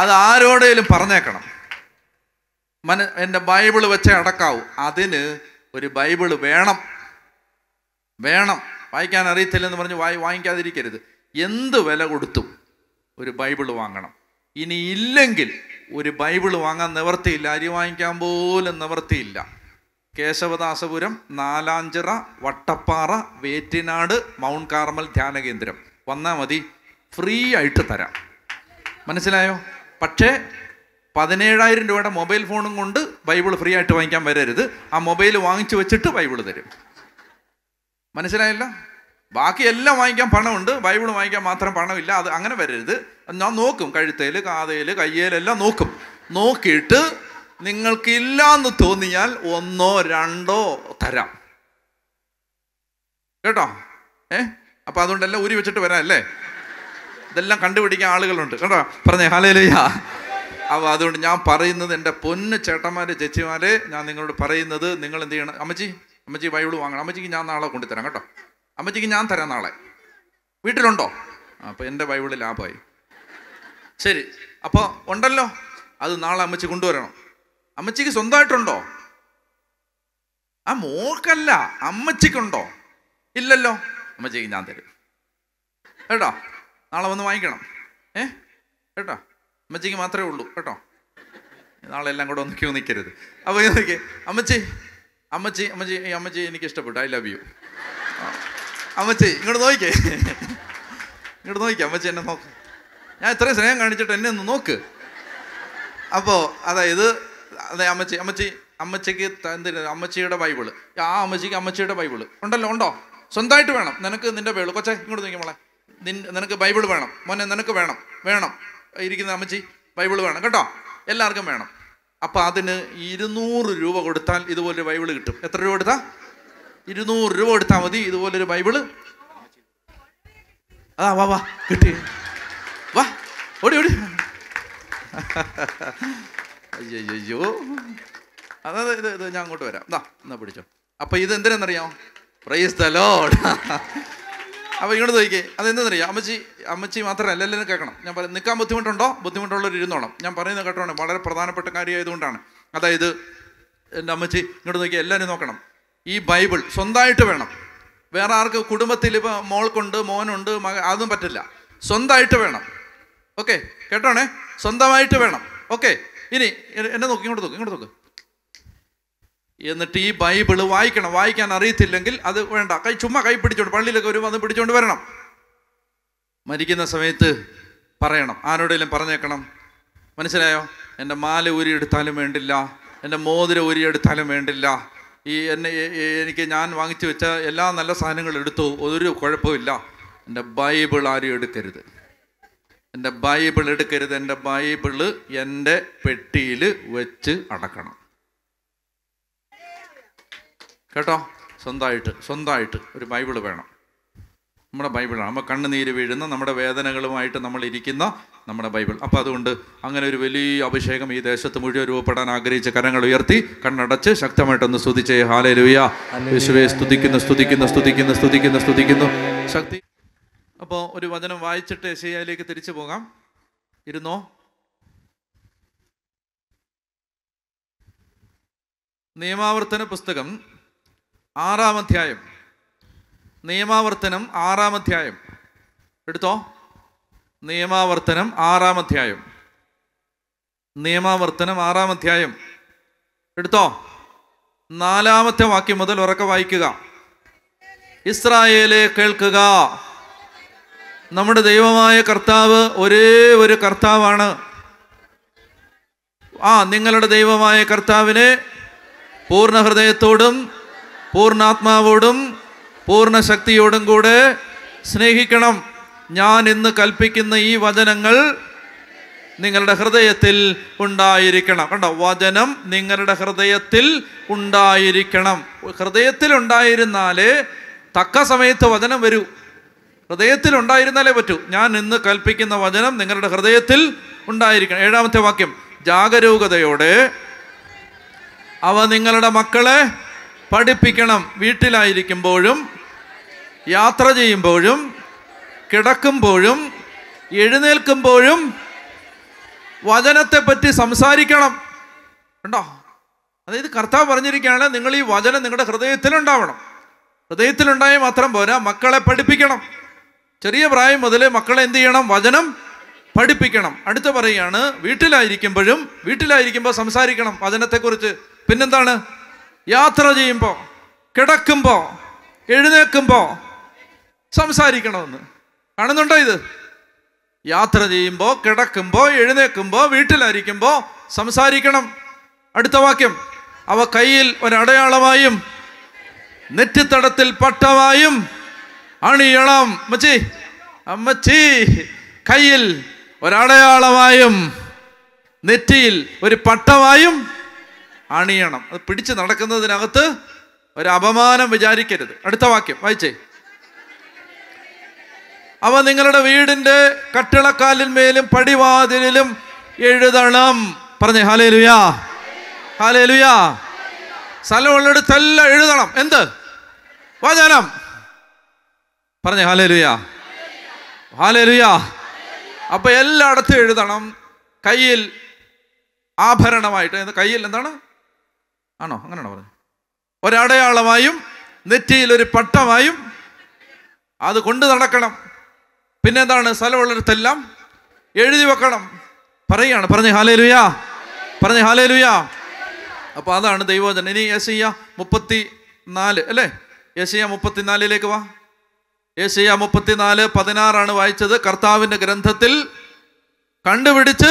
അത് ആരോടെങ്കിലും പറഞ്ഞേക്കണം മന എൻ്റെ ബൈബിള് വെച്ചേ അടക്കാവൂ അതിന് ഒരു ബൈബിള് വേണം വേണം വായിക്കാൻ അറിയത്തില്ലെന്ന് പറഞ്ഞ് വായി വാങ്ങിക്കാതിരിക്കരുത് എന്ത് വില കൊടുത്തും ഒരു ബൈബിള് വാങ്ങണം ഇനി ഇല്ലെങ്കിൽ ഒരു ബൈബിള് വാങ്ങാൻ നിവർത്തിയില്ല അരി വാങ്ങിക്കാൻ പോലും നിവർത്തിയില്ല കേശവദാസപുരം നാലാഞ്ചിറ വട്ടപ്പാറ വേറ്റിനാട് മൗണ്ട് കാർമൽ ധ്യാന കേന്ദ്രം വന്നാൽ മതി ഫ്രീ ആയിട്ട് തരാം മനസ്സിലായോ പക്ഷേ പതിനേഴായിരം രൂപയുടെ മൊബൈൽ ഫോണും കൊണ്ട് ബൈബിൾ ഫ്രീ ആയിട്ട് വാങ്ങിക്കാൻ വരരുത് ആ മൊബൈൽ വാങ്ങിച്ചു വെച്ചിട്ട് ബൈബിൾ തരും മനസ്സിലായില്ല ബാക്കി എല്ലാം വാങ്ങിക്കാൻ പണമുണ്ട് ബൈബിൾ വാങ്ങിക്കാൻ മാത്രം പണമില്ല അത് അങ്ങനെ വരരുത് ഞാൻ നോക്കും കഴുത്തേൽ കാതേൽ കയ്യേലെല്ലാം നോക്കും നോക്കിയിട്ട് നിങ്ങൾക്കില്ല എന്ന് തോന്നിയാൽ ഒന്നോ രണ്ടോ തരാം കേട്ടോ ഏ അപ്പം അതുകൊണ്ടല്ല ഊരി വെച്ചിട്ട് വരാം അല്ലേ ഇതെല്ലാം കണ്ടുപിടിക്കാൻ ആളുകളുണ്ട് കേട്ടോ പറഞ്ഞേ ഹാലയിലയ്യ അപ്പോൾ അതുകൊണ്ട് ഞാൻ പറയുന്നത് എൻ്റെ പൊന്ന് ചേട്ടന്മാരെ ചേച്ചിമാരെ ഞാൻ നിങ്ങളോട് പറയുന്നത് നിങ്ങൾ എന്ത് ചെയ്യണം അമ്മച്ചി അമ്മച്ചി ബൈബിൾ വാങ്ങണം അമ്മച്ചിക്ക് ഞാൻ നാളെ കൊണ്ടുതരാം കേട്ടോ അമ്മച്ചിക്ക് ഞാൻ തരാം നാളെ വീട്ടിലുണ്ടോ അപ്പോൾ എൻ്റെ ബൈബിൾ ലാഭമായി ശരി അപ്പോൾ ഉണ്ടല്ലോ അത് നാളെ അമ്മച്ചി കൊണ്ടുവരണം അമ്മച്ചിക്ക് സ്വന്തമായിട്ടുണ്ടോ ആ മോക്കല്ല അമ്മച്ചിക്കുണ്ടോ ഇല്ലല്ലോ അമ്മച്ചിക്ക് ഞാൻ തരും കേട്ടോ നാളെ വന്ന് വാങ്ങിക്കണം ഏ കേട്ടോ അമ്മച്ചിക്ക് മാത്രമേ ഉള്ളൂ കേട്ടോ നാളെ എല്ലാം കൂടെ ഒന്ന് ക്യൂ നിൽക്കരുത് അപ്പോൾ നോക്കി അമ്മച്ചി അമ്മച്ചി അമ്മച്ചി ഈ അമ്മച്ചി എനിക്ക് ഇഷ്ടപ്പെട്ടു ഐ ലവ് യു അമ്മച്ചി ഇങ്ങോട്ട് നോക്കിക്കേ ഇങ്ങോട്ട് നോക്കിക്കേ അമ്മച്ചി എന്നെ നോക്ക് ഞാൻ ഇത്രയും സ്നേഹം കാണിച്ചിട്ട് എന്നെ ഒന്ന് നോക്ക് അപ്പോൾ അതായത് അതെ അമ്മച്ചി അമ്മച്ചി അമ്മച്ചിക്ക് എന്തിനാ അമ്മച്ചിയുടെ ബൈബിള് ആ അമ്മച്ചിക്ക് അമ്മച്ചിയുടെ ബൈബിള് ഉണ്ടല്ലോ ഉണ്ടോ സ്വന്തമായിട്ട് വേണം നിനക്ക് നിന്റെ ബൈബിള് കൊച്ചെ ഇങ്ങോട്ട് നിൽക്കും മോളെ നിൻ നിനക്ക് ബൈബിൾ വേണം മോനെ നിനക്ക് വേണം വേണം ഇരിക്കുന്ന അമ്മച്ചി ബൈബിൾ വേണം കേട്ടോ എല്ലാവർക്കും വേണം അപ്പം അതിന് ഇരുന്നൂറ് രൂപ കൊടുത്താൽ ഇതുപോലൊരു ബൈബിൾ കിട്ടും എത്ര രൂപ കൊടുത്താൽ ഇരുന്നൂറ് രൂപ കൊടുത്താൽ മതി ഇതുപോലൊരു ബൈബിള് ആ വാ വാ കിട്ടി വാ ഓടി ഓടി *laughs* അയ്യോ അതായത് ഇത് ഇത് ഞാൻ അങ്ങോട്ട് വരാം ദാ എന്നാ പിടിച്ചോ അപ്പോൾ ഇത് എന്തിനെന്നറിയാമോ പ്രൈസ് തലോ അപ്പൊ അപ്പോൾ ഇങ്ങോട്ട് നോക്കിക്കേ അതെന്തെന്നറിയാം അമ്മച്ചി അമ്മച്ചി മാത്രമല്ല എല്ലാവരും കേൾക്കണം ഞാൻ പറയും നിൽക്കാൻ ബുദ്ധിമുട്ടുണ്ടോ ബുദ്ധിമുട്ടുള്ളവർ ഇരുന്നോണം ഞാൻ പറയുന്നത് കേട്ടോ വളരെ പ്രധാനപ്പെട്ട കാര്യമായതുകൊണ്ടാണ് അതായത് എൻ്റെ അമ്മച്ചി ഇങ്ങോട്ട് നോക്കി എല്ലാവരും നോക്കണം ഈ ബൈബിൾ സ്വന്തമായിട്ട് വേണം വേറെ ആർക്ക് കുടുംബത്തിൽ ഇപ്പോൾ മോൾക്കുണ്ട് മോനുണ്ട് മക അതും പറ്റില്ല സ്വന്തമായിട്ട് വേണം ഓക്കെ കേട്ടോണേ സ്വന്തമായിട്ട് വേണം ഓക്കെ ഇനി എന്നെ നോക്ക് ഇങ്ങോട്ട് നോക്ക് ഇങ്ങോട്ട് നോക്ക് എന്നിട്ട് ഈ ബൈബിള് വായിക്കണം വായിക്കാൻ അറിയത്തില്ലെങ്കിൽ അത് വേണ്ട കൈ ചുമ്മാ കൈ പിടിച്ചോണ്ട് പള്ളിയിലൊക്കെ ഒരു വന്ന് പിടിച്ചോണ്ട് വരണം മരിക്കുന്ന സമയത്ത് പറയണം ആരോടെങ്കിലും പറഞ്ഞേക്കണം മനസ്സിലായോ എൻ്റെ മാല എടുത്താലും വേണ്ടില്ല എൻ്റെ മോതിരം എടുത്താലും വേണ്ടില്ല ഈ എന്നെ എനിക്ക് ഞാൻ വാങ്ങിച്ചു വെച്ച എല്ലാ നല്ല സാധനങ്ങളും എടുത്തു ഒരു കുഴപ്പമില്ല എൻ്റെ ബൈബിൾ ആരും എടുക്കരുത് എൻ്റെ ബൈബിൾ എടുക്കരുത് എൻ്റെ ബൈബിള് എൻ്റെ പെട്ടിയിൽ വെച്ച് അടക്കണം കേട്ടോ സ്വന്തമായിട്ട് സ്വന്തമായിട്ട് ഒരു ബൈബിൾ വേണം നമ്മുടെ ബൈബിളാണ് നമ്മൾ കണ്ണുനീര് വീഴുന്ന നമ്മുടെ വേദനകളുമായിട്ട് നമ്മൾ ഇരിക്കുന്ന നമ്മുടെ ബൈബിൾ അപ്പോൾ അതുകൊണ്ട് അങ്ങനെ ഒരു വലിയ അഭിഷേകം ഈ ദേശത്ത് മുഴുവൻ രൂപപ്പെടാൻ ആഗ്രഹിച്ച കരങ്ങൾ ഉയർത്തി കണ്ണടച്ച് ശക്തമായിട്ടൊന്ന് സ്തുതിച്ചേ ഹാലേ ലുയ യേശുവെ സ്തുതിക്കുന്നു സ്തുതിക്കുന്നു സ്തുതിക്കുന്നു സ്തുതിക്കുന്നു സ്തുതിക്കുന്നു ശക്തി അപ്പോൾ ഒരു വചനം വായിച്ചിട്ട് യശയ്യയിലേക്ക് തിരിച്ചു പോകാം ഇരുന്നോ നിയമാവർത്തന പുസ്തകം ആറാം അധ്യായം നിയമാവർത്തനം ആറാം അധ്യായം എടുത്തോ നിയമാവർത്തനം ആറാം അധ്യായം നിയമാവർത്തനം ആറാം അധ്യായം എടുത്തോ നാലാമത്തെ വാക്യം മുതൽ ഉറക്കെ വായിക്കുക ഇസ്രായേലെ കേൾക്കുക നമ്മുടെ ദൈവമായ കർത്താവ് ഒരേ ഒരു കർത്താവാണ് ആ നിങ്ങളുടെ ദൈവമായ കർത്താവിനെ പൂർണ്ണ ഹൃദയത്തോടും പൂർണ്ണാത്മാവോടും പൂർണ്ണ ശക്തിയോടും കൂടെ സ്നേഹിക്കണം ഞാൻ ഇന്ന് കൽപ്പിക്കുന്ന ഈ വചനങ്ങൾ നിങ്ങളുടെ ഹൃദയത്തിൽ ഉണ്ടായിരിക്കണം കണ്ടോ വചനം നിങ്ങളുടെ ഹൃദയത്തിൽ ഉണ്ടായിരിക്കണം ഹൃദയത്തിൽ ഉണ്ടായിരുന്നാലേ തക്ക സമയത്ത് വചനം വരൂ ഹൃദയത്തിൽ ഉണ്ടായിരുന്നാലേ പറ്റൂ ഞാൻ ഇന്ന് കൽപ്പിക്കുന്ന വചനം നിങ്ങളുടെ ഹൃദയത്തിൽ ഉണ്ടായിരിക്കണം ഏഴാമത്തെ വാക്യം ജാഗരൂകതയോടെ അവ നിങ്ങളുടെ മക്കളെ പഠിപ്പിക്കണം വീട്ടിലായിരിക്കുമ്പോഴും യാത്ര ചെയ്യുമ്പോഴും കിടക്കുമ്പോഴും എഴുന്നേൽക്കുമ്പോഴും പറ്റി സംസാരിക്കണം ഉണ്ടോ അതായത് കർത്താവ് പറഞ്ഞിരിക്കുകയാണ് നിങ്ങൾ ഈ വചനം നിങ്ങളുടെ ഹൃദയത്തിലുണ്ടാവണം ഹൃദയത്തിലുണ്ടായാൽ മാത്രം പോരാ മക്കളെ പഠിപ്പിക്കണം ചെറിയ പ്രായം മുതലേ മക്കളെ എന്ത് ചെയ്യണം വചനം പഠിപ്പിക്കണം അടുത്ത പറയുകയാണ് വീട്ടിലായിരിക്കുമ്പോഴും വീട്ടിലായിരിക്കുമ്പോൾ സംസാരിക്കണം വചനത്തെക്കുറിച്ച് പിന്നെന്താണ് യാത്ര ചെയ്യുമ്പോൾ കിടക്കുമ്പോൾ എഴുന്നേൽക്കുമ്പോൾ സംസാരിക്കണമെന്ന് കാണുന്നുണ്ടോ ഇത് യാത്ര ചെയ്യുമ്പോൾ കിടക്കുമ്പോൾ എഴുന്നേൽക്കുമ്പോൾ വീട്ടിലായിരിക്കുമ്പോൾ സംസാരിക്കണം അടുത്ത വാക്യം അവ കയ്യിൽ ഒരടയാളമായും നെറ്റിത്തടത്തിൽ പട്ടമായും അണിയണം അമ്മച്ചി അമ്മച്ചി കയ്യിൽ ഒരടയാളമായും നെറ്റിയിൽ ഒരു പട്ടമായും അണിയണം അത് പിടിച്ച് നടക്കുന്നതിനകത്ത് ഒരു അപമാനം വിചാരിക്കരുത് അടുത്ത വാക്യം വായിച്ചേ അവ നിങ്ങളുടെ വീടിന്റെ കട്ടിളക്കാലിന്മേലും പടിവാതിലും എഴുതണം പറഞ്ഞേ ഹാലേ ലുയാ ഹാലേ ലുയാ സ്ഥലമുള്ളിടത്തെല്ലാം എഴുതണം എന്ത് വചനം പറഞ്ഞേ ഹാലലുയ ഹാലലുയ അപ്പൊ എല്ലായിടത്തും എഴുതണം കയ്യിൽ ആഭരണമായിട്ട് കയ്യിൽ എന്താണ് ആണോ അങ്ങനെയാണോ പറഞ്ഞത് ഒരടയാളമായും നെറ്റിയിൽ ഒരു പട്ടമായും അത് കൊണ്ടു നടക്കണം പിന്നെ എന്താണ് സ്ഥലമുള്ളിടത്തെല്ലാം എഴുതി വെക്കണം പറയുകയാണ് പറഞ്ഞേ ഹാലേലുയാ പറഞ്ഞേ ഹാലേലുയാ അപ്പോൾ അതാണ് ദൈവോചന ഇനി യശയ്യ മുപ്പത്തി നാല് അല്ലേ യശയ്യ മുപ്പത്തിനാലിലേക്ക് വാ ഏഷ്യ മുപ്പത്തിനാല് പതിനാറാണ് വായിച്ചത് കർത്താവിൻ്റെ ഗ്രന്ഥത്തിൽ കണ്ടുപിടിച്ച്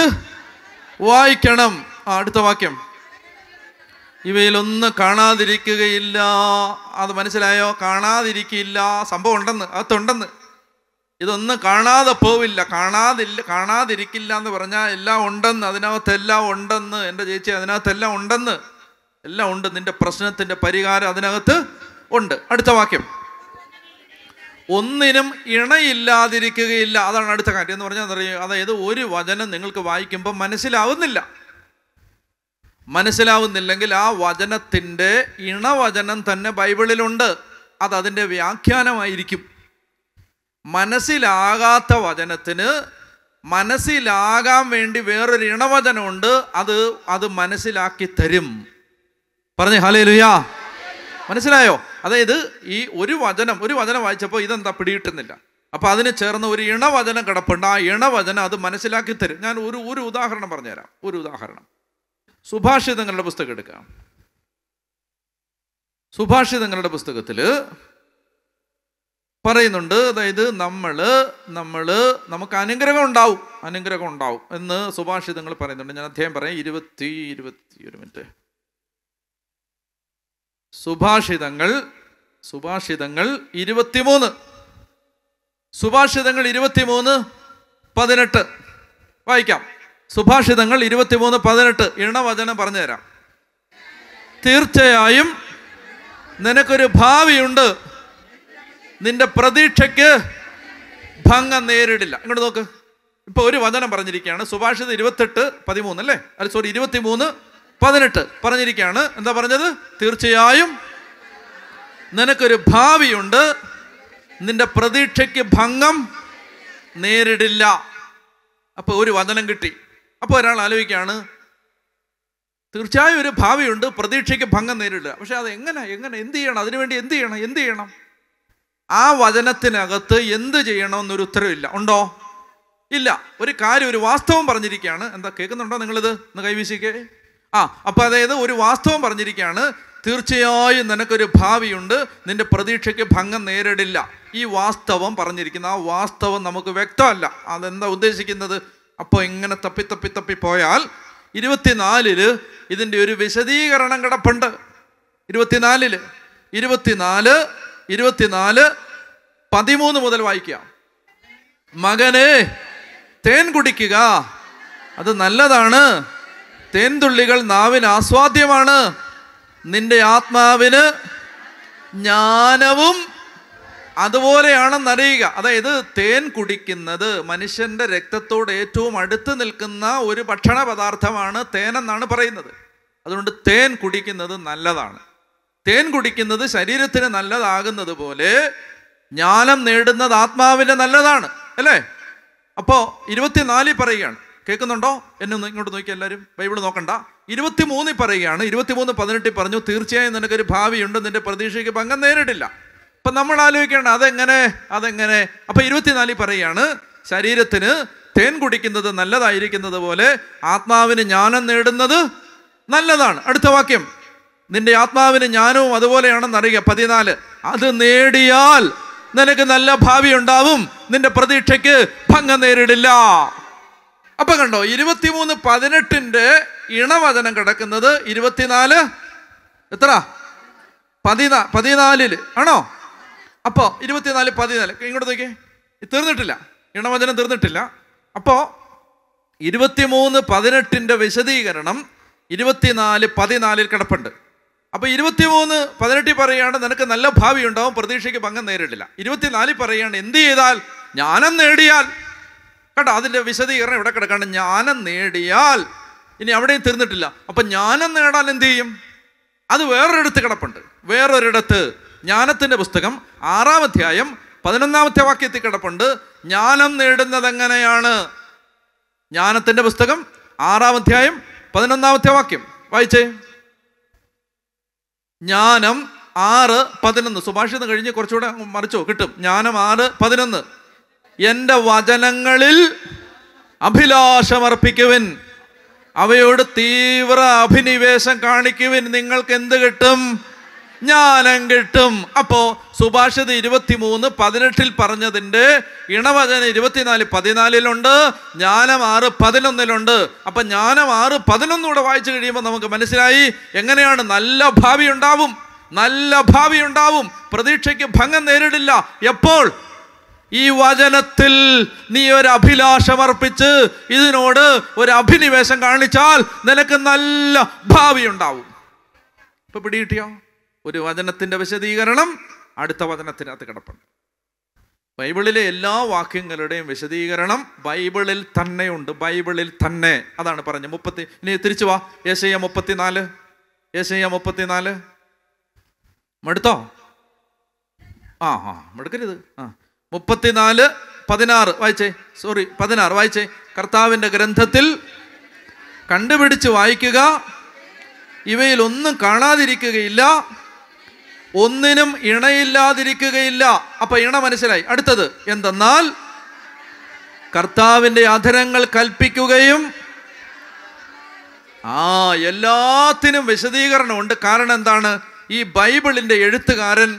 വായിക്കണം ആ അടുത്ത വാക്യം ഇവയിലൊന്നും കാണാതിരിക്കുകയില്ല അത് മനസ്സിലായോ കാണാതിരിക്കില്ല സംഭവം ഉണ്ടെന്ന് അകത്തുണ്ടെന്ന് ഇതൊന്നും കാണാതെ പോവില്ല കാണാതില്ല കാണാതിരിക്കില്ല എന്ന് പറഞ്ഞാൽ എല്ലാം ഉണ്ടെന്ന് അതിനകത്തെല്ലാം ഉണ്ടെന്ന് എൻ്റെ ചേച്ചി അതിനകത്തെല്ലാം ഉണ്ടെന്ന് എല്ലാം ഉണ്ട് നിന്റെ പ്രശ്നത്തിൻ്റെ പരിഹാരം അതിനകത്ത് ഉണ്ട് അടുത്ത വാക്യം ഒന്നിനും ഇണയില്ലാതിരിക്കുകയില്ല അതാണ് അടുത്ത കാര്യം എന്ന് പറഞ്ഞാൽ അറിയുക അതായത് ഒരു വചനം നിങ്ങൾക്ക് വായിക്കുമ്പോൾ മനസ്സിലാവുന്നില്ല മനസ്സിലാവുന്നില്ലെങ്കിൽ ആ വചനത്തിൻ്റെ ഇണവചനം തന്നെ ബൈബിളിലുണ്ട് അത് അതിൻ്റെ വ്യാഖ്യാനമായിരിക്കും മനസ്സിലാകാത്ത വചനത്തിന് മനസ്സിലാകാൻ വേണ്ടി വേറൊരു ഇണവചനമുണ്ട് അത് അത് മനസ്സിലാക്കി തരും പറഞ്ഞേ ഹലേ ലുയാ മനസ്സിലായോ അതായത് ഈ ഒരു വചനം ഒരു വചനം വായിച്ചപ്പോൾ ഇതെന്താ പിടിയിട്ടുന്നില്ല അപ്പോൾ അതിന് ചേർന്ന് ഒരു ഇണവചനം കിടപ്പുണ്ട് ആ ഇണവചനം അത് മനസ്സിലാക്കി തരും ഞാൻ ഒരു ഒരു ഉദാഹരണം പറഞ്ഞുതരാം ഒരു ഉദാഹരണം സുഭാഷിതങ്ങളുടെ പുസ്തകം എടുക്കാം സുഭാഷിതങ്ങളുടെ പുസ്തകത്തിൽ പറയുന്നുണ്ട് അതായത് നമ്മൾ നമ്മൾ നമുക്ക് അനുഗ്രഹം ഉണ്ടാവും അനുഗ്രഹം ഉണ്ടാവും എന്ന് സുഭാഷിതങ്ങൾ പറയുന്നുണ്ട് ഞാൻ അദ്ദേഹം പറയാം ഇരുപത്തി ഇരുപത്തി ഒരു മിനിറ്റ് സുഭാഷിതങ്ങൾ സുഭാഷിതങ്ങൾ ഇരുപത്തിമൂന്ന് സുഭാഷിതങ്ങൾ ഇരുപത്തിമൂന്ന് പതിനെട്ട് വായിക്കാം സുഭാഷിതങ്ങൾ ഇരുപത്തിമൂന്ന് പതിനെട്ട് ഇണവചനം പറഞ്ഞുതരാം തീർച്ചയായും നിനക്കൊരു ഭാവിയുണ്ട് നിന്റെ പ്രതീക്ഷയ്ക്ക് ഭംഗം നേരിടില്ല ഇങ്ങോട്ട് നോക്ക് ഇപ്പോൾ ഒരു വചനം പറഞ്ഞിരിക്കുകയാണ് സുഭാഷിത് ഇരുപത്തെട്ട് പതിമൂന്ന് അല്ലേ അല്ല സോറി ഇരുപത്തിമൂന്ന് പതിനെട്ട് പറഞ്ഞിരിക്കുകയാണ് എന്താ പറഞ്ഞത് തീർച്ചയായും നിനക്കൊരു ഭാവിയുണ്ട് നിന്റെ പ്രതീക്ഷയ്ക്ക് ഭംഗം നേരിടില്ല അപ്പോൾ ഒരു വചനം കിട്ടി അപ്പോൾ ഒരാൾ ആലോചിക്കുകയാണ് തീർച്ചയായും ഒരു ഭാവിയുണ്ട് പ്രതീക്ഷയ്ക്ക് ഭംഗം നേരിടില്ല പക്ഷെ അത് എങ്ങനെ എങ്ങനെ എന്ത് ചെയ്യണം അതിനുവേണ്ടി എന്ത് ചെയ്യണം എന്ത് ചെയ്യണം ആ വചനത്തിനകത്ത് എന്ത് ചെയ്യണമെന്നൊരു ഉത്തരവില്ല ഉണ്ടോ ഇല്ല ഒരു കാര്യം ഒരു വാസ്തവം പറഞ്ഞിരിക്കുകയാണ് എന്താ കേൾക്കുന്നുണ്ടോ നിങ്ങളിത് ഒന്ന് കൈവീശിക്കേ ആ അപ്പോൾ അതായത് ഒരു വാസ്തവം പറഞ്ഞിരിക്കുകയാണ് തീർച്ചയായും നിനക്കൊരു ഭാവിയുണ്ട് നിന്റെ പ്രതീക്ഷയ്ക്ക് ഭംഗം നേരിടില്ല ഈ വാസ്തവം പറഞ്ഞിരിക്കുന്ന ആ വാസ്തവം നമുക്ക് വ്യക്തമല്ല അതെന്താ ഉദ്ദേശിക്കുന്നത് അപ്പോൾ ഇങ്ങനെ തപ്പി തപ്പി തപ്പി പോയാൽ ഇരുപത്തിനാലിൽ ഇതിൻ്റെ ഒരു വിശദീകരണം കിടപ്പുണ്ട് ഇരുപത്തിനാലിൽ ഇരുപത്തിനാല് ഇരുപത്തിനാല് പതിമൂന്ന് മുതൽ വായിക്കാം മകനെ തേൻ കുടിക്കുക അത് നല്ലതാണ് തേൻതുള്ളികൾ നാവിന് ആസ്വാദ്യമാണ് നിന്റെ ആത്മാവിന് ജ്ഞാനവും അതുപോലെയാണെന്നറിയുക അതായത് തേൻ കുടിക്കുന്നത് മനുഷ്യൻ്റെ രക്തത്തോട് ഏറ്റവും അടുത്ത് നിൽക്കുന്ന ഒരു ഭക്ഷണ പദാർത്ഥമാണ് തേനെന്നാണ് പറയുന്നത് അതുകൊണ്ട് തേൻ കുടിക്കുന്നത് നല്ലതാണ് തേൻ കുടിക്കുന്നത് ശരീരത്തിന് നല്ലതാകുന്നത് പോലെ ജ്ഞാനം നേടുന്നത് ആത്മാവിന് നല്ലതാണ് അല്ലേ അപ്പോൾ ഇരുപത്തിനാലിൽ പറയുകയാണ് കേൾക്കുന്നുണ്ടോ എന്നെ ഒന്ന് ഇങ്ങോട്ട് നോക്കി എല്ലാവരും ബൈബിൾ നോക്കണ്ട ഇരുപത്തിമൂന്നിൽ പറയുകയാണ് ഇരുപത്തിമൂന്ന് പതിനെട്ടിൽ പറഞ്ഞു തീർച്ചയായും നിനക്കൊരു ഭാവിയുണ്ട് നിന്റെ പ്രതീക്ഷയ്ക്ക് ഭംഗം നേരിട്ടില്ല അപ്പം നമ്മൾ ആലോചിക്കേണ്ട അതെങ്ങനെ അതെങ്ങനെ അപ്പം ഇരുപത്തിനാലിൽ പറയുകയാണ് ശരീരത്തിന് തേൻ കുടിക്കുന്നത് നല്ലതായിരിക്കുന്നത് പോലെ ആത്മാവിന് ജ്ഞാനം നേടുന്നത് നല്ലതാണ് അടുത്ത വാക്യം നിന്റെ ആത്മാവിന് ജ്ഞാനവും അറിയുക പതിനാല് അത് നേടിയാൽ നിനക്ക് നല്ല ഭാവി ഉണ്ടാവും നിന്റെ പ്രതീക്ഷയ്ക്ക് ഭംഗം നേരിടില്ല അപ്പൊ കണ്ടോ ഇരുപത്തിമൂന്ന് പതിനെട്ടിന്റെ ഇണവചനം കിടക്കുന്നത് ഇരുപത്തിനാല് എത്ര പതിനാ പതിനാലില് ആണോ അപ്പോൾ ഇരുപത്തിനാല് പതിനാല് ഇങ്ങോട്ട് നോക്കിയേ തീർന്നിട്ടില്ല ഇണവചനം തീർന്നിട്ടില്ല അപ്പോൾ ഇരുപത്തിമൂന്ന് പതിനെട്ടിന്റെ വിശദീകരണം ഇരുപത്തിനാല് പതിനാലിൽ കിടപ്പുണ്ട് അപ്പോൾ ഇരുപത്തിമൂന്ന് പതിനെട്ടിൽ പറയുകയാണ് നിനക്ക് നല്ല ഭാവി ഉണ്ടാവും പ്രതീക്ഷയ്ക്ക് ഭംഗം നേരിടില്ല ഇരുപത്തിനാലിൽ പറയുകയാണ് എന്ത് ചെയ്താൽ ജ്ഞാനം നേടിയാൽ കേട്ടോ അതിൻ്റെ വിശദീകരണം ഇവിടെ കിടക്കാണ് ജ്ഞാനം നേടിയാൽ ഇനി അവിടെയും തീർന്നിട്ടില്ല അപ്പം ജ്ഞാനം നേടാൻ എന്ത് ചെയ്യും അത് വേറൊരിടത്ത് കിടപ്പുണ്ട് വേറൊരിടത്ത് ജ്ഞാനത്തിൻ്റെ പുസ്തകം ആറാം അധ്യായം പതിനൊന്നാമത്തെ വാക്യത്തിൽ കിടപ്പുണ്ട് ജ്ഞാനം നേടുന്നത് എങ്ങനെയാണ് ജ്ഞാനത്തിൻ്റെ പുസ്തകം ആറാം അധ്യായം പതിനൊന്നാമത്തെ വാക്യം വായിച്ചേ ജ്ഞാനം ആറ് പതിനൊന്ന് സുഭാഷിതം കഴിഞ്ഞ് കുറച്ചുകൂടെ മറിച്ചോ കിട്ടും ജ്ഞാനം ആറ് പതിനൊന്ന് എൻ്റെ വചനങ്ങളിൽ അഭിലാഷമർപ്പിക്കുവിൻ അവയോട് തീവ്ര അഭിനിവേശം കാണിക്കുവിൻ നിങ്ങൾക്ക് എന്ത് കിട്ടും ജ്ഞാനം കിട്ടും അപ്പോൾ സുഭാഷിത ഇരുപത്തിമൂന്ന് പതിനെട്ടിൽ പറഞ്ഞതിൻ്റെ ഇണവചന ഇരുപത്തിനാല് പതിനാലിലുണ്ട് ജ്ഞാനം ആറ് പതിനൊന്നിലുണ്ട് അപ്പം ജ്ഞാനം ആറ് പതിനൊന്നുകൂടെ വായിച്ചു കഴിയുമ്പോൾ നമുക്ക് മനസ്സിലായി എങ്ങനെയാണ് നല്ല ഭാവി ഉണ്ടാവും നല്ല ഭാവി ഉണ്ടാവും പ്രതീക്ഷയ്ക്ക് ഭംഗം നേരിടില്ല എപ്പോൾ ഈ വചനത്തിൽ നീ ഒരു അഭിലാഷമർപ്പിച്ച് ഇതിനോട് ഒരു അഭിനിവേശം കാണിച്ചാൽ നിനക്ക് നല്ല ഭാവി ഉണ്ടാവും ഇപ്പൊ പിടികിട്ടിയോ ഒരു വചനത്തിന്റെ വിശദീകരണം അടുത്ത വചനത്തിനകത്ത് കിടപ്പുണ്ട് ബൈബിളിലെ എല്ലാ വാക്യങ്ങളുടെയും വിശദീകരണം ബൈബിളിൽ തന്നെയുണ്ട് ബൈബിളിൽ തന്നെ അതാണ് പറഞ്ഞത് മുപ്പത്തി ഇനി തിരിച്ചു വാ യേശയ്യ മുപ്പത്തിനാല് യേശയ്യ മുപ്പത്തിനാല് മടുത്തോ ആ ആ മടുക്കരുത് ആ മുപ്പത്തിനാല് പതിനാറ് വായിച്ചേ സോറി പതിനാറ് വായിച്ചേ കർത്താവിൻ്റെ ഗ്രന്ഥത്തിൽ കണ്ടുപിടിച്ച് വായിക്കുക ഇവയിൽ ഒന്നും കാണാതിരിക്കുകയില്ല ഒന്നിനും ഇണയില്ലാതിരിക്കുകയില്ല അപ്പൊ ഇണ മനസ്സിലായി അടുത്തത് എന്തെന്നാൽ കർത്താവിൻ്റെ അധരങ്ങൾ കൽപ്പിക്കുകയും ആ എല്ലാത്തിനും വിശദീകരണമുണ്ട് കാരണം എന്താണ് ഈ ബൈബിളിൻ്റെ എഴുത്തുകാരൻ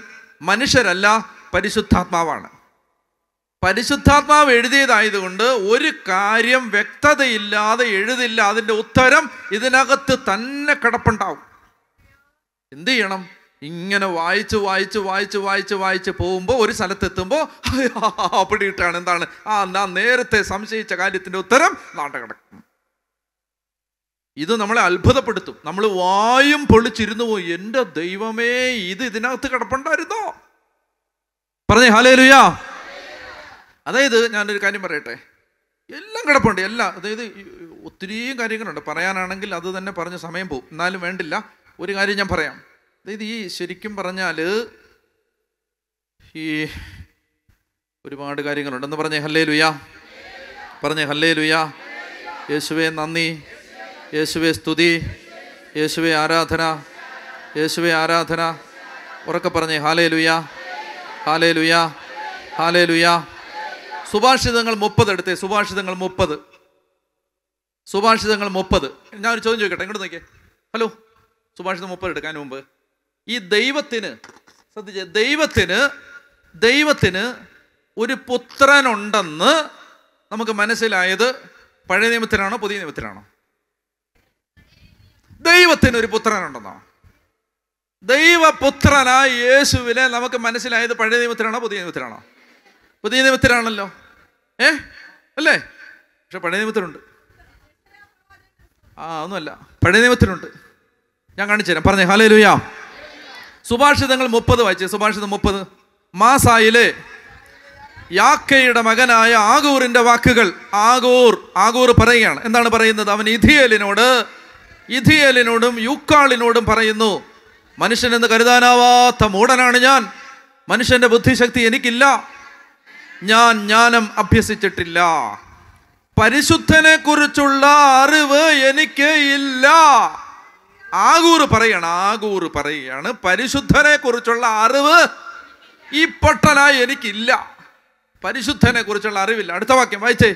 മനുഷ്യരല്ല പരിശുദ്ധാത്മാവാണ് പരിശുദ്ധാത്മാവ് എഴുതിയതായതുകൊണ്ട് ഒരു കാര്യം വ്യക്തതയില്ലാതെ എഴുതില്ല അതിൻ്റെ ഉത്തരം ഇതിനകത്ത് തന്നെ കിടപ്പുണ്ടാവും എന്ത് ചെയ്യണം ഇങ്ങനെ വായിച്ച് വായിച്ച് വായിച്ച് വായിച്ച് വായിച്ച് പോകുമ്പോൾ ഒരു സ്ഥലത്തെത്തുമ്പോൾ പിടിയിട്ടാണ് *laughs* എന്താണ് ആ ഞാൻ നേരത്തെ സംശയിച്ച കാര്യത്തിൻ്റെ ഉത്തരം നാട്ട കിടക്കും ഇത് നമ്മളെ അത്ഭുതപ്പെടുത്തും നമ്മൾ വായും പൊളിച്ചിരുന്നു പോയി എൻ്റെ ദൈവമേ ഇത് ഇതിനകത്ത് കിടപ്പുണ്ടായിരുന്നോ പറഞ്ഞേ ഹാലേ ലുയാ അതായത് ഞാനൊരു കാര്യം പറയട്ടെ എല്ലാം കിടപ്പുണ്ട് എല്ലാം അതായത് ഒത്തിരിയും കാര്യങ്ങളുണ്ട് പറയാനാണെങ്കിൽ അത് തന്നെ പറഞ്ഞ് സമയം പോകും എന്നാലും വേണ്ടില്ല ഒരു കാര്യം ഞാൻ പറയാം അതായത് ഈ ശരിക്കും പറഞ്ഞാൽ ഈ ഒരുപാട് കാര്യങ്ങളുണ്ട് എന്ന് പറഞ്ഞേ ഹല്ലേ ലുയാ പറഞ്ഞേ ഹല്ലേ ലുയാ യേശുവെ നന്ദി യേശുവെ സ്തുതി യേശുവെ ആരാധന യേശുവെ ആരാധന ഉറക്കെ പറഞ്ഞേ ഹാലേ ലുയാ ഹാലേ ലുയാ ഹാലേ ലുയാ സുഭാഷിതങ്ങൾ മുപ്പത് എടുത്തേ സുഭാഷിതങ്ങൾ മുപ്പത് സുഭാഷിതങ്ങൾ മുപ്പത് ഞാൻ ഒരു ചോദ്യം ചോദിക്കട്ടെ ഇങ്ങോട്ട് നോക്കിയേ ഹലോ സുഭാഷിതം മുപ്പത് എടുക്കാൻ മുമ്പ് ഈ ദൈവത്തിന് ശ്രദ്ധിച്ചേ ദൈവത്തിന് ദൈവത്തിന് ഒരു പുത്രനുണ്ടെന്ന് നമുക്ക് മനസ്സിലായത് പഴയ നിയമത്തിലാണോ പുതിയ നിയമത്തിലാണോ ദൈവത്തിന് ഒരു പുത്രനുണ്ടെന്നോ ദൈവപുത്രനായ യേശുവിനെ നമുക്ക് മനസ്സിലായത് പഴയ നിയമത്തിലാണോ പുതിയ നിയമത്തിലാണോ പുതിയ നിയമത്തിലാണല്ലോ ഏ അല്ലേ പക്ഷെ പഴയ നിയമത്തിലുണ്ട് ആ ഒന്നുമല്ല പഴയ നിയമത്തിലുണ്ട് ഞാൻ കാണിച്ചു തരാം പറഞ്ഞേ ഹലോ ലുയാ സുഭാഷിതങ്ങൾ മുപ്പത് വായിച്ചു സുഭാഷിതം മുപ്പത് മാസായിലെ യാക്കയുടെ മകനായ ആഗൂറിന്റെ വാക്കുകൾ ആഗൂർ ആഗൂർ പറയുകയാണ് എന്താണ് പറയുന്നത് അവൻ ഇഥിയലിനോട് ഇഥിയലിനോടും യൂക്കാളിനോടും പറയുന്നു മനുഷ്യനെന്ന് കരുതാനാവാത്ത മൂടനാണ് ഞാൻ മനുഷ്യന്റെ ബുദ്ധിശക്തി എനിക്കില്ല ഞാൻ ജ്ഞാനം അഭ്യസിച്ചിട്ടില്ല പരിശുദ്ധനെ കുറിച്ചുള്ള അറിവ് എനിക്ക് ഇല്ല ആകൂർ പറയണം ആകൂർ പറയുകയാണ് പരിശുദ്ധനെ കുറിച്ചുള്ള അറിവ് ഈ പൊട്ടനായി എനിക്കില്ല പരിശുദ്ധനെ കുറിച്ചുള്ള അറിവില്ല അടുത്ത വാക്യം വായിച്ചേ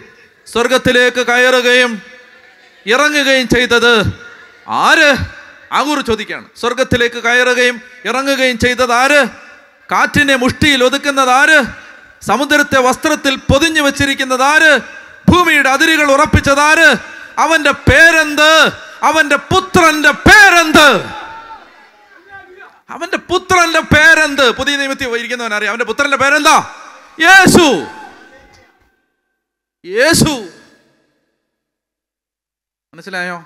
സ്വർഗത്തിലേക്ക് കയറുകയും ഇറങ്ങുകയും ചെയ്തത് ആര് ആകൂർ ചോദിക്കുകയാണ് സ്വർഗത്തിലേക്ക് കയറുകയും ഇറങ്ങുകയും ചെയ്തത് ആര് കാറ്റിനെ മുഷ്ടിയിൽ ഒതുക്കുന്നത് ആര് സമുദ്രത്തെ വസ്ത്രത്തിൽ പൊതിഞ്ഞു വെച്ചിരിക്കുന്നത് ആര് ഭൂമിയുടെ അതിരുകൾ ഉറപ്പിച്ചത് ആര് അവന്റെ പേരെന്ത് അവന്റെ പുത്രന്റെ പേരെന്ത് അവന്റെ പുത്രന്റെ പേരെന്ത് പുതിയ നിയമത്തിൽ ഇരിക്കുന്നവൻ അറിയാം അവന്റെ പുത്രന്റെ പേരെന്താ യേശു യേശു മനസ്സിലായോ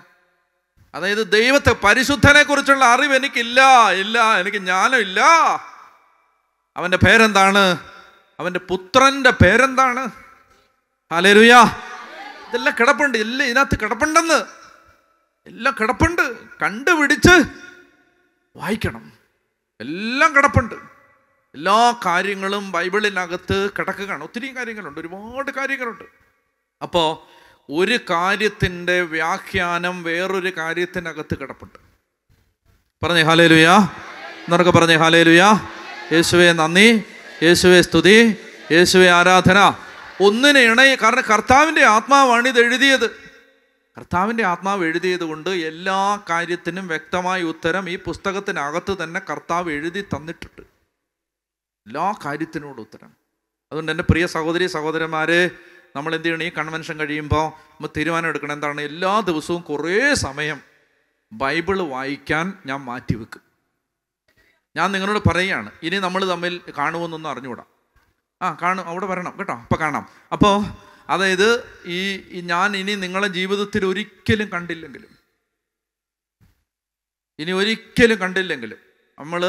അതായത് ദൈവത്തെ പരിശുദ്ധനെ കുറിച്ചുള്ള അറിവ് എനിക്കില്ല ഇല്ല എനിക്ക് ജ്ഞാനം ഇല്ല അവന്റെ പേരെന്താണ് അവൻ്റെ പുത്രൻ്റെ പേരെന്താണ് ഹലരുയ ഇതെല്ലാം കിടപ്പുണ്ട് എല്ലാം ഇതിനകത്ത് കിടപ്പുണ്ടെന്ന് എല്ലാം കിടപ്പുണ്ട് കണ്ടുപിടിച്ച് വായിക്കണം എല്ലാം കിടപ്പുണ്ട് എല്ലാ കാര്യങ്ങളും ബൈബിളിനകത്ത് കിടക്കുകയാണ് ഒത്തിരി കാര്യങ്ങളുണ്ട് ഒരുപാട് കാര്യങ്ങളുണ്ട് അപ്പോൾ ഒരു കാര്യത്തിൻ്റെ വ്യാഖ്യാനം വേറൊരു കാര്യത്തിനകത്ത് കിടപ്പുണ്ട് പറഞ്ഞേ ഹാലേലുയാ എന്നൊക്കെ പറഞ്ഞേ ഹാലേലുയാ യേശുവേ നന്ദി യേശുവെ സ്തുതി യേശുവെ ആരാധന ഒന്നിന് ഇണയെ കാരണം കർത്താവിൻ്റെ ആത്മാവാണ് ഇത് എഴുതിയത് കർത്താവിൻ്റെ ആത്മാവ് എഴുതിയത് കൊണ്ട് എല്ലാ കാര്യത്തിനും വ്യക്തമായ ഉത്തരം ഈ പുസ്തകത്തിനകത്ത് തന്നെ കർത്താവ് എഴുതി തന്നിട്ടുണ്ട് എല്ലാ കാര്യത്തിനോട് ഉത്തരം അതുകൊണ്ട് എൻ്റെ പ്രിയ സഹോദരി സഹോദരന്മാരെ നമ്മൾ എന്ത് ചെയ്യണം ഈ കൺവെൻഷൻ കഴിയുമ്പോൾ നമ്മൾ തീരുമാനം എടുക്കണം എന്താണ് എല്ലാ ദിവസവും കുറേ സമയം ബൈബിൾ വായിക്കാൻ ഞാൻ മാറ്റിവെക്കും ഞാൻ നിങ്ങളോട് പറയുകയാണ് ഇനി നമ്മൾ തമ്മിൽ കാണുമെന്നൊന്ന് അറിഞ്ഞുകൂടാം ആ കാണും അവിടെ വരണം കേട്ടോ അപ്പോൾ കാണാം അപ്പോൾ അതായത് ഈ ഞാൻ ഇനി നിങ്ങളെ ജീവിതത്തിൽ ഒരിക്കലും കണ്ടില്ലെങ്കിലും ഇനി ഒരിക്കലും കണ്ടില്ലെങ്കിലും നമ്മൾ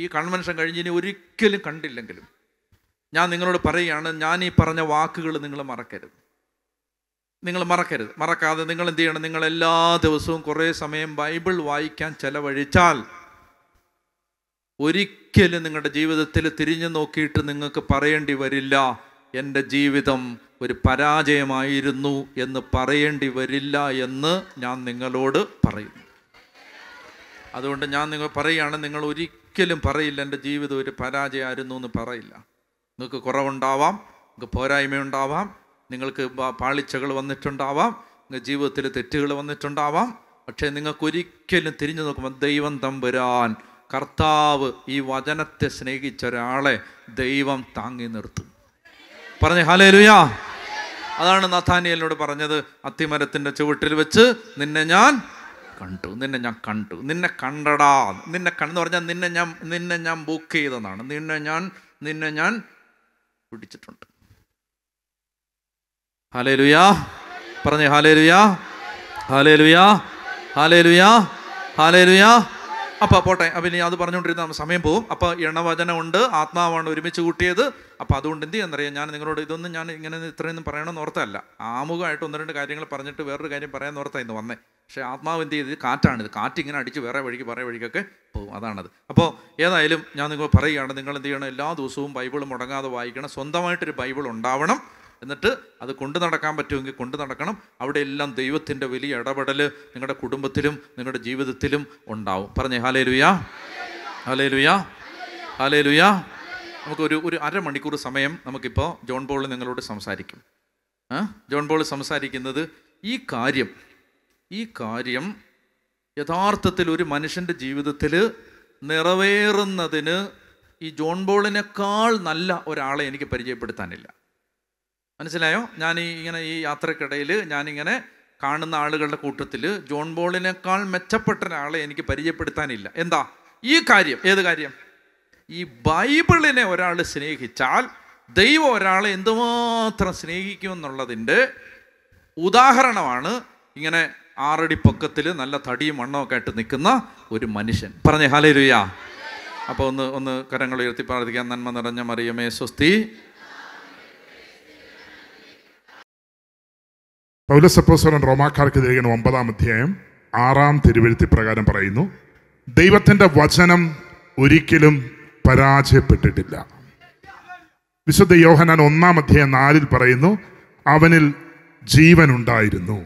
ഈ കൺവെൻഷൻ കഴിഞ്ഞ് ഇനി ഒരിക്കലും കണ്ടില്ലെങ്കിലും ഞാൻ നിങ്ങളോട് പറയുകയാണ് ഞാൻ ഈ പറഞ്ഞ വാക്കുകൾ നിങ്ങൾ മറക്കരുത് നിങ്ങൾ മറക്കരുത് മറക്കാതെ നിങ്ങൾ എന്ത് ചെയ്യണം നിങ്ങൾ എല്ലാ ദിവസവും കുറേ സമയം ബൈബിൾ വായിക്കാൻ ചെലവഴിച്ചാൽ ഒരിക്കലും നിങ്ങളുടെ ജീവിതത്തിൽ തിരിഞ്ഞു നോക്കിയിട്ട് നിങ്ങൾക്ക് പറയേണ്ടി വരില്ല എൻ്റെ ജീവിതം ഒരു പരാജയമായിരുന്നു എന്ന് പറയേണ്ടി വരില്ല എന്ന് ഞാൻ നിങ്ങളോട് പറയുന്നു അതുകൊണ്ട് ഞാൻ നിങ്ങൾ പറയുകയാണ് നിങ്ങൾ ഒരിക്കലും പറയില്ല എൻ്റെ ജീവിതം ഒരു പരാജയമായിരുന്നു എന്ന് പറയില്ല നിങ്ങൾക്ക് കുറവുണ്ടാവാം നിങ്ങൾക്ക് പോരായ്മയുണ്ടാവാം നിങ്ങൾക്ക് പാളിച്ചകൾ വന്നിട്ടുണ്ടാവാം നിങ്ങളുടെ ജീവിതത്തിൽ തെറ്റുകൾ വന്നിട്ടുണ്ടാവാം പക്ഷേ നിങ്ങൾക്കൊരിക്കലും തിരിഞ്ഞു നോക്കുമ്പോൾ ദൈവം തമ്പുരാൻ കർത്താവ് ഈ വചനത്തെ സ്നേഹിച്ച ഒരാളെ ദൈവം താങ്ങി നിർത്തും പറഞ്ഞു ഹലേ ലുയാ അതാണ് നഥാനിയലിനോട് പറഞ്ഞത് അത്തിമരത്തിൻ്റെ ചുവട്ടിൽ വെച്ച് നിന്നെ ഞാൻ കണ്ടു നിന്നെ ഞാൻ കണ്ടു നിന്നെ കണ്ടടാ നിന്നെ കണ്ടെന്ന് പറഞ്ഞാൽ നിന്നെ ഞാൻ നിന്നെ ഞാൻ ബുക്ക് ചെയ്തതാണ് നിന്നെ ഞാൻ നിന്നെ ഞാൻ പിടിച്ചിട്ടുണ്ട് ഹാലേ ലുയാ പറഞ്ഞു ഹാലേ ലുയാ ഹാലേ ലുയാ ഹാലേ ലുയാ ഹാലേ ലുയാ അപ്പോൾ പോട്ടെ അപ്പം ഇനി അത് പറഞ്ഞുകൊണ്ടിരുന്ന സമയം പോവും അപ്പോൾ ഇണവചനമുണ്ട് ആത്മാവാണ് ഒരുമിച്ച് കൂട്ടിയത് അപ്പോൾ അതുകൊണ്ട് എന്ത് ചെയ്യാന്നറിയാം ഞാൻ നിങ്ങളോട് ഇതൊന്നും ഞാൻ ഇങ്ങനെ ഇത്രയൊന്നും പറയണമെന്ന് ഓർത്തല്ല ആമുഖമായിട്ട് ഒന്ന് രണ്ട് കാര്യങ്ങൾ പറഞ്ഞിട്ട് വേറൊരു കാര്യം പറയാൻ ഓർത്താ ഇന്ന് വന്നേ പക്ഷേ ആത്മാവ് എന്ത് ചെയ്ത് കാറ്റാണിത് കാറ്റ് ഇങ്ങനെ അടിച്ച് വേറെ വഴിക്ക് വേറെ വഴിക്കൊക്കെ പോകും അതാണത് അപ്പോൾ ഏതായാലും ഞാൻ നിങ്ങൾ പറയുകയാണ് നിങ്ങൾ എന്ത് ചെയ്യണം എല്ലാ ദിവസവും ബൈബിൾ മുടങ്ങാതെ വായിക്കണം സ്വന്തമായിട്ടൊരു ബൈബിൾ ഉണ്ടാവണം എന്നിട്ട് അത് കൊണ്ടു നടക്കാൻ പറ്റുമെങ്കിൽ കൊണ്ടു നടക്കണം അവിടെ എല്ലാം ദൈവത്തിൻ്റെ വലിയ ഇടപെടൽ നിങ്ങളുടെ കുടുംബത്തിലും നിങ്ങളുടെ ജീവിതത്തിലും ഉണ്ടാവും പറഞ്ഞേ ഹാലേ ലുയാ ഹാലേ ലുയാ ഹാലേ ലുയാ നമുക്കൊരു ഒരു അരമണിക്കൂർ സമയം നമുക്കിപ്പോൾ ജോൺ പോൾ നിങ്ങളോട് സംസാരിക്കും ജോൺ പോൾ സംസാരിക്കുന്നത് ഈ കാര്യം ഈ കാര്യം യഥാർത്ഥത്തിൽ ഒരു മനുഷ്യൻ്റെ ജീവിതത്തിൽ നിറവേറുന്നതിന് ഈ ജോൺ ബോളിനേക്കാൾ നല്ല ഒരാളെ എനിക്ക് പരിചയപ്പെടുത്താനില്ല മനസ്സിലായോ ഞാൻ ഈ ഇങ്ങനെ ഈ യാത്രക്കിടയിൽ ഞാനിങ്ങനെ കാണുന്ന ആളുകളുടെ കൂട്ടത്തിൽ ജോൺ ബോളിനേക്കാൾ മെച്ചപ്പെട്ട ഒരാളെ എനിക്ക് പരിചയപ്പെടുത്താനില്ല എന്താ ഈ കാര്യം ഏത് കാര്യം ഈ ബൈബിളിനെ ഒരാൾ സ്നേഹിച്ചാൽ ദൈവം ഒരാളെ എന്തുമാത്രം സ്നേഹിക്കുമെന്നുള്ളതിൻ്റെ ഉദാഹരണമാണ് ഇങ്ങനെ ആറടി പൊക്കത്തിൽ നല്ല തടിയും മണ്ണൊക്കെ ആയിട്ട് നിൽക്കുന്ന ഒരു മനുഷ്യൻ പറഞ്ഞേ ഹാലേ രുയാ അപ്പോൾ ഒന്ന് ഒന്ന് കരങ്ങൾ ഉയർത്തി പ്രാർത്ഥിക്കാൻ നന്മ നിറഞ്ഞ മറിയമേ സ്വസ്തി
പൗലസപ്പോസ്വരൻ റോമാക്കാർക്ക് തിരികെ ഒമ്പതാം അധ്യായം ആറാം തിരുവഴുത്തി പ്രകാരം പറയുന്നു ദൈവത്തിൻ്റെ വചനം ഒരിക്കലും പരാജയപ്പെട്ടിട്ടില്ല വിശുദ്ധ യോഹനാൻ ഒന്നാം അധ്യായം നാലിൽ പറയുന്നു അവനിൽ ജീവൻ ഉണ്ടായിരുന്നു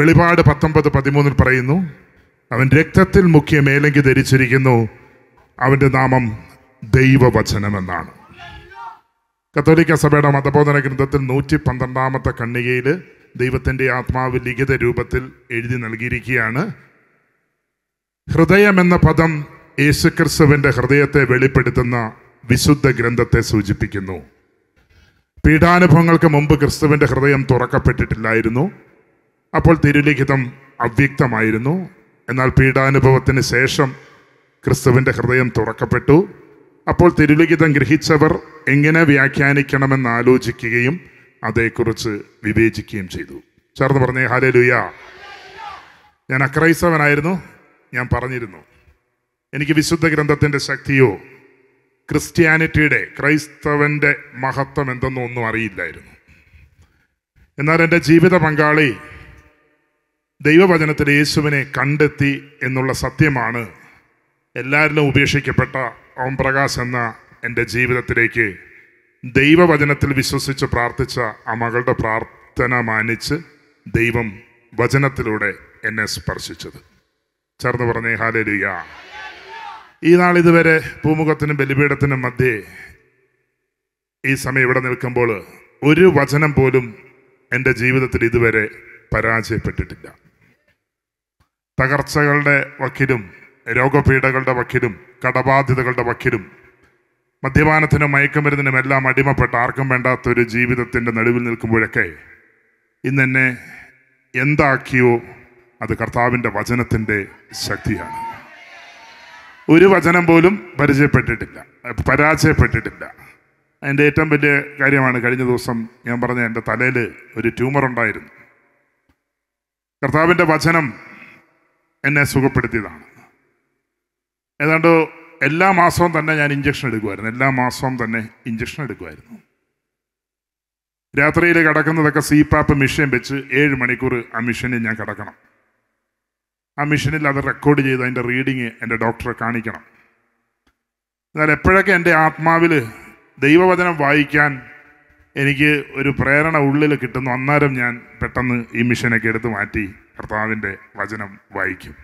വെളിപാട് പത്തൊമ്പത് പതിമൂന്നിൽ പറയുന്നു അവൻ രക്തത്തിൽ മുഖ്യ മേലങ്കി ധരിച്ചിരിക്കുന്നു അവൻ്റെ നാമം ദൈവവചനമെന്നാണ് കത്തോലിക്ക സഭയുടെ മതബോധന ഗ്രന്ഥത്തിൽ നൂറ്റി പന്ത്രണ്ടാമത്തെ കണ്ണികയിൽ ദൈവത്തിൻ്റെ ആത്മാവ് ലിഖിത രൂപത്തിൽ എഴുതി നൽകിയിരിക്കുകയാണ് ഹൃദയം എന്ന പദം യേശുക്രിസ്തുവിൻ്റെ ഹൃദയത്തെ വെളിപ്പെടുത്തുന്ന വിശുദ്ധ ഗ്രന്ഥത്തെ സൂചിപ്പിക്കുന്നു പീഠാനുഭവങ്ങൾക്ക് മുമ്പ് ക്രിസ്തുവിൻ്റെ ഹൃദയം തുറക്കപ്പെട്ടിട്ടില്ലായിരുന്നു അപ്പോൾ തിരുലിഖിതം അവ്യക്തമായിരുന്നു എന്നാൽ പീഠാനുഭവത്തിന് ശേഷം ക്രിസ്തുവിൻ്റെ ഹൃദയം തുറക്കപ്പെട്ടു അപ്പോൾ തിരുലിഖിതം ഗ്രഹിച്ചവർ എങ്ങനെ വ്യാഖ്യാനിക്കണമെന്ന് ആലോചിക്കുകയും അതേക്കുറിച്ച് വിവേചിക്കുകയും ചെയ്തു ചേർന്ന് പറഞ്ഞേ ഹാലേ ലുയ ഞാൻ അക്രൈസ്തവനായിരുന്നു ഞാൻ പറഞ്ഞിരുന്നു എനിക്ക് വിശുദ്ധ ഗ്രന്ഥത്തിൻ്റെ ശക്തിയോ ക്രിസ്ത്യാനിറ്റിയുടെ ക്രൈസ്തവൻ്റെ മഹത്വം എന്തെന്നോ ഒന്നും അറിയില്ലായിരുന്നു എന്നാൽ എൻ്റെ ജീവിത പങ്കാളി ദൈവവചനത്തിൽ യേശുവിനെ കണ്ടെത്തി എന്നുള്ള സത്യമാണ് എല്ലാവരിലും ഉപേക്ഷിക്കപ്പെട്ട ഓം പ്രകാശ് എന്ന എൻ്റെ ജീവിതത്തിലേക്ക് ദൈവവചനത്തിൽ വിശ്വസിച്ച് പ്രാർത്ഥിച്ച ആ മകളുടെ പ്രാർത്ഥന മാനിച്ച് ദൈവം വചനത്തിലൂടെ എന്നെ സ്പർശിച്ചത് ചേർന്ന് പറഞ്ഞേ ഹാലലുയ ഈ നാൾ ഇതുവരെ പൂമുഖത്തിനും ബലിപീഠത്തിനും മധ്യേ ഈ സമയം ഇവിടെ നിൽക്കുമ്പോൾ ഒരു വചനം പോലും എൻ്റെ ജീവിതത്തിൽ ഇതുവരെ പരാജയപ്പെട്ടിട്ടില്ല തകർച്ചകളുടെ വക്കിലും രോഗപീഠകളുടെ വക്കിലും കടബാധ്യതകളുടെ വക്കിലും മദ്യപാനത്തിനും മയക്കുമരുന്നിനും എല്ലാം അടിമപ്പെട്ട ആർക്കും വേണ്ടാത്ത ഒരു ജീവിതത്തിൻ്റെ നടുവിൽ നിൽക്കുമ്പോഴൊക്കെ ഇന്നെന്നെ എന്താക്കിയോ അത് കർത്താവിൻ്റെ വചനത്തിൻ്റെ ശക്തിയാണ് ഒരു വചനം പോലും പരിചയപ്പെട്ടിട്ടില്ല പരാജയപ്പെട്ടിട്ടില്ല അതിൻ്റെ ഏറ്റവും വലിയ കാര്യമാണ് കഴിഞ്ഞ ദിവസം ഞാൻ പറഞ്ഞ എൻ്റെ തലയിൽ ഒരു ട്യൂമർ ഉണ്ടായിരുന്നു കർത്താവിൻ്റെ വചനം എന്നെ സുഖപ്പെടുത്തിയതാണ് ഏതാണ്ട് എല്ലാ മാസവും തന്നെ ഞാൻ ഇഞ്ചക്ഷൻ എടുക്കുമായിരുന്നു എല്ലാ മാസവും തന്നെ ഇഞ്ചക്ഷൻ എടുക്കുമായിരുന്നു രാത്രിയിൽ കിടക്കുന്നതൊക്കെ സീപ്പാപ്പ് മെഷീൻ വെച്ച് ഏഴ് മണിക്കൂർ ആ മിഷനിൽ ഞാൻ കിടക്കണം ആ മിഷനിൽ അത് റെക്കോർഡ് ചെയ്ത് അതിൻ്റെ റീഡിങ് എൻ്റെ ഡോക്ടറെ കാണിക്കണം എന്നാൽ എപ്പോഴൊക്കെ എൻ്റെ ആത്മാവിൽ ദൈവവചനം വായിക്കാൻ എനിക്ക് ഒരു പ്രേരണ ഉള്ളിൽ കിട്ടുന്നു അന്നേരം ഞാൻ പെട്ടെന്ന് ഈ മിഷനൊക്കെ എടുത്ത് മാറ്റി കർത്താവിൻ്റെ വചനം വായിക്കും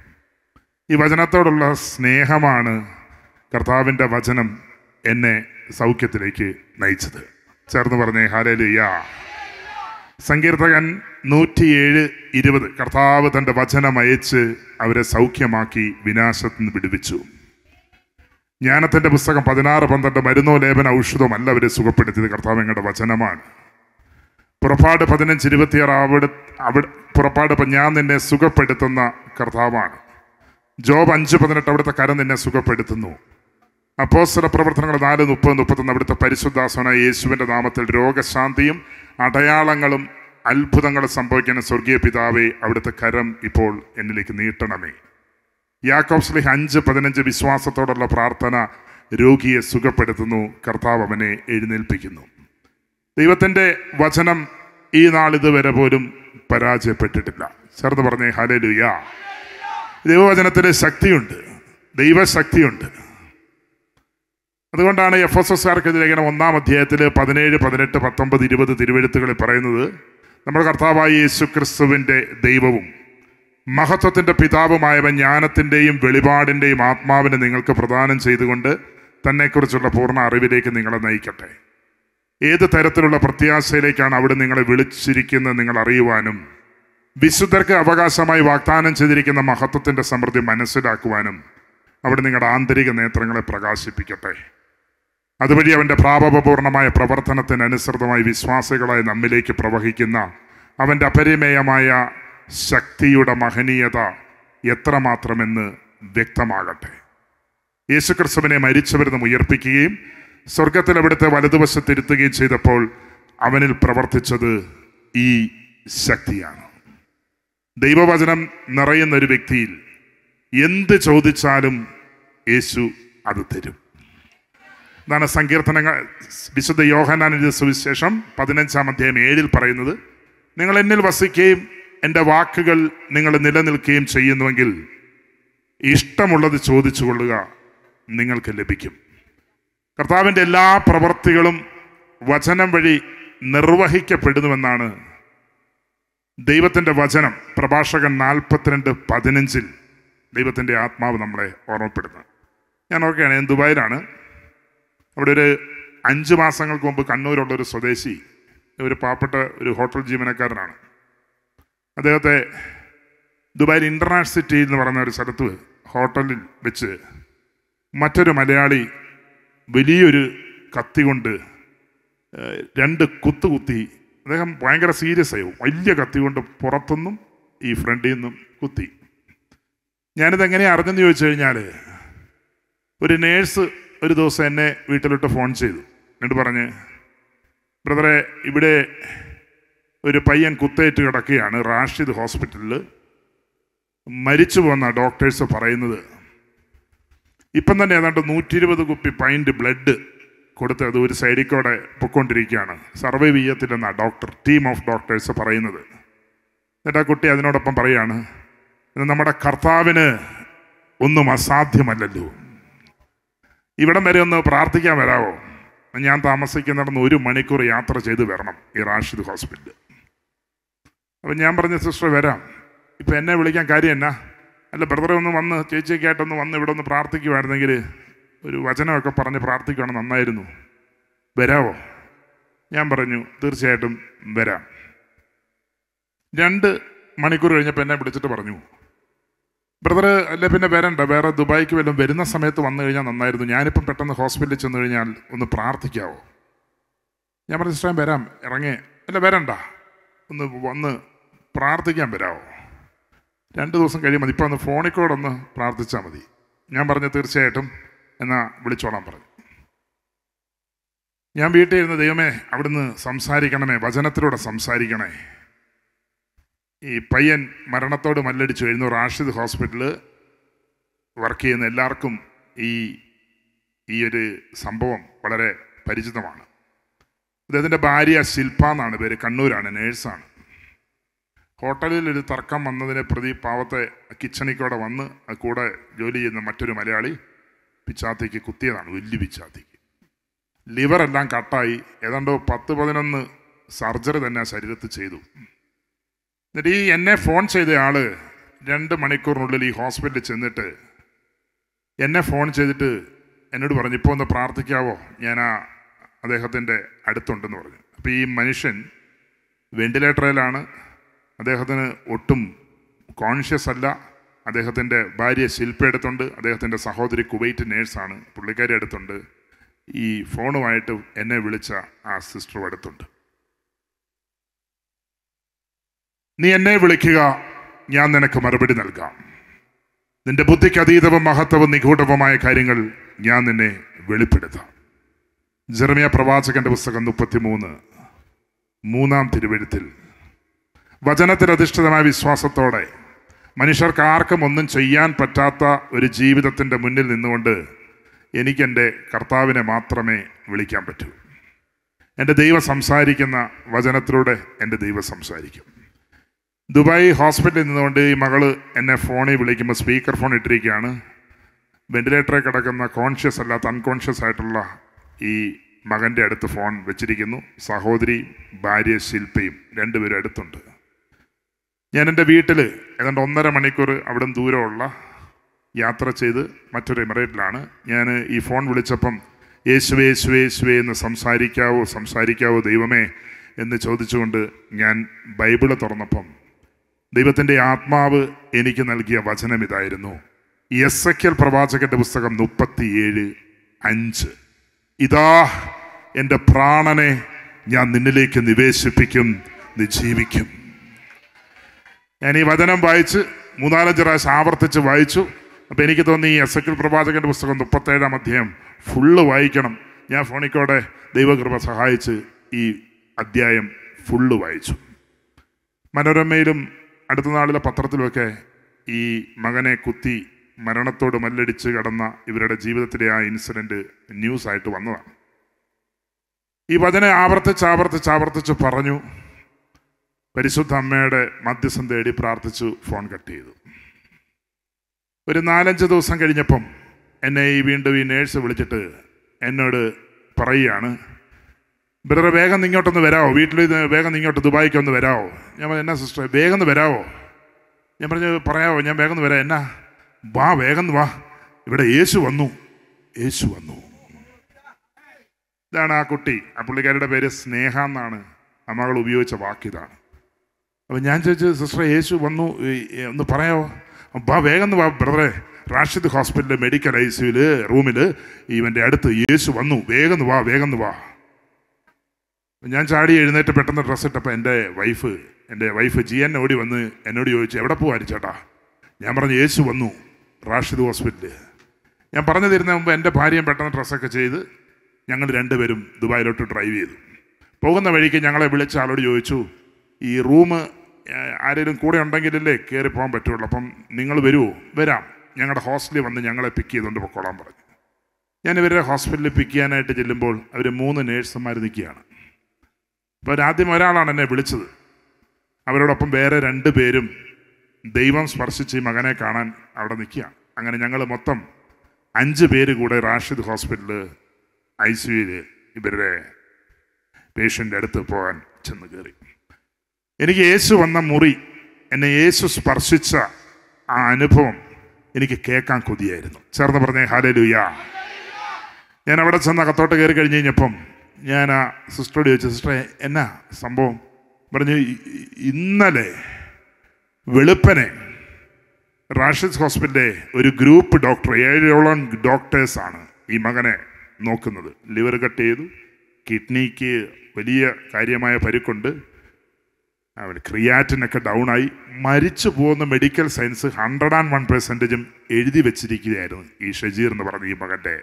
ഈ വചനത്തോടുള്ള സ്നേഹമാണ് കർത്താവിൻ്റെ വചനം എന്നെ സൗഖ്യത്തിലേക്ക് നയിച്ചത് ചേർന്ന് പറഞ്ഞേ ഹാലേലുയാ സങ്കീർത്തകൻ നൂറ്റിയേഴ് ഇരുപത് കർത്താവ് തൻ്റെ വചനം അയച്ച് അവരെ സൗഖ്യമാക്കി വിനാശത്തിൽ നിന്ന് വിടുവിച്ചു ജ്ഞാനത്തിൻ്റെ പുസ്തകം പതിനാറ് പന്ത്രണ്ട് മരുന്നോ ലേപന അല്ല അവരെ സുഖപ്പെടുത്തിയത് കർത്താവ് ഞങ്ങളുടെ വചനമാണ് പുറപ്പാട് പതിനഞ്ച് ഇരുപത്തിയാറ് അവിടെ അവിടെ പുറപ്പാട് ഞാൻ നിന്നെ സുഖപ്പെടുത്തുന്ന കർത്താവാണ് ജോബ് അഞ്ച് പതിനെട്ട് അവിടുത്തെ കരം നിന്നെ സുഖപ്പെടുത്തുന്നു അപ്പോസ്തല പ്രവർത്തനങ്ങൾ നാല് മുപ്പത് മുപ്പത്തൊന്ന് അവിടുത്തെ പരിശുദ്ധാസനായ യേശുവിൻ്റെ നാമത്തിൽ രോഗശാന്തിയും അടയാളങ്ങളും അത്ഭുതങ്ങളും സംഭവിക്കുന്ന സ്വർഗീയ പിതാവെ അവിടുത്തെ കരം ഇപ്പോൾ എന്നിലേക്ക് നീട്ടണമേ യാക്കോബ് സ്ലിഹ് അഞ്ച് പതിനഞ്ച് വിശ്വാസത്തോടുള്ള പ്രാർത്ഥന രോഗിയെ സുഖപ്പെടുത്തുന്നു കർത്താവ് അവനെ എഴുന്നേൽപ്പിക്കുന്നു ദൈവത്തിൻ്റെ വചനം ഈ നാളിതുവരെ പോലും പരാജയപ്പെട്ടിട്ടില്ല ചേർന്ന് പറഞ്ഞേ ഹലലുയാ ദൈവവചനത്തിന് ശക്തിയുണ്ട് ദൈവശക്തിയുണ്ട് അതുകൊണ്ടാണ് എഫ് എസ് എസ്കാർക്കെതിരെ ഇങ്ങനെ ഒന്നാം അധ്യായത്തിൽ പതിനേഴ് പതിനെട്ട് പത്തൊമ്പത് ഇരുപത് തിരുവഴുത്തുകളിൽ പറയുന്നത് നമ്മുടെ കർത്താവായ യേശു ക്രിസ്തുവിൻ്റെ ദൈവവും മഹത്വത്തിൻ്റെ പിതാവുമായവൻ ജ്ഞാനത്തിൻ്റെയും വെളിപാടിൻ്റെയും ആത്മാവിനെ നിങ്ങൾക്ക് പ്രദാനം ചെയ്തുകൊണ്ട് തന്നെക്കുറിച്ചുള്ള പൂർണ്ണ അറിവിലേക്ക് നിങ്ങളെ നയിക്കട്ടെ ഏത് തരത്തിലുള്ള പ്രത്യാശയിലേക്കാണ് അവിടെ നിങ്ങളെ വിളിച്ചിരിക്കുന്നത് നിങ്ങൾ അറിയുവാനും വിശുദ്ധർക്ക് അവകാശമായി വാഗ്ദാനം ചെയ്തിരിക്കുന്ന മഹത്വത്തിൻ്റെ സമൃദ്ധി മനസ്സിലാക്കുവാനും അവിടെ നിങ്ങളുടെ ആന്തരിക നേത്രങ്ങളെ പ്രകാശിപ്പിക്കട്ടെ അതുവഴി അവൻ്റെ പ്രാപപൂർണമായ പ്രവർത്തനത്തിനനുസൃതമായി വിശ്വാസികളായി നമ്മിലേക്ക് പ്രവഹിക്കുന്ന അവൻ്റെ അപരിമേയമായ ശക്തിയുടെ മഹനീയത എത്രമാത്രമെന്ന് വ്യക്തമാകട്ടെ യേശുക്രിസ്തുവിനെ മരിച്ചവരെന്നും ഉയർപ്പിക്കുകയും സ്വർഗത്തിൽ അവിടുത്തെ വലതുവശത്തിരുത്തുകയും ചെയ്തപ്പോൾ അവനിൽ പ്രവർത്തിച്ചത് ഈ ശക്തിയാണ് ദൈവവചനം നിറയുന്ന ഒരു വ്യക്തിയിൽ എന്ത് ചോദിച്ചാലും യേശു അത് തരും എന്നാണ് സങ്കീർത്തനങ്ങൾ വിശുദ്ധ യോഹനാനിന്റെ സുവിശേഷം പതിനഞ്ചാം അധ്യായം ഏഴിൽ പറയുന്നത് നിങ്ങൾ എന്നിൽ വസിക്കുകയും എൻ്റെ വാക്കുകൾ നിങ്ങൾ നിലനിൽക്കുകയും ചെയ്യുന്നുവെങ്കിൽ ഇഷ്ടമുള്ളത് ചോദിച്ചു കൊള്ളുക നിങ്ങൾക്ക് ലഭിക്കും കർത്താവിൻ്റെ എല്ലാ പ്രവൃത്തികളും വചനം വഴി നിർവഹിക്കപ്പെടുന്നുവെന്നാണ് ദൈവത്തിൻ്റെ വചനം പ്രഭാഷകൻ നാൽപ്പത്തിരണ്ട് പതിനഞ്ചിൽ ദൈവത്തിൻ്റെ ആത്മാവ് നമ്മളെ ഓർമ്മപ്പെടുന്നു ഞാൻ ഓക്കെയാണ് ഞാൻ ദുബായിലാണ് അവിടെ ഒരു അഞ്ച് മാസങ്ങൾക്ക് മുമ്പ് കണ്ണൂരുള്ള ഒരു സ്വദേശി ഒരു പാവപ്പെട്ട ഒരു ഹോട്ടൽ ജീവനക്കാരനാണ് അദ്ദേഹത്തെ ദുബായിൽ ഇൻ്റർനാഷണൽ സിറ്റി എന്ന് പറയുന്ന ഒരു സ്ഥലത്ത് ഹോട്ടലിൽ വെച്ച് മറ്റൊരു മലയാളി വലിയൊരു കത്തി കൊണ്ട് രണ്ട് കുത്തുകുത്തി അദ്ദേഹം ഭയങ്കര സീരിയസ് ആയി വലിയ കത്തി കൊണ്ട് പുറത്തുനിന്നും ഈ ഫ്രണ്ടിൽ നിന്നും കുത്തി എങ്ങനെയാണ് അറിഞ്ഞെന്ന് ചോദിച്ചു കഴിഞ്ഞാൽ ഒരു നേഴ്സ് ഒരു ദിവസം എന്നെ വീട്ടിലോട്ട് ഫോൺ ചെയ്തു എന്നിട്ട് പറഞ്ഞ് ബ്രദറെ ഇവിടെ ഒരു പയ്യൻ കുത്തേറ്റ് കിടക്കുകയാണ് റാഷിദ് ഹോസ്പിറ്റലിൽ മരിച്ചു പോന്ന ഡോക്ടേഴ്സ് പറയുന്നത് ഇപ്പം തന്നെ ഏതാണ്ട് നൂറ്റി ഇരുപത് കുപ്പി പൈൻറ്റ് ബ്ലഡ് കൊടുത്ത് അത് ഒരു സൈഡിൽ കൂടെ പൊയ്ക്കൊണ്ടിരിക്കുകയാണ് സർവൈവ് ചെയ്യത്തില്ലെന്നാണ് ഡോക്ടർ ടീം ഓഫ് ഡോക്ടേഴ്സ് പറയുന്നത് എന്നിട്ട് ആ കുട്ടി അതിനോടൊപ്പം പറയാണ് നമ്മുടെ കർത്താവിന് ഒന്നും അസാധ്യമല്ലല്ലോ ഇവിടം വരെ ഒന്ന് പ്രാർത്ഥിക്കാൻ വരാമോ ഞാൻ താമസിക്കുന്നിടന്ന് ഒരു മണിക്കൂർ യാത്ര ചെയ്ത് വരണം ഈ റാഷിദ് ഹോസ്പിറ്റൽ അപ്പം ഞാൻ പറഞ്ഞ സിസ്റ്റർ വരാം ഇപ്പം എന്നെ വിളിക്കാൻ കാര്യം എന്നാ അല്ല ബ്രദറെ ഒന്ന് വന്ന് ചേച്ചിയൊക്കെ ആയിട്ടൊന്ന് വന്ന് ഇവിടെ ഒന്ന് പ്രാർത്ഥിക്കുമായിരുന്നെങ്കിൽ ഒരു വചനമൊക്കെ പറഞ്ഞ് പ്രാർത്ഥിക്കണം നന്നായിരുന്നു വരാവോ ഞാൻ പറഞ്ഞു തീർച്ചയായിട്ടും വരാം രണ്ട് മണിക്കൂർ കഴിഞ്ഞപ്പോൾ എന്നെ വിളിച്ചിട്ട് പറഞ്ഞു ബ്രദർ അല്ലെ പിന്നെ വരണ്ട വേറെ ദുബായിക്ക് വല്ലതും വരുന്ന സമയത്ത് വന്നു കഴിഞ്ഞാൽ നന്നായിരുന്നു ഞാനിപ്പം പെട്ടെന്ന് ഹോസ്പിറ്റലിൽ ചെന്ന് കഴിഞ്ഞാൽ ഒന്ന് പ്രാർത്ഥിക്കാവോ ഞാൻ പറഞ്ഞ ഇഷ്ടം വരാം ഇറങ്ങേ അല്ല വരണ്ട ഒന്ന് വന്ന് പ്രാർത്ഥിക്കാൻ വരാമോ രണ്ട് ദിവസം കഴിയുമ്പോൾ ഇപ്പം ഒന്ന് ഫോണിൽ കൂടെ ഒന്ന് പ്രാർത്ഥിച്ചാൽ മതി ഞാൻ പറഞ്ഞ തീർച്ചയായിട്ടും എന്നാ വിളിച്ചോളാൻ പറഞ്ഞു ഞാൻ വീട്ടിൽ ഇരുന്ന് ദൈവമേ അവിടുന്ന് സംസാരിക്കണമേ വചനത്തിലൂടെ സംസാരിക്കണേ ഈ പയ്യൻ മരണത്തോട് മല്ലടിച്ച് കഴിഞ്ഞു റാഷിദ് ഹോസ്പിറ്റലിൽ വർക്ക് ചെയ്യുന്ന എല്ലാവർക്കും ഈ ഈ ഒരു സംഭവം വളരെ പരിചിതമാണ് അദ്ദേഹത്തിൻ്റെ ഭാര്യ ശില്പ എന്നാണ് പേര് കണ്ണൂരാണ് നേഴ്സാണ് ഹോട്ടലിൽ ഒരു തർക്കം വന്നതിനെ പ്രതി പാവത്തെ കിച്ചണിക്കൂടെ വന്ന് കൂടെ ജോലി ചെയ്യുന്ന മറ്റൊരു മലയാളി പിച്ചാത്തേക്ക് കുത്തിയതാണ് വലിയ പിച്ചാത്തേക്ക് ലിവറെല്ലാം കട്ടായി ഏതാണ്ടോ പത്ത് പതിനൊന്ന് സർജറി തന്നെ ആ ശരീരത്തിൽ ചെയ്തു എന്നിട്ട് ഈ എന്നെ ഫോൺ ചെയ്ത ആള് രണ്ട് മണിക്കൂറിനുള്ളിൽ ഈ ഹോസ്പിറ്റലിൽ ചെന്നിട്ട് എന്നെ ഫോൺ ചെയ്തിട്ട് എന്നോട് പറഞ്ഞു ഇപ്പോൾ ഒന്ന് പ്രാർത്ഥിക്കാവോ ഞാൻ ആ അദ്ദേഹത്തിൻ്റെ അടുത്തുണ്ടെന്ന് പറഞ്ഞു അപ്പോൾ ഈ മനുഷ്യൻ വെന്റിലേറ്ററിലാണ് അദ്ദേഹത്തിന് ഒട്ടും കോൺഷ്യസ് അല്ല അദ്ദേഹത്തിൻ്റെ ഭാര്യ എടുത്തുണ്ട് അദ്ദേഹത്തിൻ്റെ സഹോദരി കുവൈറ്റ് നേഴ്സാണ് പുള്ളിക്കാരി എടുത്തുണ്ട് ഈ ഫോണുമായിട്ട് എന്നെ വിളിച്ച ആ സിസ്റ്ററും എടുത്തുണ്ട് നീ എന്നെ വിളിക്കുക ഞാൻ നിനക്ക് മറുപടി നൽകാം നിന്റെ ബുദ്ധിക്ക് അതീതവും മഹത്വവും നിഗൂഢവുമായ കാര്യങ്ങൾ ഞാൻ നിന്നെ വെളിപ്പെടുത്താം ജെറമിയ പ്രവാചകന്റെ പുസ്തകം മൂന്ന് മൂന്നാം തിരുവഴുത്തിൽ വചനത്തിൽ അധിഷ്ഠിതമായ വിശ്വാസത്തോടെ മനുഷ്യർക്ക് ആർക്കും ഒന്നും ചെയ്യാൻ പറ്റാത്ത ഒരു ജീവിതത്തിൻ്റെ മുന്നിൽ നിന്നുകൊണ്ട് എനിക്കെൻ്റെ കർത്താവിനെ മാത്രമേ വിളിക്കാൻ പറ്റൂ എൻ്റെ ദൈവം സംസാരിക്കുന്ന വചനത്തിലൂടെ എൻ്റെ ദൈവം സംസാരിക്കും ദുബായ് ഹോസ്പിറ്റലിൽ നിന്നുകൊണ്ട് ഈ മകൾ എന്നെ ഫോണിൽ വിളിക്കുമ്പോൾ സ്പീക്കർ ഫോൺ ഇട്ടിരിക്കുകയാണ് വെന്റിലേറ്ററിൽ കിടക്കുന്ന കോൺഷ്യസ് അല്ലാത്ത അൺകോൺഷ്യസ് ആയിട്ടുള്ള ഈ മകൻ്റെ അടുത്ത് ഫോൺ വെച്ചിരിക്കുന്നു സഹോദരി ഭാര്യ ശില്പയും രണ്ടുപേരും അടുത്തുണ്ട് ഞാൻ എൻ്റെ വീട്ടിൽ ഏതാണ്ട് ഒന്നര മണിക്കൂർ അവിടെ ദൂരമുള്ള യാത്ര ചെയ്ത് മറ്റൊരു എമിറേറ്റിലാണ് ഞാൻ ഈ ഫോൺ വിളിച്ചപ്പം യേശുവേ യേശുവേ യേശുവേ എന്ന് സംസാരിക്കാവോ സംസാരിക്കാവോ ദൈവമേ എന്ന് ചോദിച്ചുകൊണ്ട് ഞാൻ ബൈബിള് തുറന്നപ്പം ദൈവത്തിൻ്റെ ആത്മാവ് എനിക്ക് നൽകിയ വചനം ഇതായിരുന്നു എസ് എക്കൽ പ്രവാചകന്റെ പുസ്തകം മുപ്പത്തിയേഴ് അഞ്ച് ഇതാ എൻ്റെ പ്രാണനെ ഞാൻ നിന്നിലേക്ക് നിവേശിപ്പിക്കും നിജീവിക്കും ജീവിക്കും ഞാൻ ഈ വചനം വായിച്ച് മൂന്നാലഞ്ച് പ്രാവശ്യം ആവർത്തിച്ച് വായിച്ചു അപ്പോൾ എനിക്ക് തോന്നി ഈ എസ് എക്കിൾ പ്രവാചകൻ്റെ പുസ്തകം മുപ്പത്തേഴാം അധ്യായം ഫുള്ള് വായിക്കണം ഞാൻ ഫോണിക്കോടെ ദൈവകൃപ സഹായിച്ച് ഈ അധ്യായം ഫുള്ള് വായിച്ചു മനോരമയിലും അടുത്ത നാളിലെ പത്രത്തിലുമൊക്കെ ഈ മകനെ കുത്തി മരണത്തോട് മല്ലടിച്ച് കടന്ന ഇവരുടെ ജീവിതത്തിലെ ആ ഇൻസിഡൻറ്റ് ന്യൂസായിട്ട് വന്നതാണ് ഈ വചന ആവർത്തിച്ച് ആവർത്തിച്ച് ആവർത്തിച്ച് പറഞ്ഞു പരിശുദ്ധ അമ്മയുടെ മധ്യസ്ഥം തേടി പ്രാർത്ഥിച്ചു ഫോൺ കട്ട് ചെയ്തു ഒരു നാലഞ്ച് ദിവസം കഴിഞ്ഞപ്പം എന്നെ ഈ വീണ്ടും ഈ നേഴ്സ് വിളിച്ചിട്ട് എന്നോട് പറയുകയാണ് ബ്രദറെ വേഗം നിങ്ങോട്ടൊന്ന് വരാമോ വീട്ടിൽ വേഗം നിങ്ങോട്ട് ദുബായിക്ക് ഒന്ന് വരാമോ ഞാൻ പറഞ്ഞു എന്നാ സിസ്റ്റർ വേഗം ഒന്ന് വരാമോ ഞാൻ പറഞ്ഞു പറയാമോ ഞാൻ വേഗം വരാം എന്നാ വാ വേഗം വാ ഇവിടെ യേശു വന്നു യേശു വന്നു ഇതാണ് ആ കുട്ടി ആ പുള്ളിക്കാരുടെ പേര് സ്നേഹ എന്നാണ് നമ്മൾ ഉപയോഗിച്ച വാക്കിതാണ് അപ്പോൾ ഞാൻ ചോദിച്ചു സിസ്റ്റർ യേശു വന്നു ഒന്ന് പറയാമോ അപ്പം വേഗം വാ ബ്രദറെ റാഷിദ് ഹോസ്പിറ്റലിലെ മെഡിക്കൽ ഐ സിയിൽ റൂമിൽ ഇവൻ്റെ അടുത്ത് യേശു വന്നു വേഗം വാ വേഗം വാ ഞാൻ ചാടി എഴുന്നേറ്റ് പെട്ടെന്ന് ഡ്രസ്സ് ഇട്ടപ്പോൾ എൻ്റെ വൈഫ് എൻ്റെ വൈഫ് ജി എൻ ഓടി വന്ന് എന്നോട് ചോദിച്ചു എവിടെ പോകാൻ ചേട്ടാ ഞാൻ പറഞ്ഞു യേശു വന്നു റാഷിദ് ഹോസ്പിറ്റലിൽ ഞാൻ പറഞ്ഞു തരുന്ന മുമ്പ് എൻ്റെ ഭാര്യയും പെട്ടെന്ന് ഡ്രസ്സൊക്കെ ചെയ്ത് ഞങ്ങൾ രണ്ടുപേരും ദുബായിലോട്ട് ഡ്രൈവ് ചെയ്തു പോകുന്ന വഴിക്ക് ഞങ്ങളെ വിളിച്ച ആളോട് ചോദിച്ചു ഈ റൂം ആരെങ്കിലും കൂടെ ഉണ്ടെങ്കിലല്ലേ കയറി പോകാൻ പറ്റുള്ളൂ അപ്പം നിങ്ങൾ വരുമോ വരാം ഞങ്ങളുടെ ഹോസ്റ്റലിൽ വന്ന് ഞങ്ങളെ പിക്ക് ചെയ്തുകൊണ്ട് പൊക്കോളാൻ പറഞ്ഞു ഞാൻ ഇവരെ ഹോസ്പിറ്റലിൽ പിക്ക് ചെയ്യാനായിട്ട് ചെല്ലുമ്പോൾ അവർ മൂന്ന് നേഴ്സുമാർ നിൽക്കുകയാണ് അപ്പോൾ ആദ്യം ഒരാളാണ് എന്നെ വിളിച്ചത് അവരോടൊപ്പം വേറെ രണ്ട് പേരും ദൈവം സ്പർശിച്ച് ഈ മകനെ കാണാൻ അവിടെ നിൽക്കുക അങ്ങനെ ഞങ്ങൾ മൊത്തം അഞ്ച് പേര് കൂടെ റാഷിദ് ഹോസ്പിറ്റലിൽ ഐ സിയുയിൽ ഇവരുടെ പേഷ്യൻ്റെ അടുത്ത് പോകാൻ ചെന്ന് കയറി എനിക്ക് യേശു വന്ന മുറി എന്നെ യേശു സ്പർശിച്ച ആ അനുഭവം എനിക്ക് കേൾക്കാൻ കൊതിയായിരുന്നു ചേർന്ന് പറഞ്ഞേ ഹാലലുയ ഞാൻ അവിടെ ചെന്ന കത്തോട്ട് കയറി കഴിഞ്ഞ് കഴിഞ്ഞപ്പം ഞാൻ ആ സിസ്റ്ററോട് ചോദിച്ചു സിസ്റ്ററെ എന്നാ സംഭവം പറഞ്ഞു ഇന്നലെ വെളുപ്പനെ റാഷിദ് ഹോസ്പിറ്റലിലെ ഒരു ഗ്രൂപ്പ് ഡോക്ടർ ഏഴോളം ഡോക്ടേഴ്സാണ് ഈ മകനെ നോക്കുന്നത് ലിവർ കട്ട് ചെയ്തു കിഡ്നിക്ക് വലിയ കാര്യമായ പരുക്കുണ്ട് അവർ ക്രിയാറ്റിനൊക്കെ ഡൗണായി മരിച്ചു പോകുന്ന medical science hundred and one പെർസെൻറ്റേജും എഴുതി വെച്ചിരിക്കുകയായിരുന്നു ഈ ഷജീർ എന്ന് പറഞ്ഞ ഈ മകൻ്റെ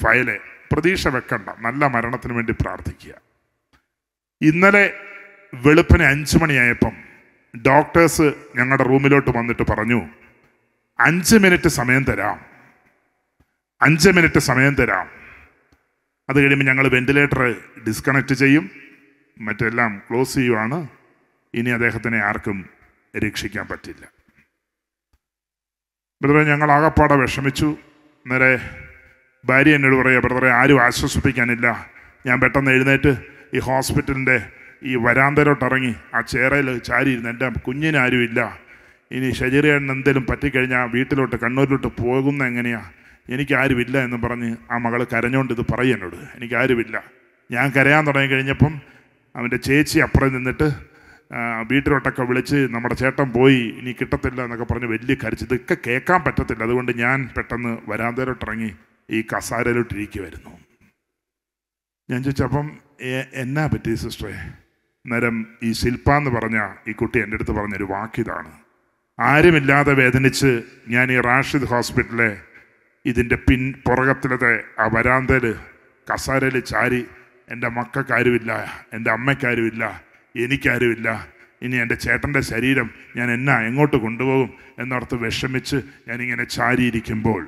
ഫയലെ പ്രതീക്ഷ വെക്കണ്ട നല്ല മരണത്തിന് വേണ്ടി പ്രാർത്ഥിക്കുക ഇന്നലെ വെളുപ്പിന് അഞ്ച് മണിയായപ്പം ഡോക്ടേഴ്സ് ഞങ്ങളുടെ റൂമിലോട്ട് വന്നിട്ട് പറഞ്ഞു അഞ്ച് മിനിറ്റ് സമയം തരാം അഞ്ച് മിനിറ്റ് സമയം തരാം അത് കഴിയുമ്പോൾ ഞങ്ങൾ വെന്റിലേറ്റർ ഡിസ്കണക്ട് ചെയ്യും മറ്റെല്ലാം ക്ലോസ് ചെയ്യുവാണ് ഇനി അദ്ദേഹത്തിനെ ആർക്കും രക്ഷിക്കാൻ പറ്റില്ല ബ്രദറെ ഞങ്ങൾ ആകപ്പാടെ വിഷമിച്ചു നേരെ ഭാര്യ എന്നോട് പറയുക ബ്രദറെ ആരും ആശ്വസിപ്പിക്കാനില്ല ഞാൻ പെട്ടെന്ന് എഴുന്നേറ്റ് ഈ ഹോസ്പിറ്റലിൻ്റെ ഈ വരാന്തരോട്ടിറങ്ങി ആ ചേറയിൽ ചാരിയിരുന്നു എൻ്റെ കുഞ്ഞിനാരുമില്ല ഇനി ശരീരം എന്തെങ്കിലും പറ്റിക്കഴിഞ്ഞാൽ വീട്ടിലോട്ട് കണ്ണൂരിലോട്ട് പോകുന്ന എങ്ങനെയാണ് എനിക്കാരുമില്ല എന്ന് പറഞ്ഞ് ആ മകൾ കരഞ്ഞുകൊണ്ട് ഇത് പറയുന്നോട് എന്നോട് എനിക്കാരുമില്ല ഞാൻ കരയാൻ തുടങ്ങി കഴിഞ്ഞപ്പം അവൻ്റെ ചേച്ചി അപ്പുറം നിന്നിട്ട് വീട്ടിലോട്ടൊക്കെ വിളിച്ച് നമ്മുടെ ചേട്ടൻ പോയി ഇനി കിട്ടത്തില്ല എന്നൊക്കെ പറഞ്ഞ് വലിയ കരിച്ച് ഇതൊക്കെ കേൾക്കാൻ പറ്റത്തില്ല അതുകൊണ്ട് ഞാൻ പെട്ടെന്ന് വരാന്തേലോട്ടിറങ്ങി ഈ വരുന്നു ഞാൻ ചോദിച്ചപ്പം എന്നാ പറ്റി സിസ്റ്ററെ നേരം ഈ ശില്പ എന്ന് പറഞ്ഞ ഈ കുട്ടി എൻ്റെ അടുത്ത് പറഞ്ഞൊരു വാക്കിതാണ് ആരുമില്ലാതെ വേദനിച്ച് ഞാൻ ഈ റാഷിദ് ഹോസ്പിറ്റലിലെ ഇതിൻ്റെ പിൻ പുറകത്തിലത്തെ ആ വരാന്തയിൽ കസാരയിൽ ചാരി എൻ്റെ മക്കൾക്കാരുമില്ല എൻ്റെ അമ്മയ്ക്കാരുമില്ല എനിക്കാരുമില്ല ഇനി എൻ്റെ ചേട്ടൻ്റെ ശരീരം ഞാൻ എന്നാ എങ്ങോട്ട് കൊണ്ടുപോകും എന്നോർത്ത് വിഷമിച്ച് ഞാനിങ്ങനെ ചാരിയിരിക്കുമ്പോൾ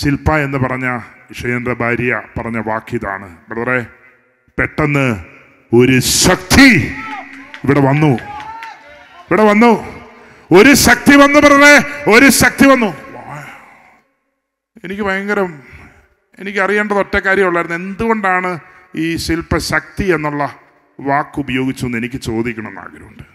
ശില്പ എന്ന് പറഞ്ഞ ഇഷയന്ത്ര ഭാര്യ പറഞ്ഞ വാക്കിതാണ് ബ്രദറെ പെട്ടെന്ന് ഒരു ശക്തി ഇവിടെ വന്നു ഇവിടെ വന്നു ഒരു ശക്തി വന്നു ബ്രദറെ ഒരു ശക്തി വന്നു എനിക്ക് എനിക്ക് അറിയേണ്ടത് ഒറ്റ കാര്യമുള്ളായിരുന്നു എന്തുകൊണ്ടാണ് ഈ ശില്പശക്തി എന്നുള്ള വാക്കുപയോഗിച്ചു എന്ന് എനിക്ക് ചോദിക്കണമെന്ന് ആഗ്രഹമുണ്ട്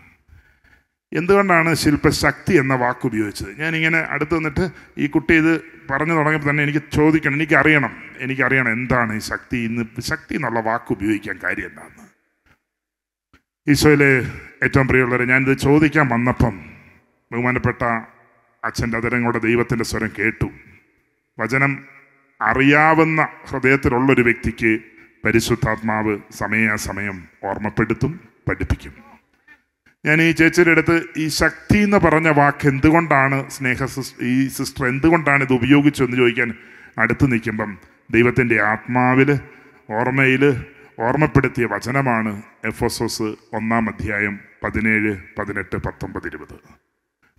എന്തുകൊണ്ടാണ് ശില്പശക്തി എന്ന വാക്ക് ഉപയോഗിച്ചത് ഞാനിങ്ങനെ അടുത്ത് വന്നിട്ട് ഈ കുട്ടി ഇത് പറഞ്ഞു തുടങ്ങിയപ്പോൾ തന്നെ എനിക്ക് ചോദിക്കണം എനിക്കറിയണം എനിക്കറിയണം എന്താണ് ഈ ശക്തി ഇന്ന് ശക്തി എന്നുള്ള വാക്ക് ഉപയോഗിക്കാൻ കാര്യം എന്താണെന്ന് ഈശോയിലെ ഏറ്റവും പ്രിയമുള്ളവരെ ഞാനിത് ചോദിക്കാൻ വന്നപ്പം ബഹുമാനപ്പെട്ട അച്ഛൻ്റെ അതിരങ്ങളുടെ ദൈവത്തിൻ്റെ സ്വരം കേട്ടു വചനം അറിയാവുന്ന ഹൃദയത്തിലുള്ളൊരു വ്യക്തിക്ക് പരിശുദ്ധാത്മാവ് സമയാസമയം ഓർമ്മപ്പെടുത്തും പഠിപ്പിക്കും ഞാൻ ഈ ചേച്ചിയുടെ അടുത്ത് ഈ ശക്തി എന്ന് പറഞ്ഞ വാക്ക് എന്തുകൊണ്ടാണ് സ്നേഹ ഈ സിസ്റ്റർ എന്തുകൊണ്ടാണ് ഇത് ഉപയോഗിച്ചതെന്ന് ചോദിക്കാൻ അടുത്ത് നിൽക്കുമ്പം ദൈവത്തിൻ്റെ ആത്മാവിൽ ഓർമ്മയിൽ ഓർമ്മപ്പെടുത്തിയ വചനമാണ് എഫ് എസ് എസ് ഒന്നാം അധ്യായം പതിനേഴ് പതിനെട്ട് പത്തൊമ്പത് ഇരുപത്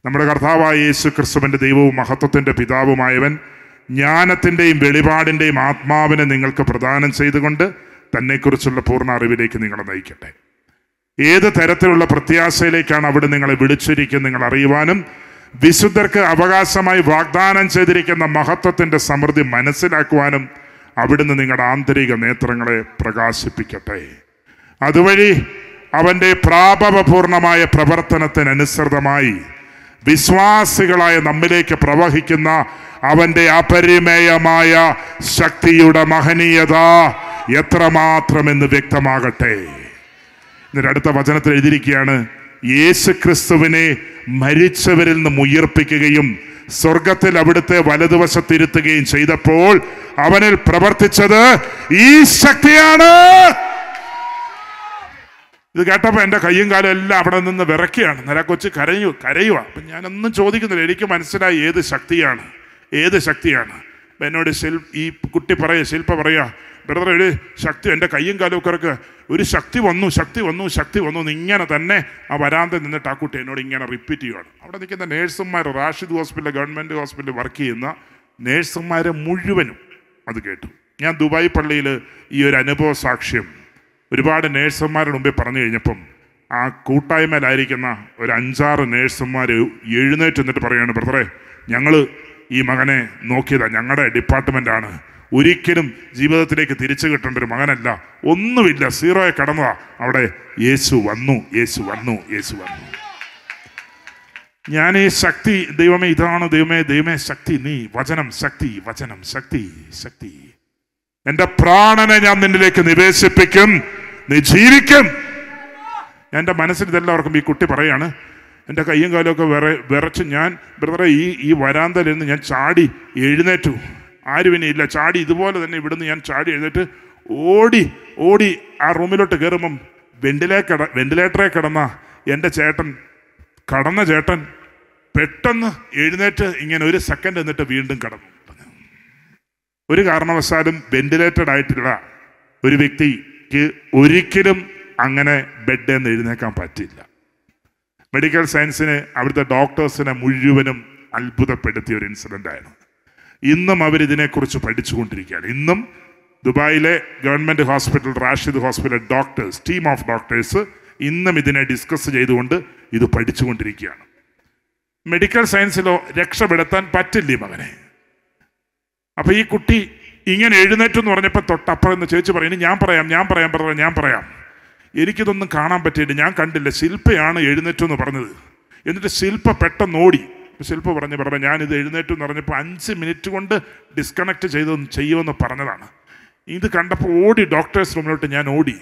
നമ്മുടെ കർത്താവായ യേശു ക്രിസ്തുവിൻ്റെ ദൈവവും മഹത്വത്തിൻ്റെ പിതാവുമായവൻ ജ്ഞാനത്തിൻ്റെയും വെളിപാടിൻ്റെയും ആത്മാവിനെ നിങ്ങൾക്ക് പ്രദാനം ചെയ്തുകൊണ്ട് തന്നെക്കുറിച്ചുള്ള പൂർണ്ണ അറിവിലേക്ക് നിങ്ങളെ നയിക്കട്ടെ ഏത് തരത്തിലുള്ള പ്രത്യാശയിലേക്കാണ് അവിടെ നിങ്ങളെ വിളിച്ചിരിക്കുന്നത് നിങ്ങൾ അറിയുവാനും വിശുദ്ധർക്ക് അവകാശമായി വാഗ്ദാനം ചെയ്തിരിക്കുന്ന മഹത്വത്തിൻ്റെ സമൃദ്ധി മനസ്സിലാക്കുവാനും അവിടുന്ന് നിങ്ങളുടെ ആന്തരിക നേത്രങ്ങളെ പ്രകാശിപ്പിക്കട്ടെ അതുവഴി അവൻ്റെ പ്രാപവപൂർണമായ പ്രവർത്തനത്തിനനുസൃതമായി വിശ്വാസികളായ നമ്മിലേക്ക് പ്രവഹിക്കുന്ന അവൻ്റെ അപരിമേയമായ ശക്തിയുടെ മഹനീയത എത്രമാത്രമെന്ന് വ്യക്തമാകട്ടെ എന്നിട്ട് അടുത്ത വചനത്തിൽ എഴുതിയിരിക്കുകയാണ് യേശു ക്രിസ്തുവിനെ മരിച്ചവരിൽ നിന്നും ഉയർപ്പിക്കുകയും സ്വർഗത്തിൽ അവിടുത്തെ വലതുവശത്തിരുത്തുകയും ചെയ്തപ്പോൾ അവനിൽ പ്രവർത്തിച്ചത് ഈ ശക്തിയാണ് ഇത് കേട്ടപ്പോൾ എൻ്റെ കയ്യും കാലും എല്ലാം അവിടെ നിന്ന് വിറക്കുകയാണ് നില കൊച്ച് കരയു കരയുക അപ്പം ഞാനൊന്നും ചോദിക്കുന്നില്ല എനിക്ക് മനസ്സിലായി ഏത് ശക്തിയാണ് ഏത് ശക്തിയാണ് എന്നോട് ശിൽ ഈ കുട്ടി പറയുക ശില്പ പറയുക ബ്രദർ ഒരു ശക്തി എൻ്റെ കയ്യും കാലും ഒക്കെ ഒരു ശക്തി വന്നു ശക്തി വന്നു ശക്തി വന്നു എന്ന് ഇങ്ങനെ തന്നെ ആ വരാന്ത നിന്നിട്ട് ആ കുട്ടി എന്നോട് ഇങ്ങനെ റിപ്പീറ്റ് ചെയ്യുകയാണ് അവിടെ നിൽക്കുന്ന നേഴ്സുമാർ റാഷിദ് ഹോസ്പിറ്റൽ ഗവൺമെൻറ് ഹോസ്പിറ്റലിൽ വർക്ക് ചെയ്യുന്ന നേഴ്സുമാരെ മുഴുവനും അത് കേട്ടു ഞാൻ ദുബായ് പള്ളിയിൽ ഈ ഒരു അനുഭവ സാക്ഷ്യം ഒരുപാട് നേഴ്സുമാരുടെ മുമ്പേ പറഞ്ഞു കഴിഞ്ഞപ്പം ആ കൂട്ടായ്മയിലായിരിക്കുന്ന ഒരു അഞ്ചാറ് നേഴ്സുമാർ എഴുന്നേറ്റ് എന്നിട്ട് പറയുകയാണ് ബ്രദറെ ഞങ്ങൾ ഈ മകനെ നോക്കിയതാണ് ഞങ്ങളുടെ ഡിപ്പാർട്ട്മെൻ്റാണ് ഒരിക്കലും ജീവിതത്തിലേക്ക് തിരിച്ചു കിട്ടേണ്ട ഒരു മകനല്ല ഒന്നുമില്ല സീറോയെ കടന്നതാ അവിടെ യേശു വന്നു യേശു വന്നു യേശു വന്നു ഞാൻ ഈ ശക്തി ദൈവമേ ഇതാണ് ദൈവമേ ദൈവമേ ശക്തി നീ വചനം ശക്തി വചനം ശക്തി ശക്തി എൻ്റെ പ്രാണനെ ഞാൻ നിന്നിലേക്ക് നിവേശിപ്പിക്കും നീ ജീവിക്കും എൻ്റെ മനസ്സിൽ ഇതെല്ലാവർക്കും ഈ കുട്ടി പറയാണ് എൻ്റെ കയ്യും കാലമൊക്കെ വിറ വിറച്ച് ഞാൻ ബ്രദറെ ഈ ഈ വരാന്തയിൽ നിന്ന് ഞാൻ ചാടി എഴുന്നേറ്റു ആരും ഇനി ഇല്ല ചാടി ഇതുപോലെ തന്നെ ഇവിടുന്ന് ഞാൻ ചാടി എഴുന്നേറ്റ് ഓടി ഓടി ആ റൂമിലോട്ട് കയറുമ്പം വെന്റിലേ കിട വെന്റിലേറ്ററെ കിടന്ന എൻ്റെ ചേട്ടൻ കടന്ന ചേട്ടൻ പെട്ടെന്ന് എഴുന്നേറ്റ് ഇങ്ങനെ ഒരു സെക്കൻഡ് എന്നിട്ട് വീണ്ടും കടന്നു ഒരു കാരണവശാലും വെന്റിലേറ്റഡ് ആയിട്ടുള്ള ഒരു വ്യക്തിക്ക് ഒരിക്കലും അങ്ങനെ ബെഡ് എന്ന് എഴുന്നേക്കാൻ പറ്റില്ല മെഡിക്കൽ സയൻസിന് അവിടുത്തെ ഡോക്ടേഴ്സിനെ മുഴുവനും അത്ഭുതപ്പെടുത്തിയ ഒരു ഇൻസിഡൻ്റ് ആയിരുന്നു ഇന്നും അവരിതിനെക്കുറിച്ച് പഠിച്ചുകൊണ്ടിരിക്കുകയാണ് ഇന്നും ദുബായിലെ government hospital Rashid hospital doctors team of doctors ഇന്നും ഇതിനെ ഡിസ്കസ് ചെയ്തുകൊണ്ട് ഇത് പഠിച്ചുകൊണ്ടിരിക്കുകയാണ് മെഡിക്കൽ സയൻസിലോ രക്ഷപ്പെടുത്താൻ പറ്റില്ല മകനെ അപ്പോൾ ഈ കുട്ടി ഇങ്ങനെ എഴുന്നേറ്റെന്ന് പറഞ്ഞപ്പോൾ തൊട്ടപ്പുറം എന്ന് ചോദിച്ചു പറയുന്നു ഞാൻ പറയാം ഞാൻ പറയാം പറഞ്ഞ ഞാൻ പറയാം എനിക്കിതൊന്നും കാണാൻ പറ്റിയില്ല ഞാൻ കണ്ടില്ല ശില്പയാണ് എന്ന് പറഞ്ഞത് എന്നിട്ട് ശില്പ പെട്ടെന്ന് ഓടി ശില്പ പറഞ്ഞ് പറഞ്ഞു ഞാനിത് എഴുന്നേറ്റം എന്ന് പറഞ്ഞപ്പോൾ അഞ്ച് മിനിറ്റ് കൊണ്ട് ഡിസ്കണക്ട് ചെയ്ത് ചെയ്യുമെന്ന് പറഞ്ഞതാണ് ഇത് കണ്ടപ്പോൾ ഓടി ഡോക്ടേഴ്സ് റൂമിലോട്ട് ഞാൻ ഓടി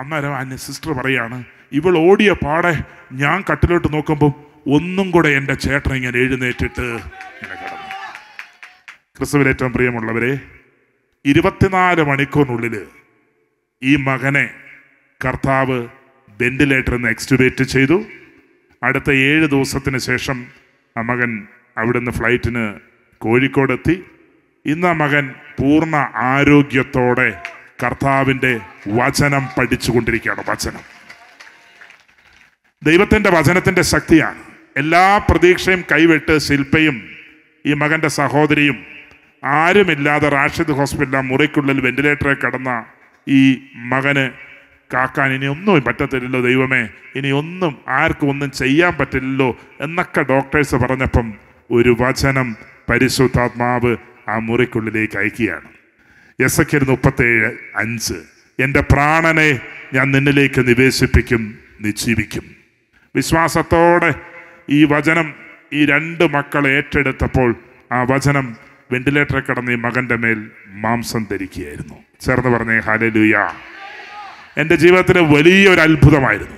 അന്നേരം അന്നെ സിസ്റ്റർ പറയാണ് ഇവൾ ഓടിയ പാടെ ഞാൻ കട്ടിലോട്ട് നോക്കുമ്പോൾ ഒന്നും കൂടെ എൻ്റെ ചേട്ടൻ ഇങ്ങനെ എഴുന്നേറ്റിട്ട് ഇങ്ങനെ കിടന്നു ക്രിസ്തുവിലേറ്റവും പ്രിയമുള്ളവരെ ഇരുപത്തിനാല് മണിക്കൂറിനുള്ളിൽ ഈ മകനെ കർത്താവ് വെന്റിലേറ്ററിൽ നിന്ന് എക്സ്റ്റുബേറ്റ് ചെയ്തു അടുത്ത ഏഴ് ദിവസത്തിന് ശേഷം ആ മകൻ അവിടുന്ന് ഫ്ലൈറ്റിന് കോഴിക്കോടെത്തി ഇന്ന് ആ മകൻ പൂർണ്ണ ആരോഗ്യത്തോടെ കർത്താവിൻ്റെ വചനം പഠിച്ചുകൊണ്ടിരിക്കുകയാണ് വചനം ദൈവത്തിൻ്റെ വചനത്തിൻ്റെ ശക്തിയാണ് എല്ലാ പ്രതീക്ഷയും കൈവിട്ട് ശില്പയും ഈ മകൻ്റെ സഹോദരിയും ആരുമില്ലാതെ റാഷിദ് ഹോസ്പിറ്റലിൽ മുറിക്കുള്ളിൽ വെന്റിലേറ്ററിൽ കടന്ന ഈ മകന് കാക്കാൻ ഇനി ഒന്നും പറ്റത്തില്ലല്ലോ ദൈവമേ ഇനി ഒന്നും ആർക്കും ഒന്നും ചെയ്യാൻ പറ്റില്ലല്ലോ എന്നൊക്കെ ഡോക്ടേഴ്സ് പറഞ്ഞപ്പം ഒരു വചനം പരിശുദ്ധാത്മാവ് ആ മുറിക്കുള്ളിലേക്ക് അയക്കുകയാണ് എസ് എക്കിൽ മുപ്പത്തേഴ് അഞ്ച് എൻ്റെ പ്രാണനെ ഞാൻ നിന്നിലേക്ക് നിവേശിപ്പിക്കും നിജീവിക്കും വിശ്വാസത്തോടെ ഈ വചനം ഈ രണ്ട് മക്കൾ ഏറ്റെടുത്തപ്പോൾ ആ വചനം വെന്റിലേറ്ററിൽ കിടന്ന് ഈ മകൻ്റെ മേൽ മാംസം ധരിക്കുകയായിരുന്നു ചേർന്ന് പറഞ്ഞേ ഹലലുയാ എൻ്റെ ജീവിതത്തിലെ വലിയൊരു അത്ഭുതമായിരുന്നു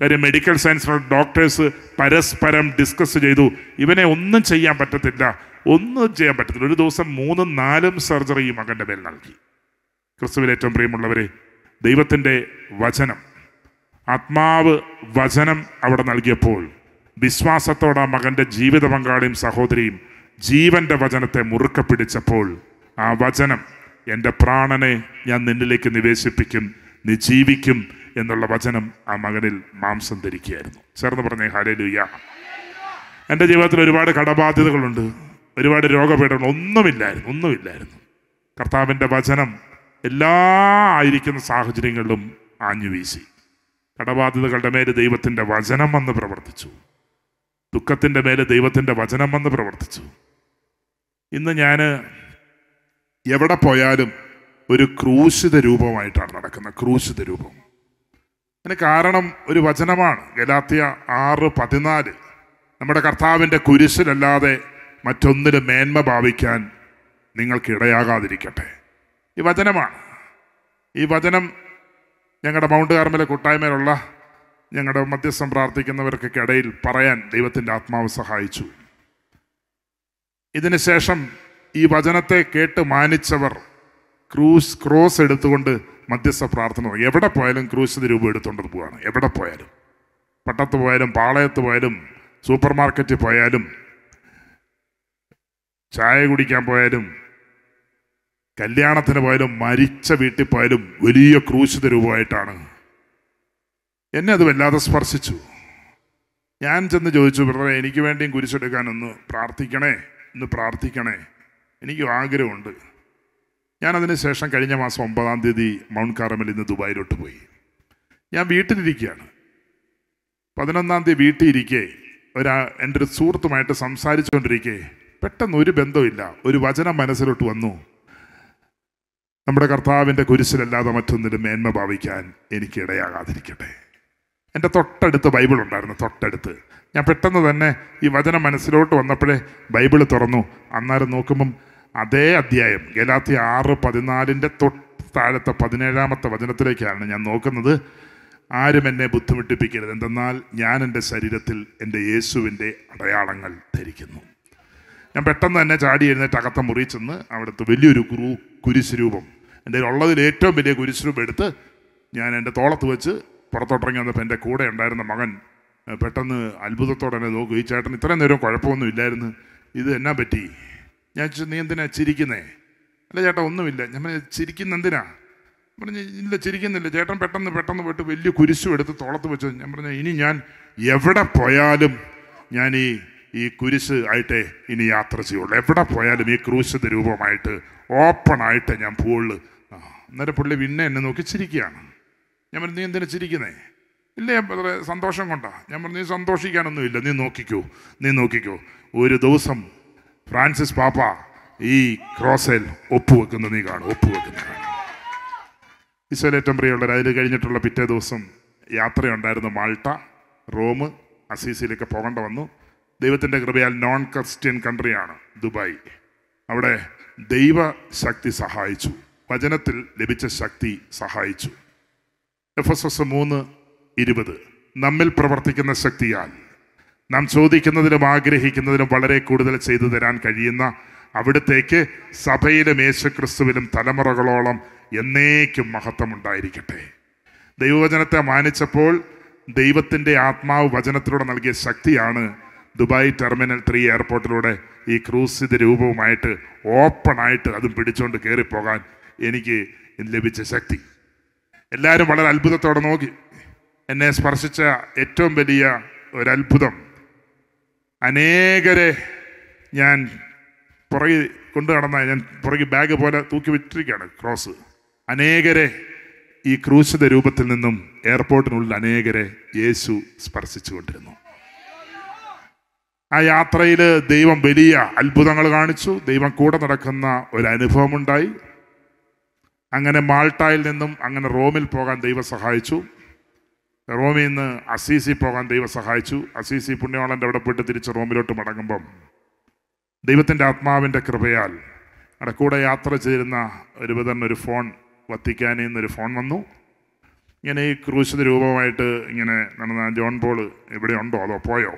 കാര്യം മെഡിക്കൽ സയൻസ് ഡോക്ടേഴ്സ് പരസ്പരം ഡിസ്കസ് ചെയ്തു ഇവനെ ഒന്നും ചെയ്യാൻ പറ്റത്തില്ല ഒന്നും ചെയ്യാൻ പറ്റത്തില്ല ഒരു ദിവസം മൂന്നും നാലും സർജറി മകൻ്റെ മേൽ നൽകി ക്രിസ്തുവിൽ ഏറ്റവും പ്രിയമുള്ളവരെ ദൈവത്തിൻ്റെ വചനം ആത്മാവ് വചനം അവിടെ നൽകിയപ്പോൾ വിശ്വാസത്തോടെ ആ മകൻ്റെ ജീവിത പങ്കാളിയും സഹോദരിയും ജീവൻ്റെ വചനത്തെ മുറുക്ക പിടിച്ചപ്പോൾ ആ വചനം എൻ്റെ പ്രാണനെ ഞാൻ നിന്നിലേക്ക് നിവേശിപ്പിക്കും നീ ജീവിക്കും എന്നുള്ള വചനം ആ മകനിൽ മാംസം ധരിക്കുകയായിരുന്നു ചേർന്ന് പറഞ്ഞേ ഹാലേ ലൂയ എൻ്റെ ജീവിതത്തിൽ ഒരുപാട് കടബാധ്യതകളുണ്ട് ഒരുപാട് രോഗപീഠങ്ങൾ ഒന്നുമില്ലായിരുന്നു ഒന്നുമില്ലായിരുന്നു കർത്താവിൻ്റെ വചനം എല്ലാ ആയിരിക്കുന്ന സാഹചര്യങ്ങളിലും ആഞ്ഞു വീശി കടബാധ്യതകളുടെ മേലെ ദൈവത്തിൻ്റെ വചനം വന്ന് പ്രവർത്തിച്ചു ദുഃഖത്തിൻ്റെ മേലെ ദൈവത്തിൻ്റെ വചനം വന്ന് പ്രവർത്തിച്ചു ഇന്ന് ഞാൻ എവിടെ പോയാലും ഒരു ക്രൂശിത രൂപമായിട്ടാണ് നടക്കുന്നത് ക്രൂശിത രൂപം അതിന് കാരണം ഒരു വചനമാണ് ഗലാത്തിയ ആറ് പതിനാല് നമ്മുടെ കർത്താവിൻ്റെ കുരിശിലല്ലാതെ മറ്റൊന്നിലും മേന്മ ഭാവിക്കാൻ നിങ്ങൾക്ക് ഇടയാകാതിരിക്കട്ടെ ഈ വചനമാണ് ഈ വചനം ഞങ്ങളുടെ മൗണ്ട് കാർമല കൂട്ടായ്മയിലുള്ള ഞങ്ങളുടെ മധ്യസ്ഥം പ്രാർത്ഥിക്കുന്നവർക്കൊക്കെ ഇടയിൽ പറയാൻ ദൈവത്തിൻ്റെ ആത്മാവ് സഹായിച്ചു ഇതിനുശേഷം ഈ വചനത്തെ കേട്ട് മാനിച്ചവർ ക്രൂസ് ക്രോസ് എടുത്തുകൊണ്ട് മധ്യസ്ഥ പ്രാർത്ഥന എവിടെ പോയാലും ക്രൂസിൻ്റെ രൂപം എടുത്തുകൊണ്ട് പോവാണ് എവിടെ പോയാലും പട്ടത്ത് പോയാലും പാളയത്ത് പോയാലും സൂപ്പർ മാർക്കറ്റിൽ പോയാലും ചായ കുടിക്കാൻ പോയാലും കല്യാണത്തിന് പോയാലും മരിച്ച വീട്ടിൽ പോയാലും വലിയ ക്രൂശിത രൂപമായിട്ടാണ് എന്നെ അത് വല്ലാതെ സ്പർശിച്ചു ഞാൻ ചെന്ന് ചോദിച്ചു ബ്രദറെ എനിക്ക് വേണ്ടിയും കുരിശെടുക്കാൻ ഒന്ന് പ്രാർത്ഥിക്കണേ ഒന്ന് പ്രാർത്ഥിക്കണേ എനിക്കും ആഗ്രഹമുണ്ട് ഞാനതിന് ശേഷം കഴിഞ്ഞ മാസം ഒമ്പതാം തീയതി മൗണ്ട് കാർമൽ ഇന്ന് ദുബായിലോട്ട് പോയി ഞാൻ വീട്ടിലിരിക്കുകയാണ് പതിനൊന്നാം തീയതി വീട്ടിൽ ഇരിക്കെ ഒരാ എൻ്റെ ഒരു സുഹൃത്തുമായിട്ട് സംസാരിച്ചുകൊണ്ടിരിക്കെ പെട്ടെന്ന് ഒരു ബന്ധമില്ല ഒരു വചനം മനസ്സിലോട്ട് വന്നു നമ്മുടെ കർത്താവിൻ്റെ കുരിശിലല്ലാതെ മറ്റൊന്നിലും മേന്മ ഭാവിക്കാൻ എനിക്ക് ഇടയാകാതിരിക്കട്ടെ എൻ്റെ തൊട്ടടുത്ത് ബൈബിൾ ഉണ്ടായിരുന്നു തൊട്ടടുത്ത് ഞാൻ പെട്ടെന്ന് തന്നെ ഈ വചനം മനസ്സിലോട്ട് വന്നപ്പോഴേ ബൈബിൾ തുറന്നു അന്നേരം നോക്കുമ്പം അതേ അധ്യായം ഗലാത്തി ആറ് പതിനാലിൻ്റെ തൊട്ട് താഴത്തെ പതിനേഴാമത്തെ വചനത്തിലേക്കാണ് ഞാൻ നോക്കുന്നത് ആരും എന്നെ ബുദ്ധിമുട്ടിപ്പിക്കരുത് എന്തെന്നാൽ ഞാൻ എൻ്റെ ശരീരത്തിൽ എൻ്റെ യേശുവിൻ്റെ അടയാളങ്ങൾ ധരിക്കുന്നു ഞാൻ പെട്ടെന്ന് തന്നെ ചാടി എഴുന്നേറ്റ് അകത്ത മുറി ചെന്ന് അവിടുത്തെ വലിയൊരു കുരു രൂപം എൻ്റെ ഉള്ളതിൽ ഏറ്റവും വലിയ രൂപം എടുത്ത് ഞാൻ എൻ്റെ തോളത്ത് വെച്ച് പുറത്തോട്ടിറങ്ങി വന്നപ്പോൾ എൻ്റെ കൂടെ ഉണ്ടായിരുന്ന മകൻ പെട്ടെന്ന് അത്ഭുതത്തോടെ തന്നെ നോക്കും ഈ ചേട്ടൻ ഇത്രയും നേരം കുഴപ്പമൊന്നും ഇല്ലായിരുന്നു ഇത് എന്നാ പറ്റി ഞാൻ നീ എന്തിനാ ചിരിക്കുന്നേ അല്ല ചേട്ടാ ഒന്നുമില്ല ഞാൻ ചിരിക്കുന്ന എന്തിനാ പറഞ്ഞു ഇല്ല ചിരിക്കുന്നില്ല ചേട്ടൻ പെട്ടെന്ന് പെട്ടെന്ന് പോയിട്ട് വലിയ കുരിശും എടുത്ത് തോളത്ത് വെച്ചു ഞാൻ പറഞ്ഞു ഇനി ഞാൻ എവിടെ പോയാലും ഞാൻ ഈ ഈ കുരിശ് ആയിട്ടേ ഇനി യാത്ര ചെയ്യുള്ളൂ എവിടെ പോയാലും ഈ ക്രൂശത രൂപമായിട്ട് ഓപ്പൺ ആയിട്ട് ഞാൻ പോള് അന്നേരം പുള്ളി പിന്നെ എന്നെ നോക്കി ചിരിക്കുകയാണ് ഞാൻ പറഞ്ഞു നീ എന്തിനാ ചിരിക്കുന്നേ ഇല്ല സന്തോഷം കൊണ്ടാ ഞാൻ പറഞ്ഞു നീ സന്തോഷിക്കാനൊന്നുമില്ല നീ നോക്കിക്കോ നീ നോക്കിക്കോ ഒരു ദിവസം ഫ്രാൻസിസ് പാപ്പ ഈ ക്രോസയിൽ ഒപ്പുവെക്കുന്നത് നീ കാണും ഒപ്പുവെക്കുന്നത് ഈശോലേറ്റം പ്രിയുള്ളവർ അതിൽ കഴിഞ്ഞിട്ടുള്ള പിറ്റേ ദിവസം യാത്രയുണ്ടായിരുന്നു മാൾട്ട റോം അസീസിയിലൊക്കെ പോകേണ്ട വന്നു ദൈവത്തിൻ്റെ കൃപയാൽ നോൺ ക്രിസ്ത്യൻ കൺട്രിയാണ് ദുബായ് അവിടെ ദൈവശക്തി സഹായിച്ചു വചനത്തിൽ ലഭിച്ച ശക്തി സഹായിച്ചു എഫ് എസ് എസ് മൂന്ന് ഇരുപത് നമ്മിൽ പ്രവർത്തിക്കുന്ന ശക്തിയാൽ നാം ചോദിക്കുന്നതിലും ആഗ്രഹിക്കുന്നതിലും വളരെ കൂടുതൽ ചെയ്തു തരാൻ കഴിയുന്ന അവിടത്തേക്ക് സഭയിലും യേശുക്രിസ്തുവിലും തലമുറകളോളം എന്നേക്കും മഹത്വമുണ്ടായിരിക്കട്ടെ ദൈവവചനത്തെ മാനിച്ചപ്പോൾ ദൈവത്തിൻ്റെ ആത്മാവ് വചനത്തിലൂടെ നൽകിയ ശക്തിയാണ് ദുബായ് ടെർമിനൽ ത്രീ എയർപോർട്ടിലൂടെ ഈ ക്രൂസിത രൂപവുമായിട്ട് ഓപ്പണായിട്ട് അതും പിടിച്ചുകൊണ്ട് കയറിപ്പോകാൻ എനിക്ക് ലഭിച്ച ശക്തി എല്ലാവരും വളരെ അത്ഭുതത്തോടെ നോക്കി എന്നെ സ്പർശിച്ച ഏറ്റവും വലിയ ഒരത്ഭുതം അനേകരെ ഞാൻ പുറകെ കൊണ്ടു നടന്ന ഞാൻ പുറകെ ബാഗ് പോലെ തൂക്കി വിട്ടിരിക്കുകയാണ് ക്രോസ് അനേകരെ ഈ ക്രൂശിത രൂപത്തിൽ നിന്നും എയർപോർട്ടിനുള്ളിൽ അനേകരെ യേശു സ്പർശിച്ചുകൊണ്ടിരുന്നു ആ യാത്രയിൽ ദൈവം വലിയ അത്ഭുതങ്ങൾ കാണിച്ചു ദൈവം കൂടെ നടക്കുന്ന ഒരു അനുഭവമുണ്ടായി അങ്ങനെ മാൾട്ടായിൽ നിന്നും അങ്ങനെ റോമിൽ പോകാൻ ദൈവം സഹായിച്ചു റോമിൽ നിന്ന് അസീസി പോകാൻ ദൈവം സഹായിച്ചു അസീസി പുണ്യവാളൻ്റെ അവിടെ പോയിട്ട് തിരിച്ച് റോമിലോട്ട് മടങ്ങുമ്പം ദൈവത്തിൻ്റെ ആത്മാവിൻ്റെ കൃപയാൽ അവിടെ കൂടെ യാത്ര ചെയ്തിരുന്ന ഒരു വിധം ഒരു ഫോൺ വത്തിക്കാനിൽ നിന്നൊരു ഫോൺ വന്നു ഇങ്ങനെ ഈ ക്രൂശിത രൂപമായിട്ട് ഇങ്ങനെ നടന്ന ജോൺ പോൾ ഇവിടെ ഉണ്ടോ അതോ പോയോ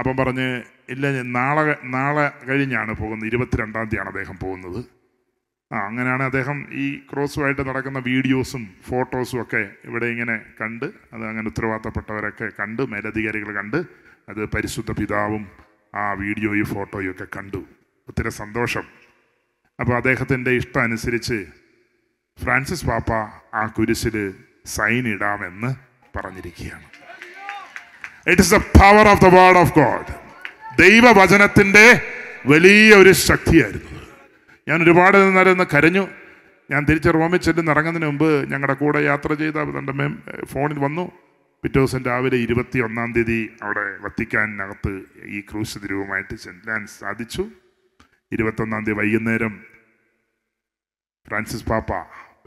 അപ്പം പറഞ്ഞ് ഇല്ല നാളെ നാളെ കഴിഞ്ഞാണ് പോകുന്നത് ഇരുപത്തിരണ്ടാം തീയതിയാണ് അദ്ദേഹം പോകുന്നത് ആ അങ്ങനെയാണ് അദ്ദേഹം ഈ ക്രോസുമായിട്ട് നടക്കുന്ന വീഡിയോസും ഫോട്ടോസും ഒക്കെ ഇവിടെ ഇങ്ങനെ കണ്ട് അത് അങ്ങനെ ഉത്തരവാദിത്തപ്പെട്ടവരൊക്കെ കണ്ട് മേലധികാരികൾ കണ്ട് അത് പരിശുദ്ധ പിതാവും ആ വീഡിയോയും ഫോട്ടോയും ഒക്കെ കണ്ടു ഒത്തിരി സന്തോഷം അപ്പോൾ അദ്ദേഹത്തിൻ്റെ ഇഷ്ടം അനുസരിച്ച് ഫ്രാൻസിസ് പാപ്പ ആ കുരിശിൽ സൈൻ ഇടാമെന്ന് പറഞ്ഞിരിക്കുകയാണ് it is the power of the word of God ദൈവവചനത്തിൻ്റെ വലിയ ഒരു ശക്തിയായിരുന്നു ഞാൻ ഒരുപാട് നേരം കരഞ്ഞു ഞാൻ തിരിച്ച് റോമിൽ ചെല്ലുന്ന ഇറങ്ങുന്നതിന് മുമ്പ് ഞങ്ങളുടെ കൂടെ യാത്ര ചെയ്ത തണ്ടമ്മയും ഫോണിൽ വന്നു പിറ്റേ ദിവസം രാവിലെ ഇരുപത്തി ഒന്നാം തീയതി അവിടെ വത്തിക്കാനകത്ത് ഈ ക്രൂശ് ദ്രൂപമായിട്ട് ചെല്ലാൻ സാധിച്ചു ഇരുപത്തൊന്നാം തീയതി വൈകുന്നേരം ഫ്രാൻസിസ് പാപ്പ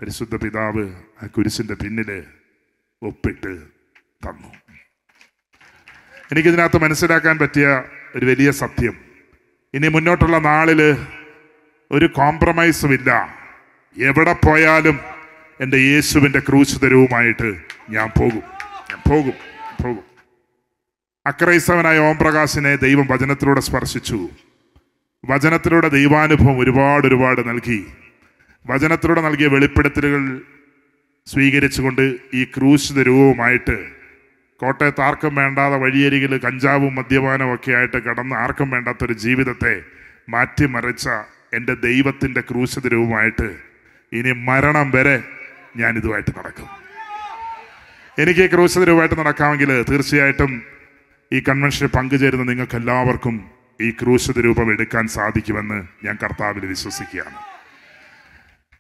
പരിശുദ്ധ പിതാവ് ആ കുരിശിൻ്റെ പിന്നിൽ ഒപ്പിട്ട് തന്നു എനിക്കിതിനകത്ത് മനസ്സിലാക്കാൻ പറ്റിയ ഒരു വലിയ സത്യം ഇനി മുന്നോട്ടുള്ള നാളിൽ ഒരു കോംപ്രമൈസും ഇല്ല എവിടെ പോയാലും എൻ്റെ യേശുവിൻ്റെ ക്രൂശിതരവുമായിട്ട് ഞാൻ പോകും ഞാൻ പോകും പോകും അക്രൈസ്തവനായ ഓംപ്രകാശിനെ ദൈവം വചനത്തിലൂടെ സ്പർശിച്ചു വചനത്തിലൂടെ ദൈവാനുഭവം ഒരുപാട് ഒരുപാട് നൽകി വചനത്തിലൂടെ നൽകിയ വെളിപ്പെടുത്തലുകൾ സ്വീകരിച്ചുകൊണ്ട് ഈ ക്രൂശിത രൂപവുമായിട്ട് കോട്ടയത്ത് ആർക്കും വേണ്ടാതെ വഴിയരികിൽ കഞ്ചാവും മദ്യപാനവും ഒക്കെ ആയിട്ട് കടന്ന് ആർക്കും വേണ്ടാത്തൊരു ജീവിതത്തെ മാറ്റിമറിച്ച എൻ്റെ ദൈവത്തിൻ്റെ ക്രൂശതരവുമായിട്ട് ഇനി മരണം വരെ ഞാൻ ഇതുമായിട്ട് നടക്കും എനിക്ക് ഈ ക്രൂശതരവുമായിട്ട് നടക്കാമെങ്കിൽ തീർച്ചയായിട്ടും ഈ കൺവെൻഷനിൽ പങ്കുചേരുന്ന നിങ്ങൾക്ക് എല്ലാവർക്കും ഈ ക്രൂശത രൂപം എടുക്കാൻ സാധിക്കുമെന്ന് ഞാൻ കർത്താവിൽ വിശ്വസിക്കുകയാണ്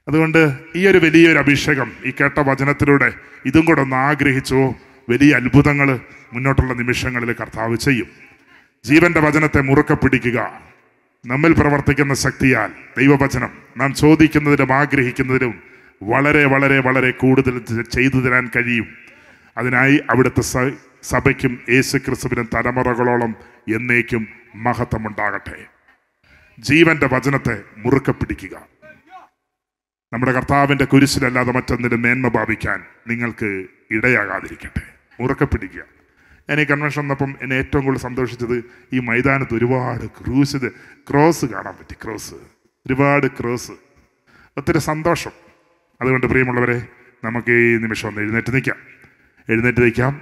അതുകൊണ്ട് ഈ ഒരു വലിയൊരു അഭിഷേകം ഈ കേട്ട വചനത്തിലൂടെ ഇതും കൂടെ ഒന്ന് ആഗ്രഹിച്ചോ വലിയ അത്ഭുതങ്ങൾ മുന്നോട്ടുള്ള നിമിഷങ്ങളിൽ കർത്താവ് ചെയ്യും ജീവന്റെ വചനത്തെ മുറുക്കെ പിടിക്കുക നമ്മിൽ പ്രവർത്തിക്കുന്ന ശക്തിയാൽ ദൈവവചനം നാം ചോദിക്കുന്നതിനും ആഗ്രഹിക്കുന്നതിനും വളരെ വളരെ വളരെ കൂടുതൽ ചെയ്തു തരാൻ കഴിയും അതിനായി അവിടുത്തെ സഭയ്ക്കും യേശു ക്രിസ്തുവിനും തലമുറകളോളം എന്നേക്കും മഹത്വമുണ്ടാകട്ടെ ജീവന്റെ വചനത്തെ മുറുക്കെ പിടിക്കുക നമ്മുടെ കർത്താവിൻ്റെ കുരിശിലല്ലാതെ മറ്റൊന്നിനും മേന്മ ഭാവിക്കാൻ നിങ്ങൾക്ക് ഇടയാകാതിരിക്കട്ടെ മുറുക്കെ പിടിക്കുക എന്നെ കൺവെൻഷൻ വന്നപ്പം എന്നെ ഏറ്റവും കൂടുതൽ സന്തോഷിച്ചത് ഈ മൈതാനത്ത് ഒരുപാട് ക്രൂസ് ക്രോസ് കാണാൻ പറ്റി ക്രോസ് ഒരുപാട് ക്രോസ് ഒത്തിരി സന്തോഷം അതുകൊണ്ട് പ്രിയമുള്ളവരെ നമുക്ക് ഈ നിമിഷം ഒന്ന് എഴുന്നേറ്റ് നിൽക്കാം എഴുന്നേറ്റ് നിൽക്കാം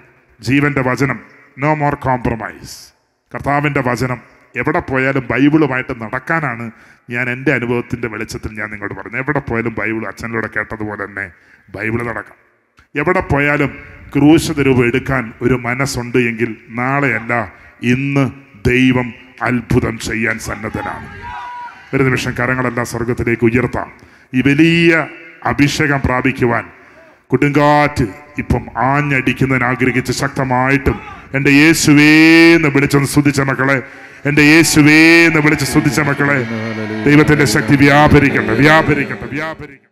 ജീവൻ്റെ വചനം നോ മോർ കോംപ്രമൈസ് കർത്താവിൻ്റെ വചനം എവിടെ പോയാലും ബൈബിളുമായിട്ട് നടക്കാനാണ് ഞാൻ എൻ്റെ അനുഭവത്തിൻ്റെ വെളിച്ചത്തിൽ ഞാൻ നിങ്ങളോട് പറഞ്ഞത് എവിടെ പോയാലും ബൈബിൾ അച്ഛനിലൂടെ കേട്ടതുപോലെ തന്നെ ബൈബിൾ നടക്കാം എവിടെ പോയാലും ക്രൂശത രൂപം എടുക്കാൻ ഒരു മനസ്സുണ്ട് എങ്കിൽ നാളെയല്ല ഇന്ന് ദൈവം അത്ഭുതം ചെയ്യാൻ സന്നദ്ധനാണ് ഒരു നിമിഷം കരങ്ങളെല്ലാം സ്വർഗത്തിലേക്ക് ഉയർത്താം ഈ വലിയ അഭിഷേകം പ്രാപിക്കുവാൻ കുടുങ്കാറ്റ് ഇപ്പം ആഞ്ഞടിക്കുന്നതിന് ആഗ്രഹിച്ച് ശക്തമായിട്ടും എൻ്റെ യേശുവേന്ന് വിളിച്ചെന്ന് ശ്രദ്ധിച്ച മക്കളെ എൻ്റെ യേശുവേന്ന് വിളിച്ച് ശ്രദ്ധിച്ച മക്കളെ ദൈവത്തിൻ്റെ ശക്തി വ്യാപരിക്കട്ടെ വ്യാപരിക്കട്ടെ വ്യാപരിക്കട്ടെ